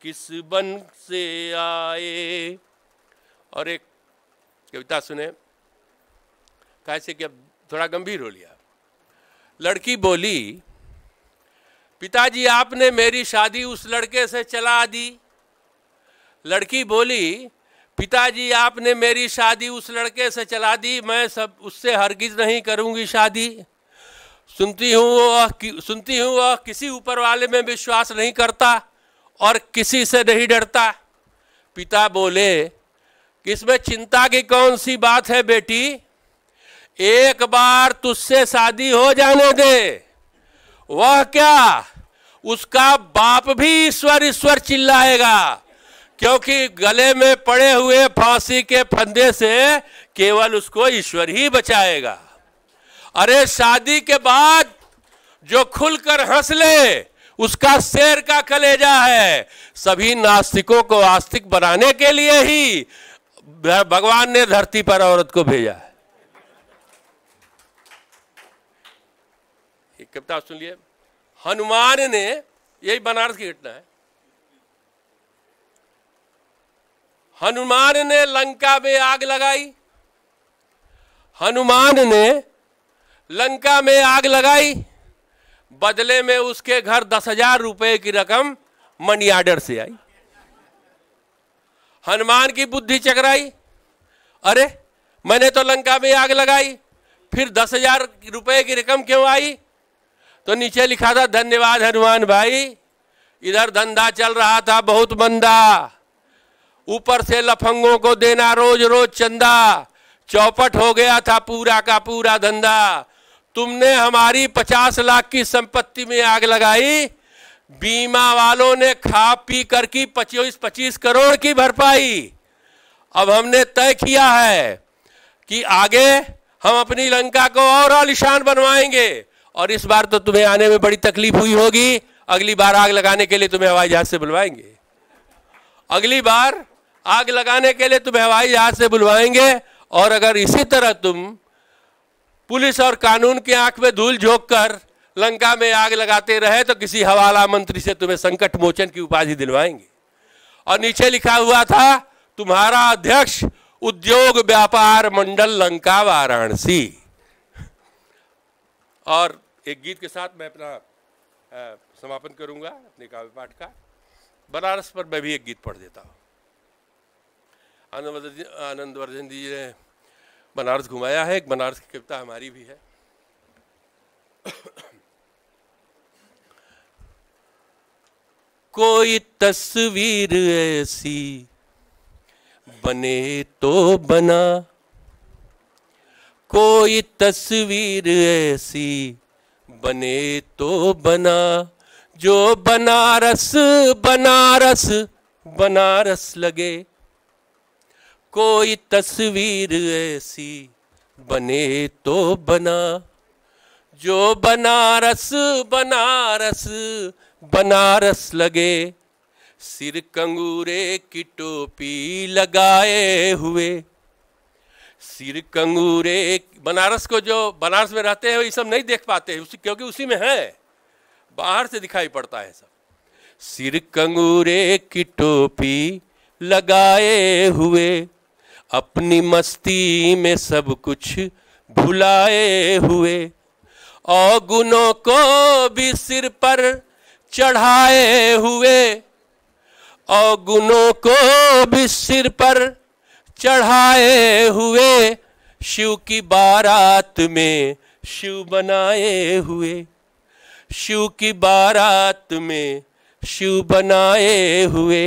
किस बन से आए और एक कविता सुने कैसे कि अब थोड़ा गंभीर हो लिया लड़की बोली पिताजी आपने मेरी शादी उस लड़के से चला दी लड़की बोली पिताजी आपने मेरी शादी उस लड़के से चला दी मैं सब उससे हरगिज नहीं करूंगी शादी सुनती हूँ वह सुनती हूँ वह किसी ऊपर वाले में विश्वास नहीं करता और किसी से नहीं डरता पिता बोले कि इसमें चिंता की कौन सी बात है बेटी एक बार तुझसे शादी हो जाने दे वह क्या उसका बाप भी ईश्वर ईश्वर चिल्लाएगा क्योंकि गले में पड़े हुए फांसी के फंदे से केवल उसको ईश्वर ही बचाएगा अरे शादी के बाद जो खुलकर हंस ले उसका शेर का कलेजा है सभी नास्तिकों को आस्तिक बनाने के लिए ही भगवान ने धरती पर औरत को भेजा है कविता सुन लिए हनुमान ने यही बनारस की घटना है हनुमान ने लंका में आग लगाई हनुमान ने लंका में आग लगाई बदले में उसके घर दस हजार रुपये की रकम मनी ऑर्डर से आई हनुमान की बुद्धि चकराई अरे मैंने तो लंका में आग लगाई फिर दस हजार रुपये की रकम क्यों आई तो नीचे लिखा था धन्यवाद हनुमान भाई इधर धंधा चल रहा था बहुत मंदा ऊपर से लफंगों को देना रोज रोज चंदा चौपट हो गया था पूरा का पूरा धंधा तुमने हमारी पचास लाख की संपत्ति में आग लगाई बीमा वालों ने खा पी कर की पच्चीस पच्चीस करोड़ की भरपाई अब हमने तय किया है कि आगे हम अपनी लंका को और आलिशान बनवाएंगे और इस बार तो तुम्हें आने में बड़ी तकलीफ हुई होगी अगली बार आग लगाने के लिए तुम्हें हवाई जहाज से बुलवाएंगे अगली बार आग लगाने के लिए तुम्हें हवाई जहाज से बुलवाएंगे और अगर इसी तरह तुम पुलिस और कानून की आंख में धूल झोंक कर लंका में आग लगाते रहे तो किसी हवाला मंत्री से तुम्हें संकट मोचन की उपाधि दिलवाएंगे और नीचे लिखा हुआ था तुम्हारा अध्यक्ष उद्योग व्यापार मंडल लंका वाराणसी और एक गीत के साथ मैं अपना समापन करूंगा अपने काव्य पाठ का बनारस पर मैं भी एक गीत पढ़ देता हूँ आनंद आनंद वर्धन जी ने बनारस घुमाया है एक बनारस की कविता हमारी भी है कोई तस्वीर ऐसी बने तो बना कोई तस्वीर ऐसी बने तो बना जो बनारस बनारस बनारस लगे कोई तस्वीर ऐसी बने तो बना जो बनारस बनारस बनारस लगे सिर कंगूरे की टोपी लगाए हुए सिर कंगूरे बनारस को जो बनारस में रहते हैं ये सब नहीं देख पाते उसी क्योंकि उसी में है बाहर से दिखाई पड़ता है सब सिर कंगूरे की टोपी लगाए हुए अपनी मस्ती में सब कुछ भुलाए हुए और गुनों को भी सिर पर चढ़ाए हुए और गुनों को भी सिर पर चढ़ाए हुए शिव की बारात में शिव बनाए हुए शिव की बारात में शिव बनाए हुए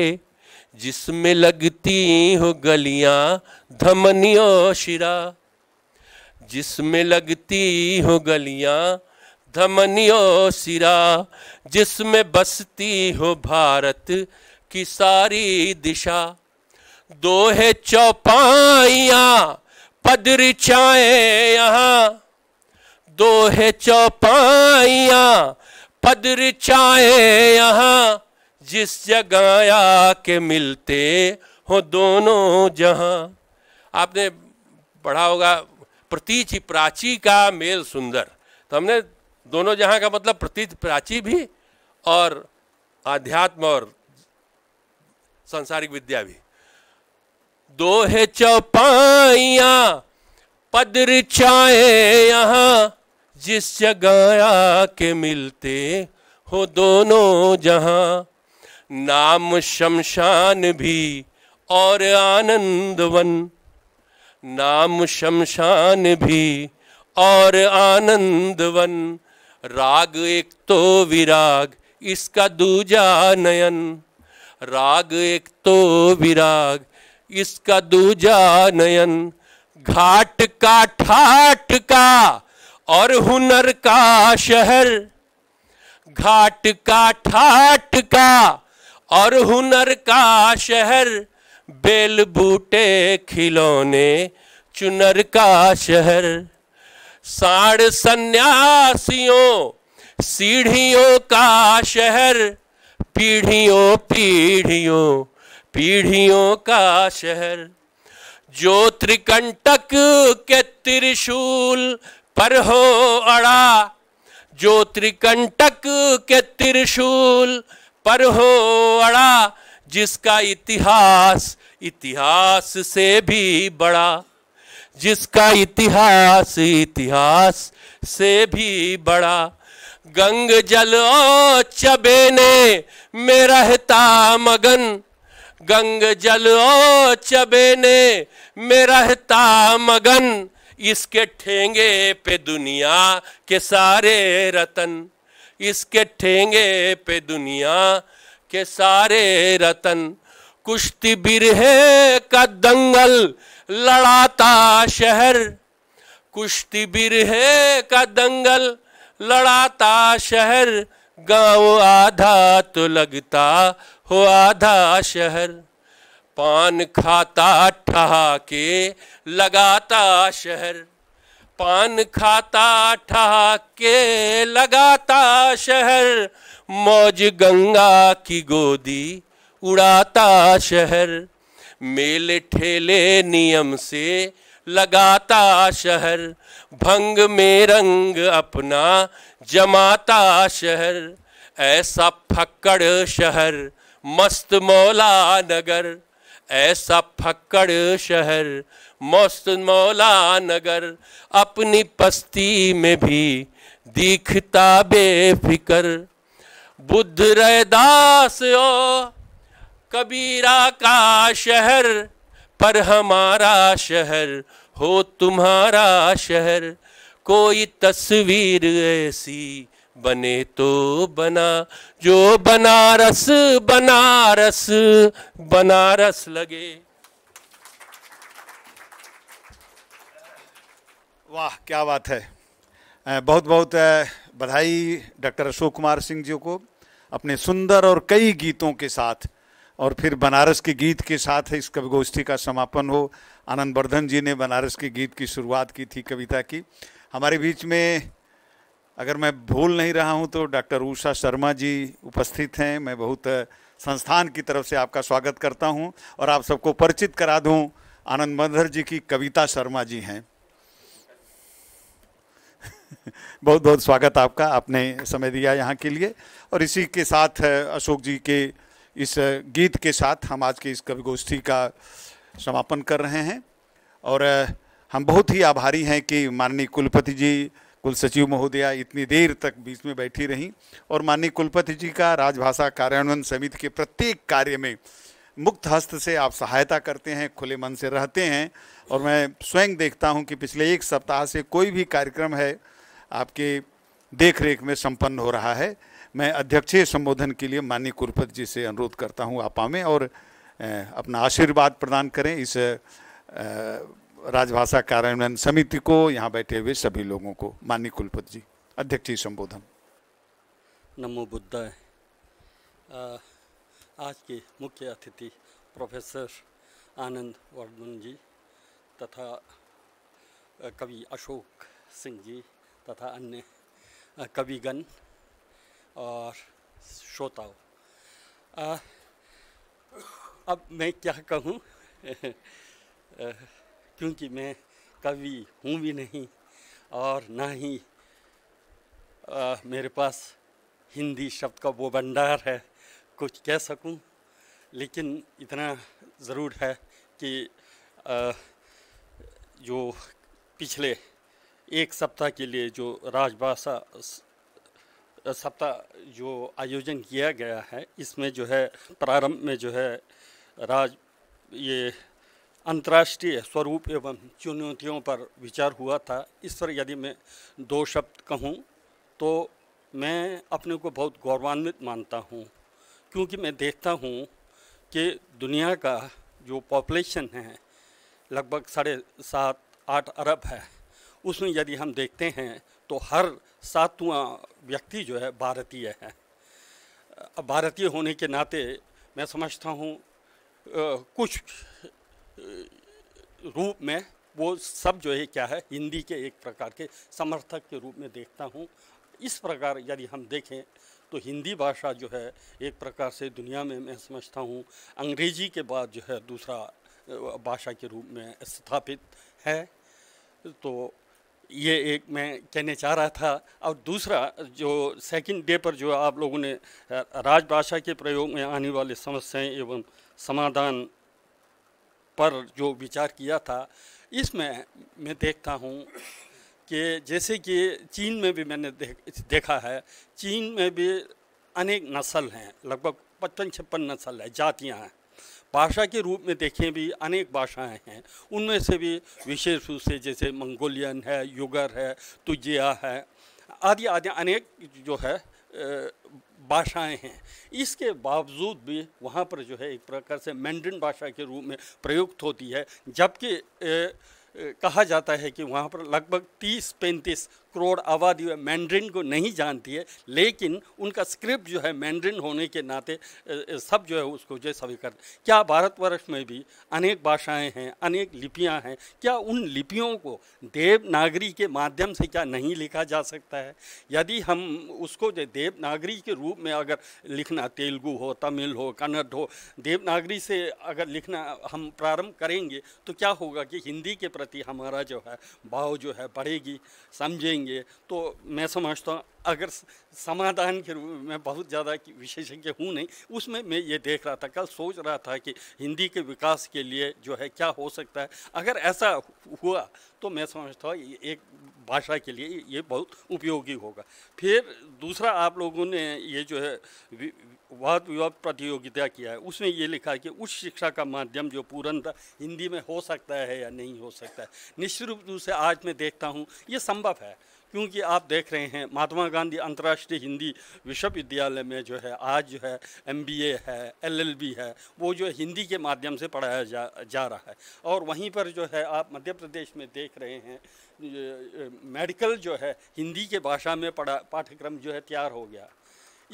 जिसमें लगती हो गलियां धमनियो शिरा जिसमें लगती हो गलियां धमनियो सिरा जिसमें बसती हो भारत की सारी दिशा दोहे चौपाइया पदर छाए यहाँ दोहे चौपाइया पदर छाए यहाँ जिस जगह आके मिलते हो दोनों जहां आपने पढ़ा होगा प्रतीच प्राची का मेल सुंदर तो हमने दोनों जहां का मतलब प्रतीत प्राची भी और आध्यात्म और सांसारिक विद्या भी दो है चौपाइया पदर छाए यहां जिस जगह के मिलते हो दोनों जहां नाम शमशान भी और आनंदवन नाम शमशान भी और आनंदवन राग एक तो विराग इसका दूजा नयन राग एक तो विराग इसका दूजा नयन घाट का ठाट का और हुनर का शहर घाट का ठाट का और हुनर का शहर बेल बूटे खिलौने चुनर का शहर साढ़ सन्यासियों सीढ़ियों का शहर पीढ़ियों पीढ़ियों पीढ़ियों का शहर जो त्रिकंटक के त्रिशूल पर हो अड़ा जो त्रिकंटक के त्रिशूल पर हो अड़ा जिसका इतिहास इतिहास से भी बड़ा जिसका इतिहास इतिहास से भी बड़ा गंग जल ओ ने में रहता मगन गंग जल ओ चबे ने में रहता मगन इसके ठेंगे पे दुनिया के सारे रतन इसके ठेंगे पे दुनिया के सारे रतन कुश्ती बिरहे का दंगल लड़ाता शहर कुश्ती बिरहे का दंगल लड़ाता शहर गांव आधा तो लगता हो आधा शहर पान खाता ठहा के लगाता शहर पान खाता ठहाके लगाता शहर मौज गंगा की गोदी उड़ाता शहर मेले ठेले नियम से लगाता शहर भंग में रंग अपना जमाता शहर ऐसा फक्कड़ शहर मस्त मौला नगर ऐसा फक्कड़ शहर मोहसिन मौला नगर अपनी पस्ती में भी दिखता बेफिकर बुद्ध रैदास ओ कबीरा का शहर पर हमारा शहर हो तुम्हारा शहर कोई तस्वीर ऐसी बने तो बना जो बनारस बनारस बनारस लगे वाह क्या बात है बहुत बहुत बधाई डॉक्टर अशोक कुमार सिंह जी को अपने सुंदर और कई गीतों के साथ और फिर बनारस के गीत के साथ इस कवि गोष्ठी का समापन हो आनंद वर्धन जी ने बनारस के गीत की शुरुआत की थी कविता की हमारे बीच में अगर मैं भूल नहीं रहा हूं तो डॉक्टर उषा शर्मा जी उपस्थित हैं मैं बहुत संस्थान की तरफ से आपका स्वागत करता हूं और आप सबको परिचित करा दूं आनंद मधर जी की कविता शर्मा जी हैं बहुत बहुत स्वागत आपका आपने समय दिया यहाँ के लिए और इसी के साथ अशोक जी के इस गीत के साथ हम आज के इस कवि गोष्ठी का समापन कर रहे हैं और हम बहुत ही आभारी हैं कि माननीय कुलपति जी कुल सचिव महोदया इतनी देर तक बीच में बैठी रहीं और माननीय कुलपति जी का राजभाषा कार्यान्वयन समिति के प्रत्येक कार्य में मुक्त हस्त से आप सहायता करते हैं खुले मन से रहते हैं और मैं स्वयं देखता हूं कि पिछले एक सप्ताह से कोई भी कार्यक्रम है आपके देख रेख में संपन्न हो रहा है मैं अध्यक्षीय संबोधन के लिए माननीय कुलपति जी से अनुरोध करता हूँ आपा में और अपना आशीर्वाद प्रदान करें इस राजभाषा कार्यान्वयन समिति को यहाँ बैठे हुए सभी लोगों को माननीय कुलपति जी अध्यक्षीय संबोधन नमो बुद्ध आज के मुख्य अतिथि प्रोफेसर आनंद वर्धन जी तथा कवि अशोक सिंह जी तथा अन्य कविगण और श्रोताओं अब मैं क्या कहूँ क्योंकि मैं कवि हूँ भी नहीं और ना ही आ, मेरे पास हिंदी शब्द का वो भंडार है कुछ कह सकूँ लेकिन इतना ज़रूर है कि आ, जो पिछले एक सप्ताह के लिए जो राजभाषा सप्ताह जो आयोजन किया गया है इसमें जो है प्रारंभ में जो है राज ये अंतर्राष्ट्रीय स्वरूप एवं चुनौतियों पर विचार हुआ था इस पर यदि मैं दो शब्द कहूँ तो मैं अपने को बहुत गौरवान्वित मानता हूँ क्योंकि मैं देखता हूँ कि दुनिया का जो पॉपुलेशन है लगभग साढ़े सात आठ अरब है उसमें यदि हम देखते हैं तो हर सातवां व्यक्ति जो है भारतीय है भारतीय होने के नाते मैं समझता हूँ कुछ रूप में वो सब जो है क्या है हिंदी के एक प्रकार के समर्थक के रूप में देखता हूँ इस प्रकार यदि हम देखें तो हिंदी भाषा जो है एक प्रकार से दुनिया में मैं समझता हूँ अंग्रेजी के बाद जो है दूसरा भाषा के रूप में स्थापित है तो ये एक मैं कहने चाह रहा था और दूसरा जो सेकंड डे पर जो आप लोगों ने राजभाषा के प्रयोग में आने वाली समस्याएं एवं समाधान पर जो विचार किया था इसमें मैं देखता हूँ कि जैसे कि चीन में भी मैंने देख देखा है चीन में भी अनेक नस्ल हैं लगभग पचपन छप्पन नस्ल है जातियाँ हैं भाषा के रूप में देखें भी अनेक भाषाएं हैं उनमें से भी विशेष रूप से जैसे मंगोलियन है युगर है तुजिया है आदि आदि अनेक जो है भाषाएं हैं इसके बावजूद भी वहाँ पर जो है एक प्रकार से मैंडन भाषा के रूप में प्रयुक्त होती है जबकि कहा जाता है कि वहाँ पर लगभग तीस पैंतीस करोड़ आबादी है मैंड्रिन को नहीं जानती है लेकिन उनका स्क्रिप्ट जो है मैंड्रिन होने के नाते सब जो है उसको जो स्वीकार क्या भारतवर्ष में भी अनेक भाषाएं हैं अनेक लिपियां हैं क्या उन लिपियों को देवनागरी के माध्यम से क्या नहीं लिखा जा सकता है यदि हम उसको जो देवनागरी के रूप में अगर लिखना तेलुगु हो तमिल हो कन्नड़ हो देवनागरी से अगर लिखना हम प्रारंभ करेंगे तो क्या होगा कि हिंदी के प्रति हमारा जो है भाव जो है बढ़ेगी समझेंगे करेंगे तो मैं समझता हूँ अगर समाधान के रूप में बहुत ज़्यादा विशेषज्ञ हूँ नहीं उसमें मैं ये देख रहा था कल सोच रहा था कि हिंदी के विकास के लिए जो है क्या हो सकता है अगर ऐसा हुआ तो मैं समझता हूँ एक भाषा के लिए ये बहुत उपयोगी होगा फिर दूसरा आप लोगों ने ये जो है वाद विवाद प्रतियोगिता किया है उसमें ये लिखा है कि उच्च शिक्षा का माध्यम जो पूर्णतः हिंदी में हो सकता है या नहीं हो सकता है निश्चित रूप से आज मैं देखता हूँ ये संभव है क्योंकि आप देख रहे हैं महात्मा गांधी अंतर्राष्ट्रीय हिंदी विश्वविद्यालय में जो है आज जो है एम है एल है वो जो हिंदी के माध्यम से पढ़ाया जा जा रहा है और वहीं पर जो है आप मध्य प्रदेश में देख रहे हैं मेडिकल जो है हिंदी के भाषा में पढ़ा पाठ्यक्रम जो है तैयार हो गया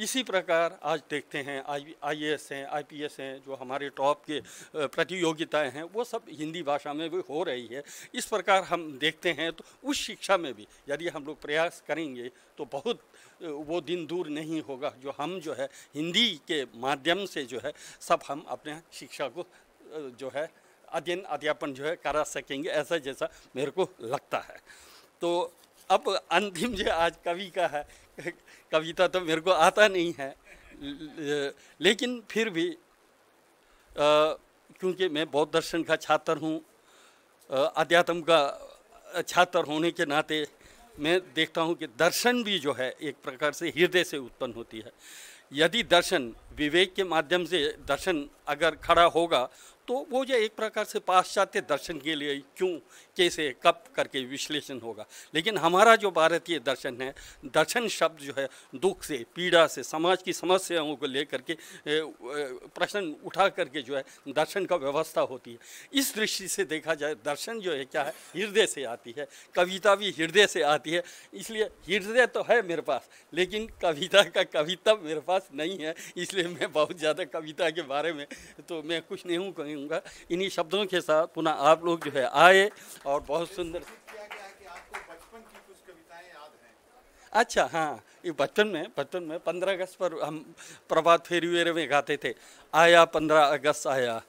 इसी प्रकार आज देखते हैं आई एस हैं एस हैं जो हमारे टॉप के प्रतियोगिताएं हैं वो सब हिंदी भाषा में भी हो रही है इस प्रकार हम देखते हैं तो उस शिक्षा में भी यदि हम लोग प्रयास करेंगे तो बहुत वो दिन दूर नहीं होगा जो हम जो है हिंदी के माध्यम से जो है सब हम अपने शिक्षा को जो है अध्ययन अध्यापन जो है करा सकेंगे ऐसा जैसा मेरे को लगता है तो अब अंतिम जो आज कवि का है कविता तो, तो मेरे को आता नहीं है लेकिन फिर भी क्योंकि मैं बौद्ध दर्शन का छात्र हूँ अध्यात्म का छात्र होने के नाते मैं देखता हूँ कि दर्शन भी जो है एक प्रकार से हृदय से उत्पन्न होती है यदि दर्शन विवेक के माध्यम से दर्शन अगर खड़ा होगा तो वो जो एक प्रकार से पाश्चात्य दर्शन के लिए क्यों कैसे कब करके विश्लेषण होगा लेकिन हमारा जो भारतीय दर्शन है दर्शन शब्द जो है दुख से पीड़ा से समाज की समस्याओं को लेकर के प्रश्न उठा करके जो है दर्शन का व्यवस्था होती है इस दृष्टि से देखा जाए दर्शन जो है क्या है हृदय से आती है कविता भी हृदय से आती है इसलिए हृदय तो है मेरे पास लेकिन कविता का कविता मेरे पास नहीं है इसलिए मैं बहुत ज़्यादा कविता के बारे में तो मैं कुछ नहीं हूँ नहीं हूँ इन्हीं शब्दों के साथ पुनः आप लोग जो है आए और बहुत सुंदर अच्छा हाँ ये बचपन में बचपन में पंद्रह अगस्त पर हम प्रभात फेरी वेरे में गाते थे आया पंद्रह अगस्त आया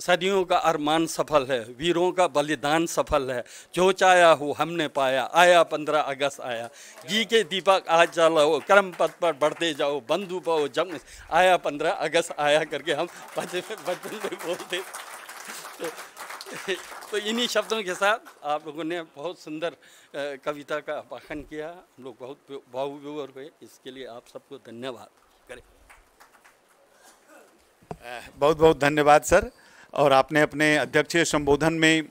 सदियों का अरमान सफल है वीरों का बलिदान सफल है जो चाया हो हमने पाया आया पंद्रह अगस्त आया जी के दीपक आज जलाओ क्रम पथ पर बढ़ते जाओ बंधु पाओ जम आया पंद्रह अगस्त आया करके हम बचपन बचपन में बोलते तो, तो इन्हीं शब्दों के साथ आप लोगों ने बहुत सुंदर कविता का पाखन किया हम लोग बहुत भावविवर हुए इसके लिए आप सबको धन्यवाद करें बहुत बहुत धन्यवाद सर और आपने अपने अध्यक्षीय संबोधन में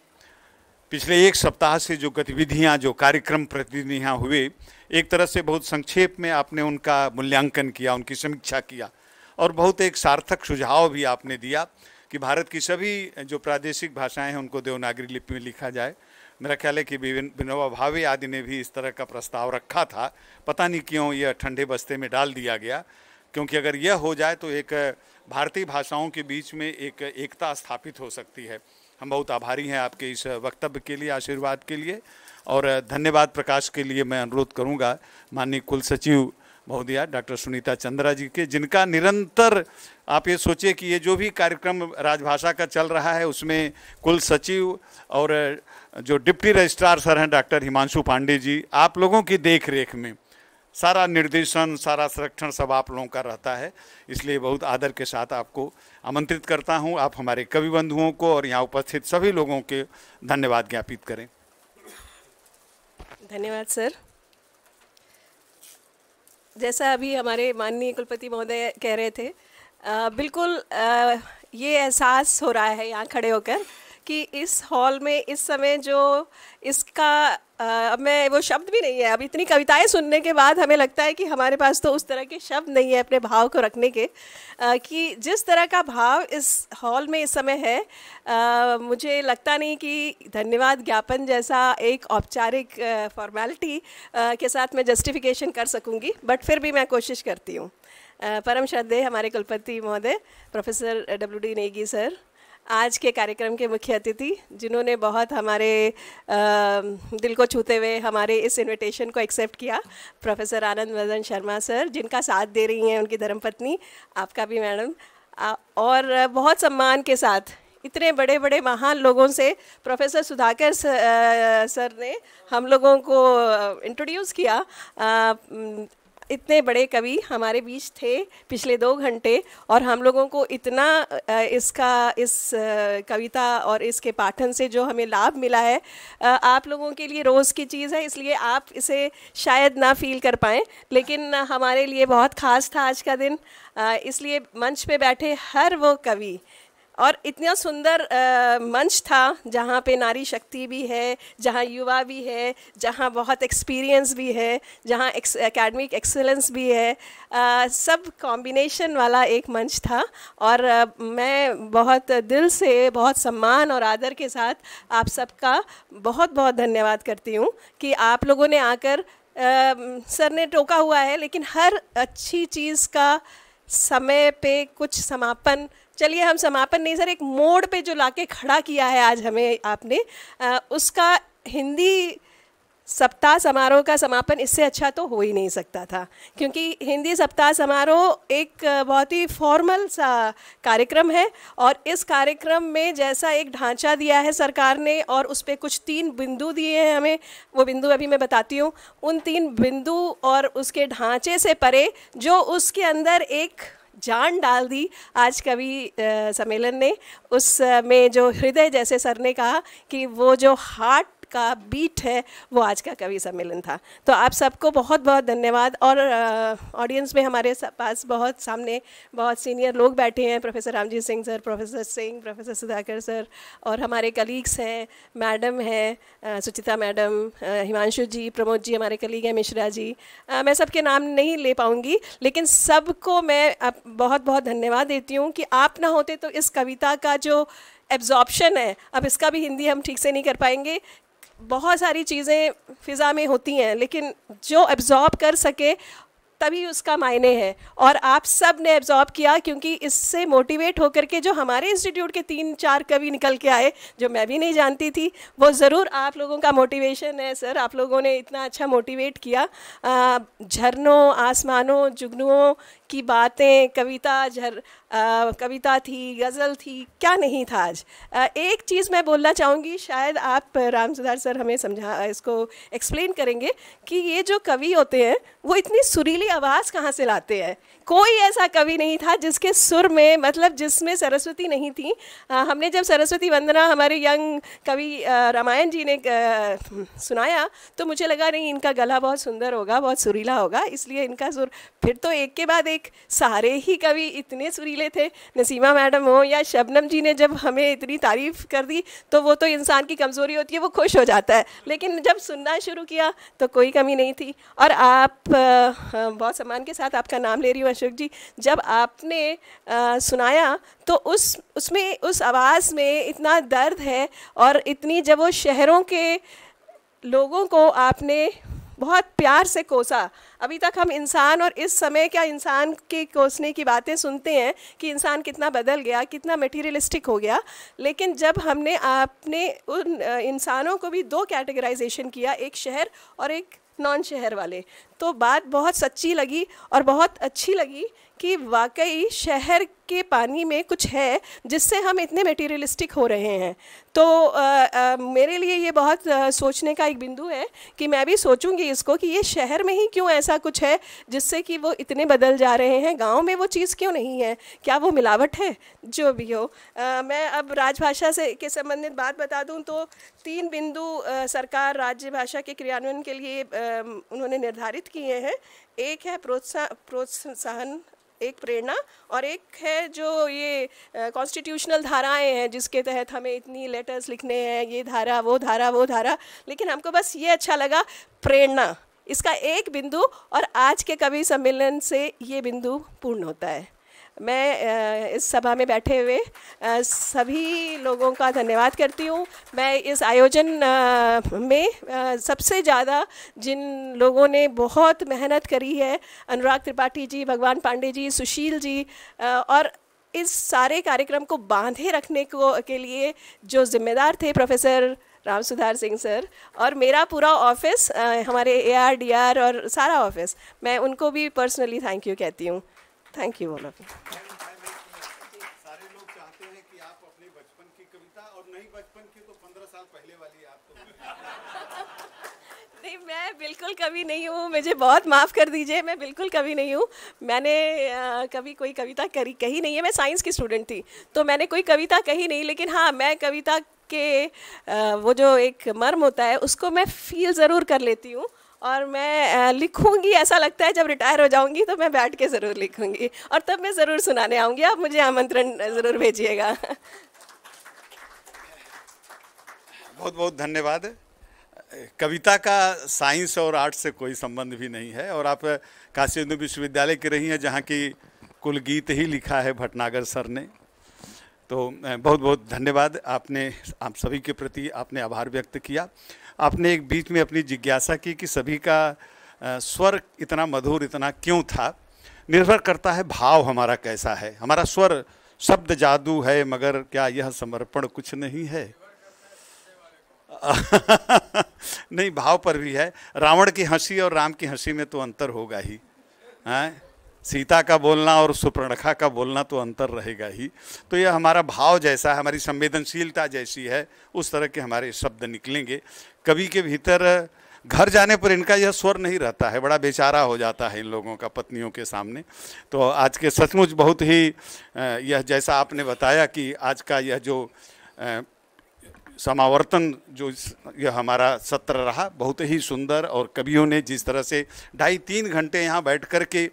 पिछले एक सप्ताह से जो गतिविधियां जो कार्यक्रम यहाँ हुए एक तरह से बहुत संक्षेप में आपने उनका मूल्यांकन किया उनकी समीक्षा किया और बहुत एक सार्थक सुझाव भी आपने दिया कि भारत की सभी जो प्रादेशिक भाषाएं हैं उनको देवनागरी लिपि में लिखा जाए मेरा ख्याल है कि विनोबा भावे आदि ने भी इस तरह का प्रस्ताव रखा था पता नहीं क्यों यह ठंडे बस्ते में डाल दिया गया क्योंकि अगर यह हो जाए तो एक भारतीय भाषाओं के बीच में एक एकता स्थापित हो सकती है हम बहुत आभारी हैं आपके इस वक्तव्य के लिए आशीर्वाद के लिए और धन्यवाद प्रकाश के लिए मैं अनुरोध करूंगा माननीय कुल सचिव महोदया डॉक्टर सुनीता चंद्रा जी के जिनका निरंतर आप ये सोचिए कि ये जो भी कार्यक्रम राजभाषा का चल रहा है उसमें कुल सचिव और जो डिप्टी रजिस्ट्रार सर हैं डॉक्टर हिमांशु पांडे जी आप लोगों की देख रेख में सारा निर्देशन सारा संरक्षण सब आप लोगों का रहता है इसलिए बहुत आदर के साथ आपको आमंत्रित करता हूं आप हमारे कवि बंधुओं को और यहाँ उपस्थित सभी लोगों के धन्यवाद ज्ञापित करें धन्यवाद सर जैसा अभी हमारे माननीय कुलपति महोदय कह रहे थे आ, बिल्कुल आ, ये एहसास हो रहा है यहाँ खड़े होकर कि इस हॉल में इस समय जो इसका अब मैं वो शब्द भी नहीं है अब इतनी कविताएं सुनने के बाद हमें लगता है कि हमारे पास तो उस तरह के शब्द नहीं है अपने भाव को रखने के आ, कि जिस तरह का भाव इस हॉल में इस समय है आ, मुझे लगता नहीं कि धन्यवाद ज्ञापन जैसा एक औपचारिक फॉर्मेलिटी के साथ मैं जस्टिफिकेशन कर सकूँगी बट फिर भी मैं कोशिश करती हूँ परम श्रद्धे हमारे कुलपति महोदय professor W D Negi sir आज के कार्यक्रम के मुख्य अतिथि जिन्होंने बहुत हमारे दिल को छूते हुए हमारे इस इनविटेशन को एक्सेप्ट किया प्रोफेसर आनंद मदन शर्मा सर जिनका साथ दे रही हैं उनकी धर्मपत्नी आपका भी मैडम और बहुत सम्मान के साथ इतने बड़े बड़े महान लोगों से प्रोफेसर सुधाकर सर ने हम लोगों को इंट्रोड्यूस किया इतने बड़े कवि हमारे बीच थे पिछले दो घंटे और हम लोगों को इतना इसका इस कविता और इसके पाठन से जो हमें लाभ मिला है आप लोगों के लिए रोज़ की चीज़ है इसलिए आप इसे शायद ना फील कर पाएँ लेकिन हमारे लिए बहुत ख़ास था आज का दिन इसलिए मंच पे बैठे हर वो कवि और इतना सुंदर मंच था जहाँ पे नारी शक्ति भी है जहाँ युवा भी है जहाँ बहुत एक्सपीरियंस भी है जहाँ एकेडमिक एक्सेलेंस भी है आ, सब कॉम्बिनेशन वाला एक मंच था और आ, मैं बहुत दिल से बहुत सम्मान और आदर के साथ आप सबका बहुत बहुत धन्यवाद करती हूँ कि आप लोगों ने आकर सर ने टोका हुआ है लेकिन हर अच्छी चीज़ का समय पे कुछ समापन चलिए हम समापन नहीं सर एक मोड़ पे जो लाके खड़ा किया है आज हमें आपने आ, उसका हिंदी सप्ताह समारोह का समापन इससे अच्छा तो हो ही नहीं सकता था क्योंकि हिंदी सप्ताह समारोह एक बहुत ही फॉर्मल सा कार्यक्रम है और इस कार्यक्रम में जैसा एक ढांचा दिया है सरकार ने और उस पर कुछ तीन बिंदु दिए हैं हमें वो बिंदु अभी मैं बताती हूँ उन तीन बिंदु और उसके ढांचे से परे जो उसके अंदर एक जान डाल दी आज कवि सम्मेलन ने उसमें जो हृदय जैसे सर ने कहा कि वो जो हार्ट का बीट है वो आज का कवि सम्मेलन था तो आप सबको बहुत बहुत धन्यवाद और ऑडियंस में हमारे पास बहुत सामने बहुत सीनियर लोग बैठे हैं professor Ramjeet Singh sir professor Singh professor Sudhakar sir और हमारे कलीग्स हैं मैडम हैं सुचिता मैडम हिमांशु जी प्रमोद जी हमारे कलीग हैं मिश्रा जी आ, मैं सबके नाम नहीं ले पाऊँगी लेकिन सबको मैं बहुत बहुत धन्यवाद देती हूँ कि आप ना होते तो इस कविता का जो एब्जॉर्प्शन है अब इसका भी हिंदी हम ठीक से नहीं कर पाएंगे बहुत सारी चीज़ें फ़िज़ा में होती हैं लेकिन जो एब्ज़ॉर्ब कर सके तभी उसका मायने है और आप सब ने एब्जॉर्ब किया क्योंकि इससे मोटिवेट होकर के जो हमारे इंस्टीट्यूट के तीन चार कवि निकल के आए जो मैं भी नहीं जानती थी वो ज़रूर आप लोगों का मोटिवेशन है सर आप लोगों ने इतना अच्छा मोटिवेट किया झरनों आसमानों जुगनुओं की बातें कविता झर कविता थी गज़ल थी क्या नहीं था आज आ, एक चीज़ मैं बोलना चाहूँगी शायद आप राम सुधार सर हमें समझा इसको एक्सप्लेन करेंगे कि ये जो कवि होते हैं वो इतनी सुरीली आवाज़ कहाँ से लाते हैं कोई ऐसा कवि नहीं था जिसके सुर में मतलब जिसमें सरस्वती नहीं थी आ, हमने जब सरस्वती वंदना हमारे यंग कवि रामायण जी ने आ, सुनाया तो मुझे लगा नहीं इनका गला बहुत सुंदर होगा बहुत सुरीला होगा इसलिए इनका सुर फिर तो एक के बाद एक एक सारे ही कवि इतने सुरीले थे नसीमा मैडम हो या शबनम जी ने जब हमें इतनी तारीफ़ कर दी तो वो तो इंसान की कमज़ोरी होती है वो खुश हो जाता है लेकिन जब सुनना शुरू किया तो कोई कमी नहीं थी और आप बहुत सम्मान के साथ आपका नाम ले रही हूँ अशोक जी जब आपने आ, सुनाया तो उस उसमें उस आवाज़ में इतना दर्द है और इतनी जब वो शहरों के लोगों को आपने बहुत प्यार से कोसा अभी तक हम इंसान और इस समय क्या इंसान के कोसने की बातें सुनते हैं कि इंसान कितना बदल गया कितना मटेरियलिस्टिक हो गया लेकिन जब हमने आपने उन इंसानों को भी दो कैटेगराइजेशन किया एक शहर और एक नॉन शहर वाले तो बात बहुत सच्ची लगी और बहुत अच्छी लगी कि वाकई शहर के पानी में कुछ है जिससे हम इतने मटेरियलिस्टिक हो रहे हैं तो आ, आ, मेरे लिए ये बहुत आ, सोचने का एक बिंदु है कि मैं भी सोचूंगी इसको कि ये शहर में ही क्यों ऐसा कुछ है जिससे कि वो इतने बदल जा रहे हैं गाँव में वो चीज़ क्यों नहीं है क्या वो मिलावट है जो भी हो आ, मैं अब राजभाषा से के संबंधित बात बता दूँ तो तीन बिंदु आ, सरकार राज्य भाषा के क्रियान्वयन के लिए आ, उन्होंने निर्धारित किए हैं एक है प्रोत्साह प्रोत्साहन एक प्रेरणा और एक है जो ये कॉन्स्टिट्यूशनल धाराएं हैं जिसके तहत हमें इतनी लेटर्स लिखने हैं ये धारा वो धारा वो धारा लेकिन हमको बस ये अच्छा लगा प्रेरणा इसका एक बिंदु और आज के कवि सम्मेलन से ये बिंदु पूर्ण होता है मैं इस सभा में बैठे हुए सभी लोगों का धन्यवाद करती हूँ मैं इस आयोजन में सबसे ज़्यादा जिन लोगों ने बहुत मेहनत करी है अनुराग त्रिपाठी जी भगवान पांडे जी सुशील जी और इस सारे कार्यक्रम को बांधे रखने को के लिए जो जिम्मेदार थे प्रोफेसर राम सुधार सिंह सर और मेरा पूरा ऑफिस हमारे एआरडीआर और सारा ऑफिस मैं उनको भी पर्सनली थैंक यू कहती हूँ thank you all of you नहीं मैं बिल्कुल कभी नहीं हूँ मुझे बहुत माफ़ कर दीजिए मैं बिल्कुल कभी नहीं हूँ मैंने आ, कभी कोई कविता करी कही नहीं है मैं साइंस की स्टूडेंट थी तो मैंने कोई कविता कही नहीं लेकिन हाँ मैं कविता के आ, वो जो एक मर्म होता है उसको मैं फील ज़रूर कर लेती हूँ और मैं लिखूंगी ऐसा लगता है जब रिटायर हो जाऊंगी तो मैं बैठ के ज़रूर लिखूंगी और तब मैं ज़रूर सुनाने आऊँगी आप मुझे आमंत्रण ज़रूर भेजिएगा बहुत बहुत धन्यवाद कविता का साइंस और आर्ट से कोई संबंध भी नहीं है और आप काशी हिंदू विश्वविद्यालय की रही हैं जहाँ की कुल गीत ही लिखा है भटनागर सर ने तो बहुत बहुत धन्यवाद आपने आप सभी के प्रति आपने आभार व्यक्त किया आपने एक बीच में अपनी जिज्ञासा की कि सभी का स्वर इतना मधुर इतना क्यों था निर्भर करता है भाव हमारा कैसा है हमारा स्वर शब्द जादू है मगर क्या यह समर्पण कुछ नहीं है नहीं भाव पर भी है रावण की हंसी और राम की हंसी में तो अंतर होगा ही हैं हाँ? सीता का बोलना और सुपर्णखा का बोलना तो अंतर रहेगा ही तो यह हमारा भाव जैसा है हमारी संवेदनशीलता जैसी है उस तरह के हमारे शब्द निकलेंगे कवि के भीतर घर जाने पर इनका यह स्वर नहीं रहता है बड़ा बेचारा हो जाता है इन लोगों का पत्नियों के सामने तो आज के सचमुच बहुत ही यह जैसा आपने बताया कि आज का यह जो समावर्तन जो यह हमारा सत्र रहा बहुत ही सुंदर और कवियों ने जिस तरह से ढाई तीन घंटे यहाँ बैठ कर के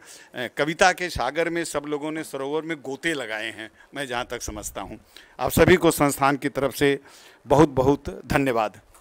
कविता के सागर में सब लोगों ने सरोवर में गोते लगाए हैं मैं जहाँ तक समझता हूँ आप सभी को संस्थान की तरफ से बहुत बहुत धन्यवाद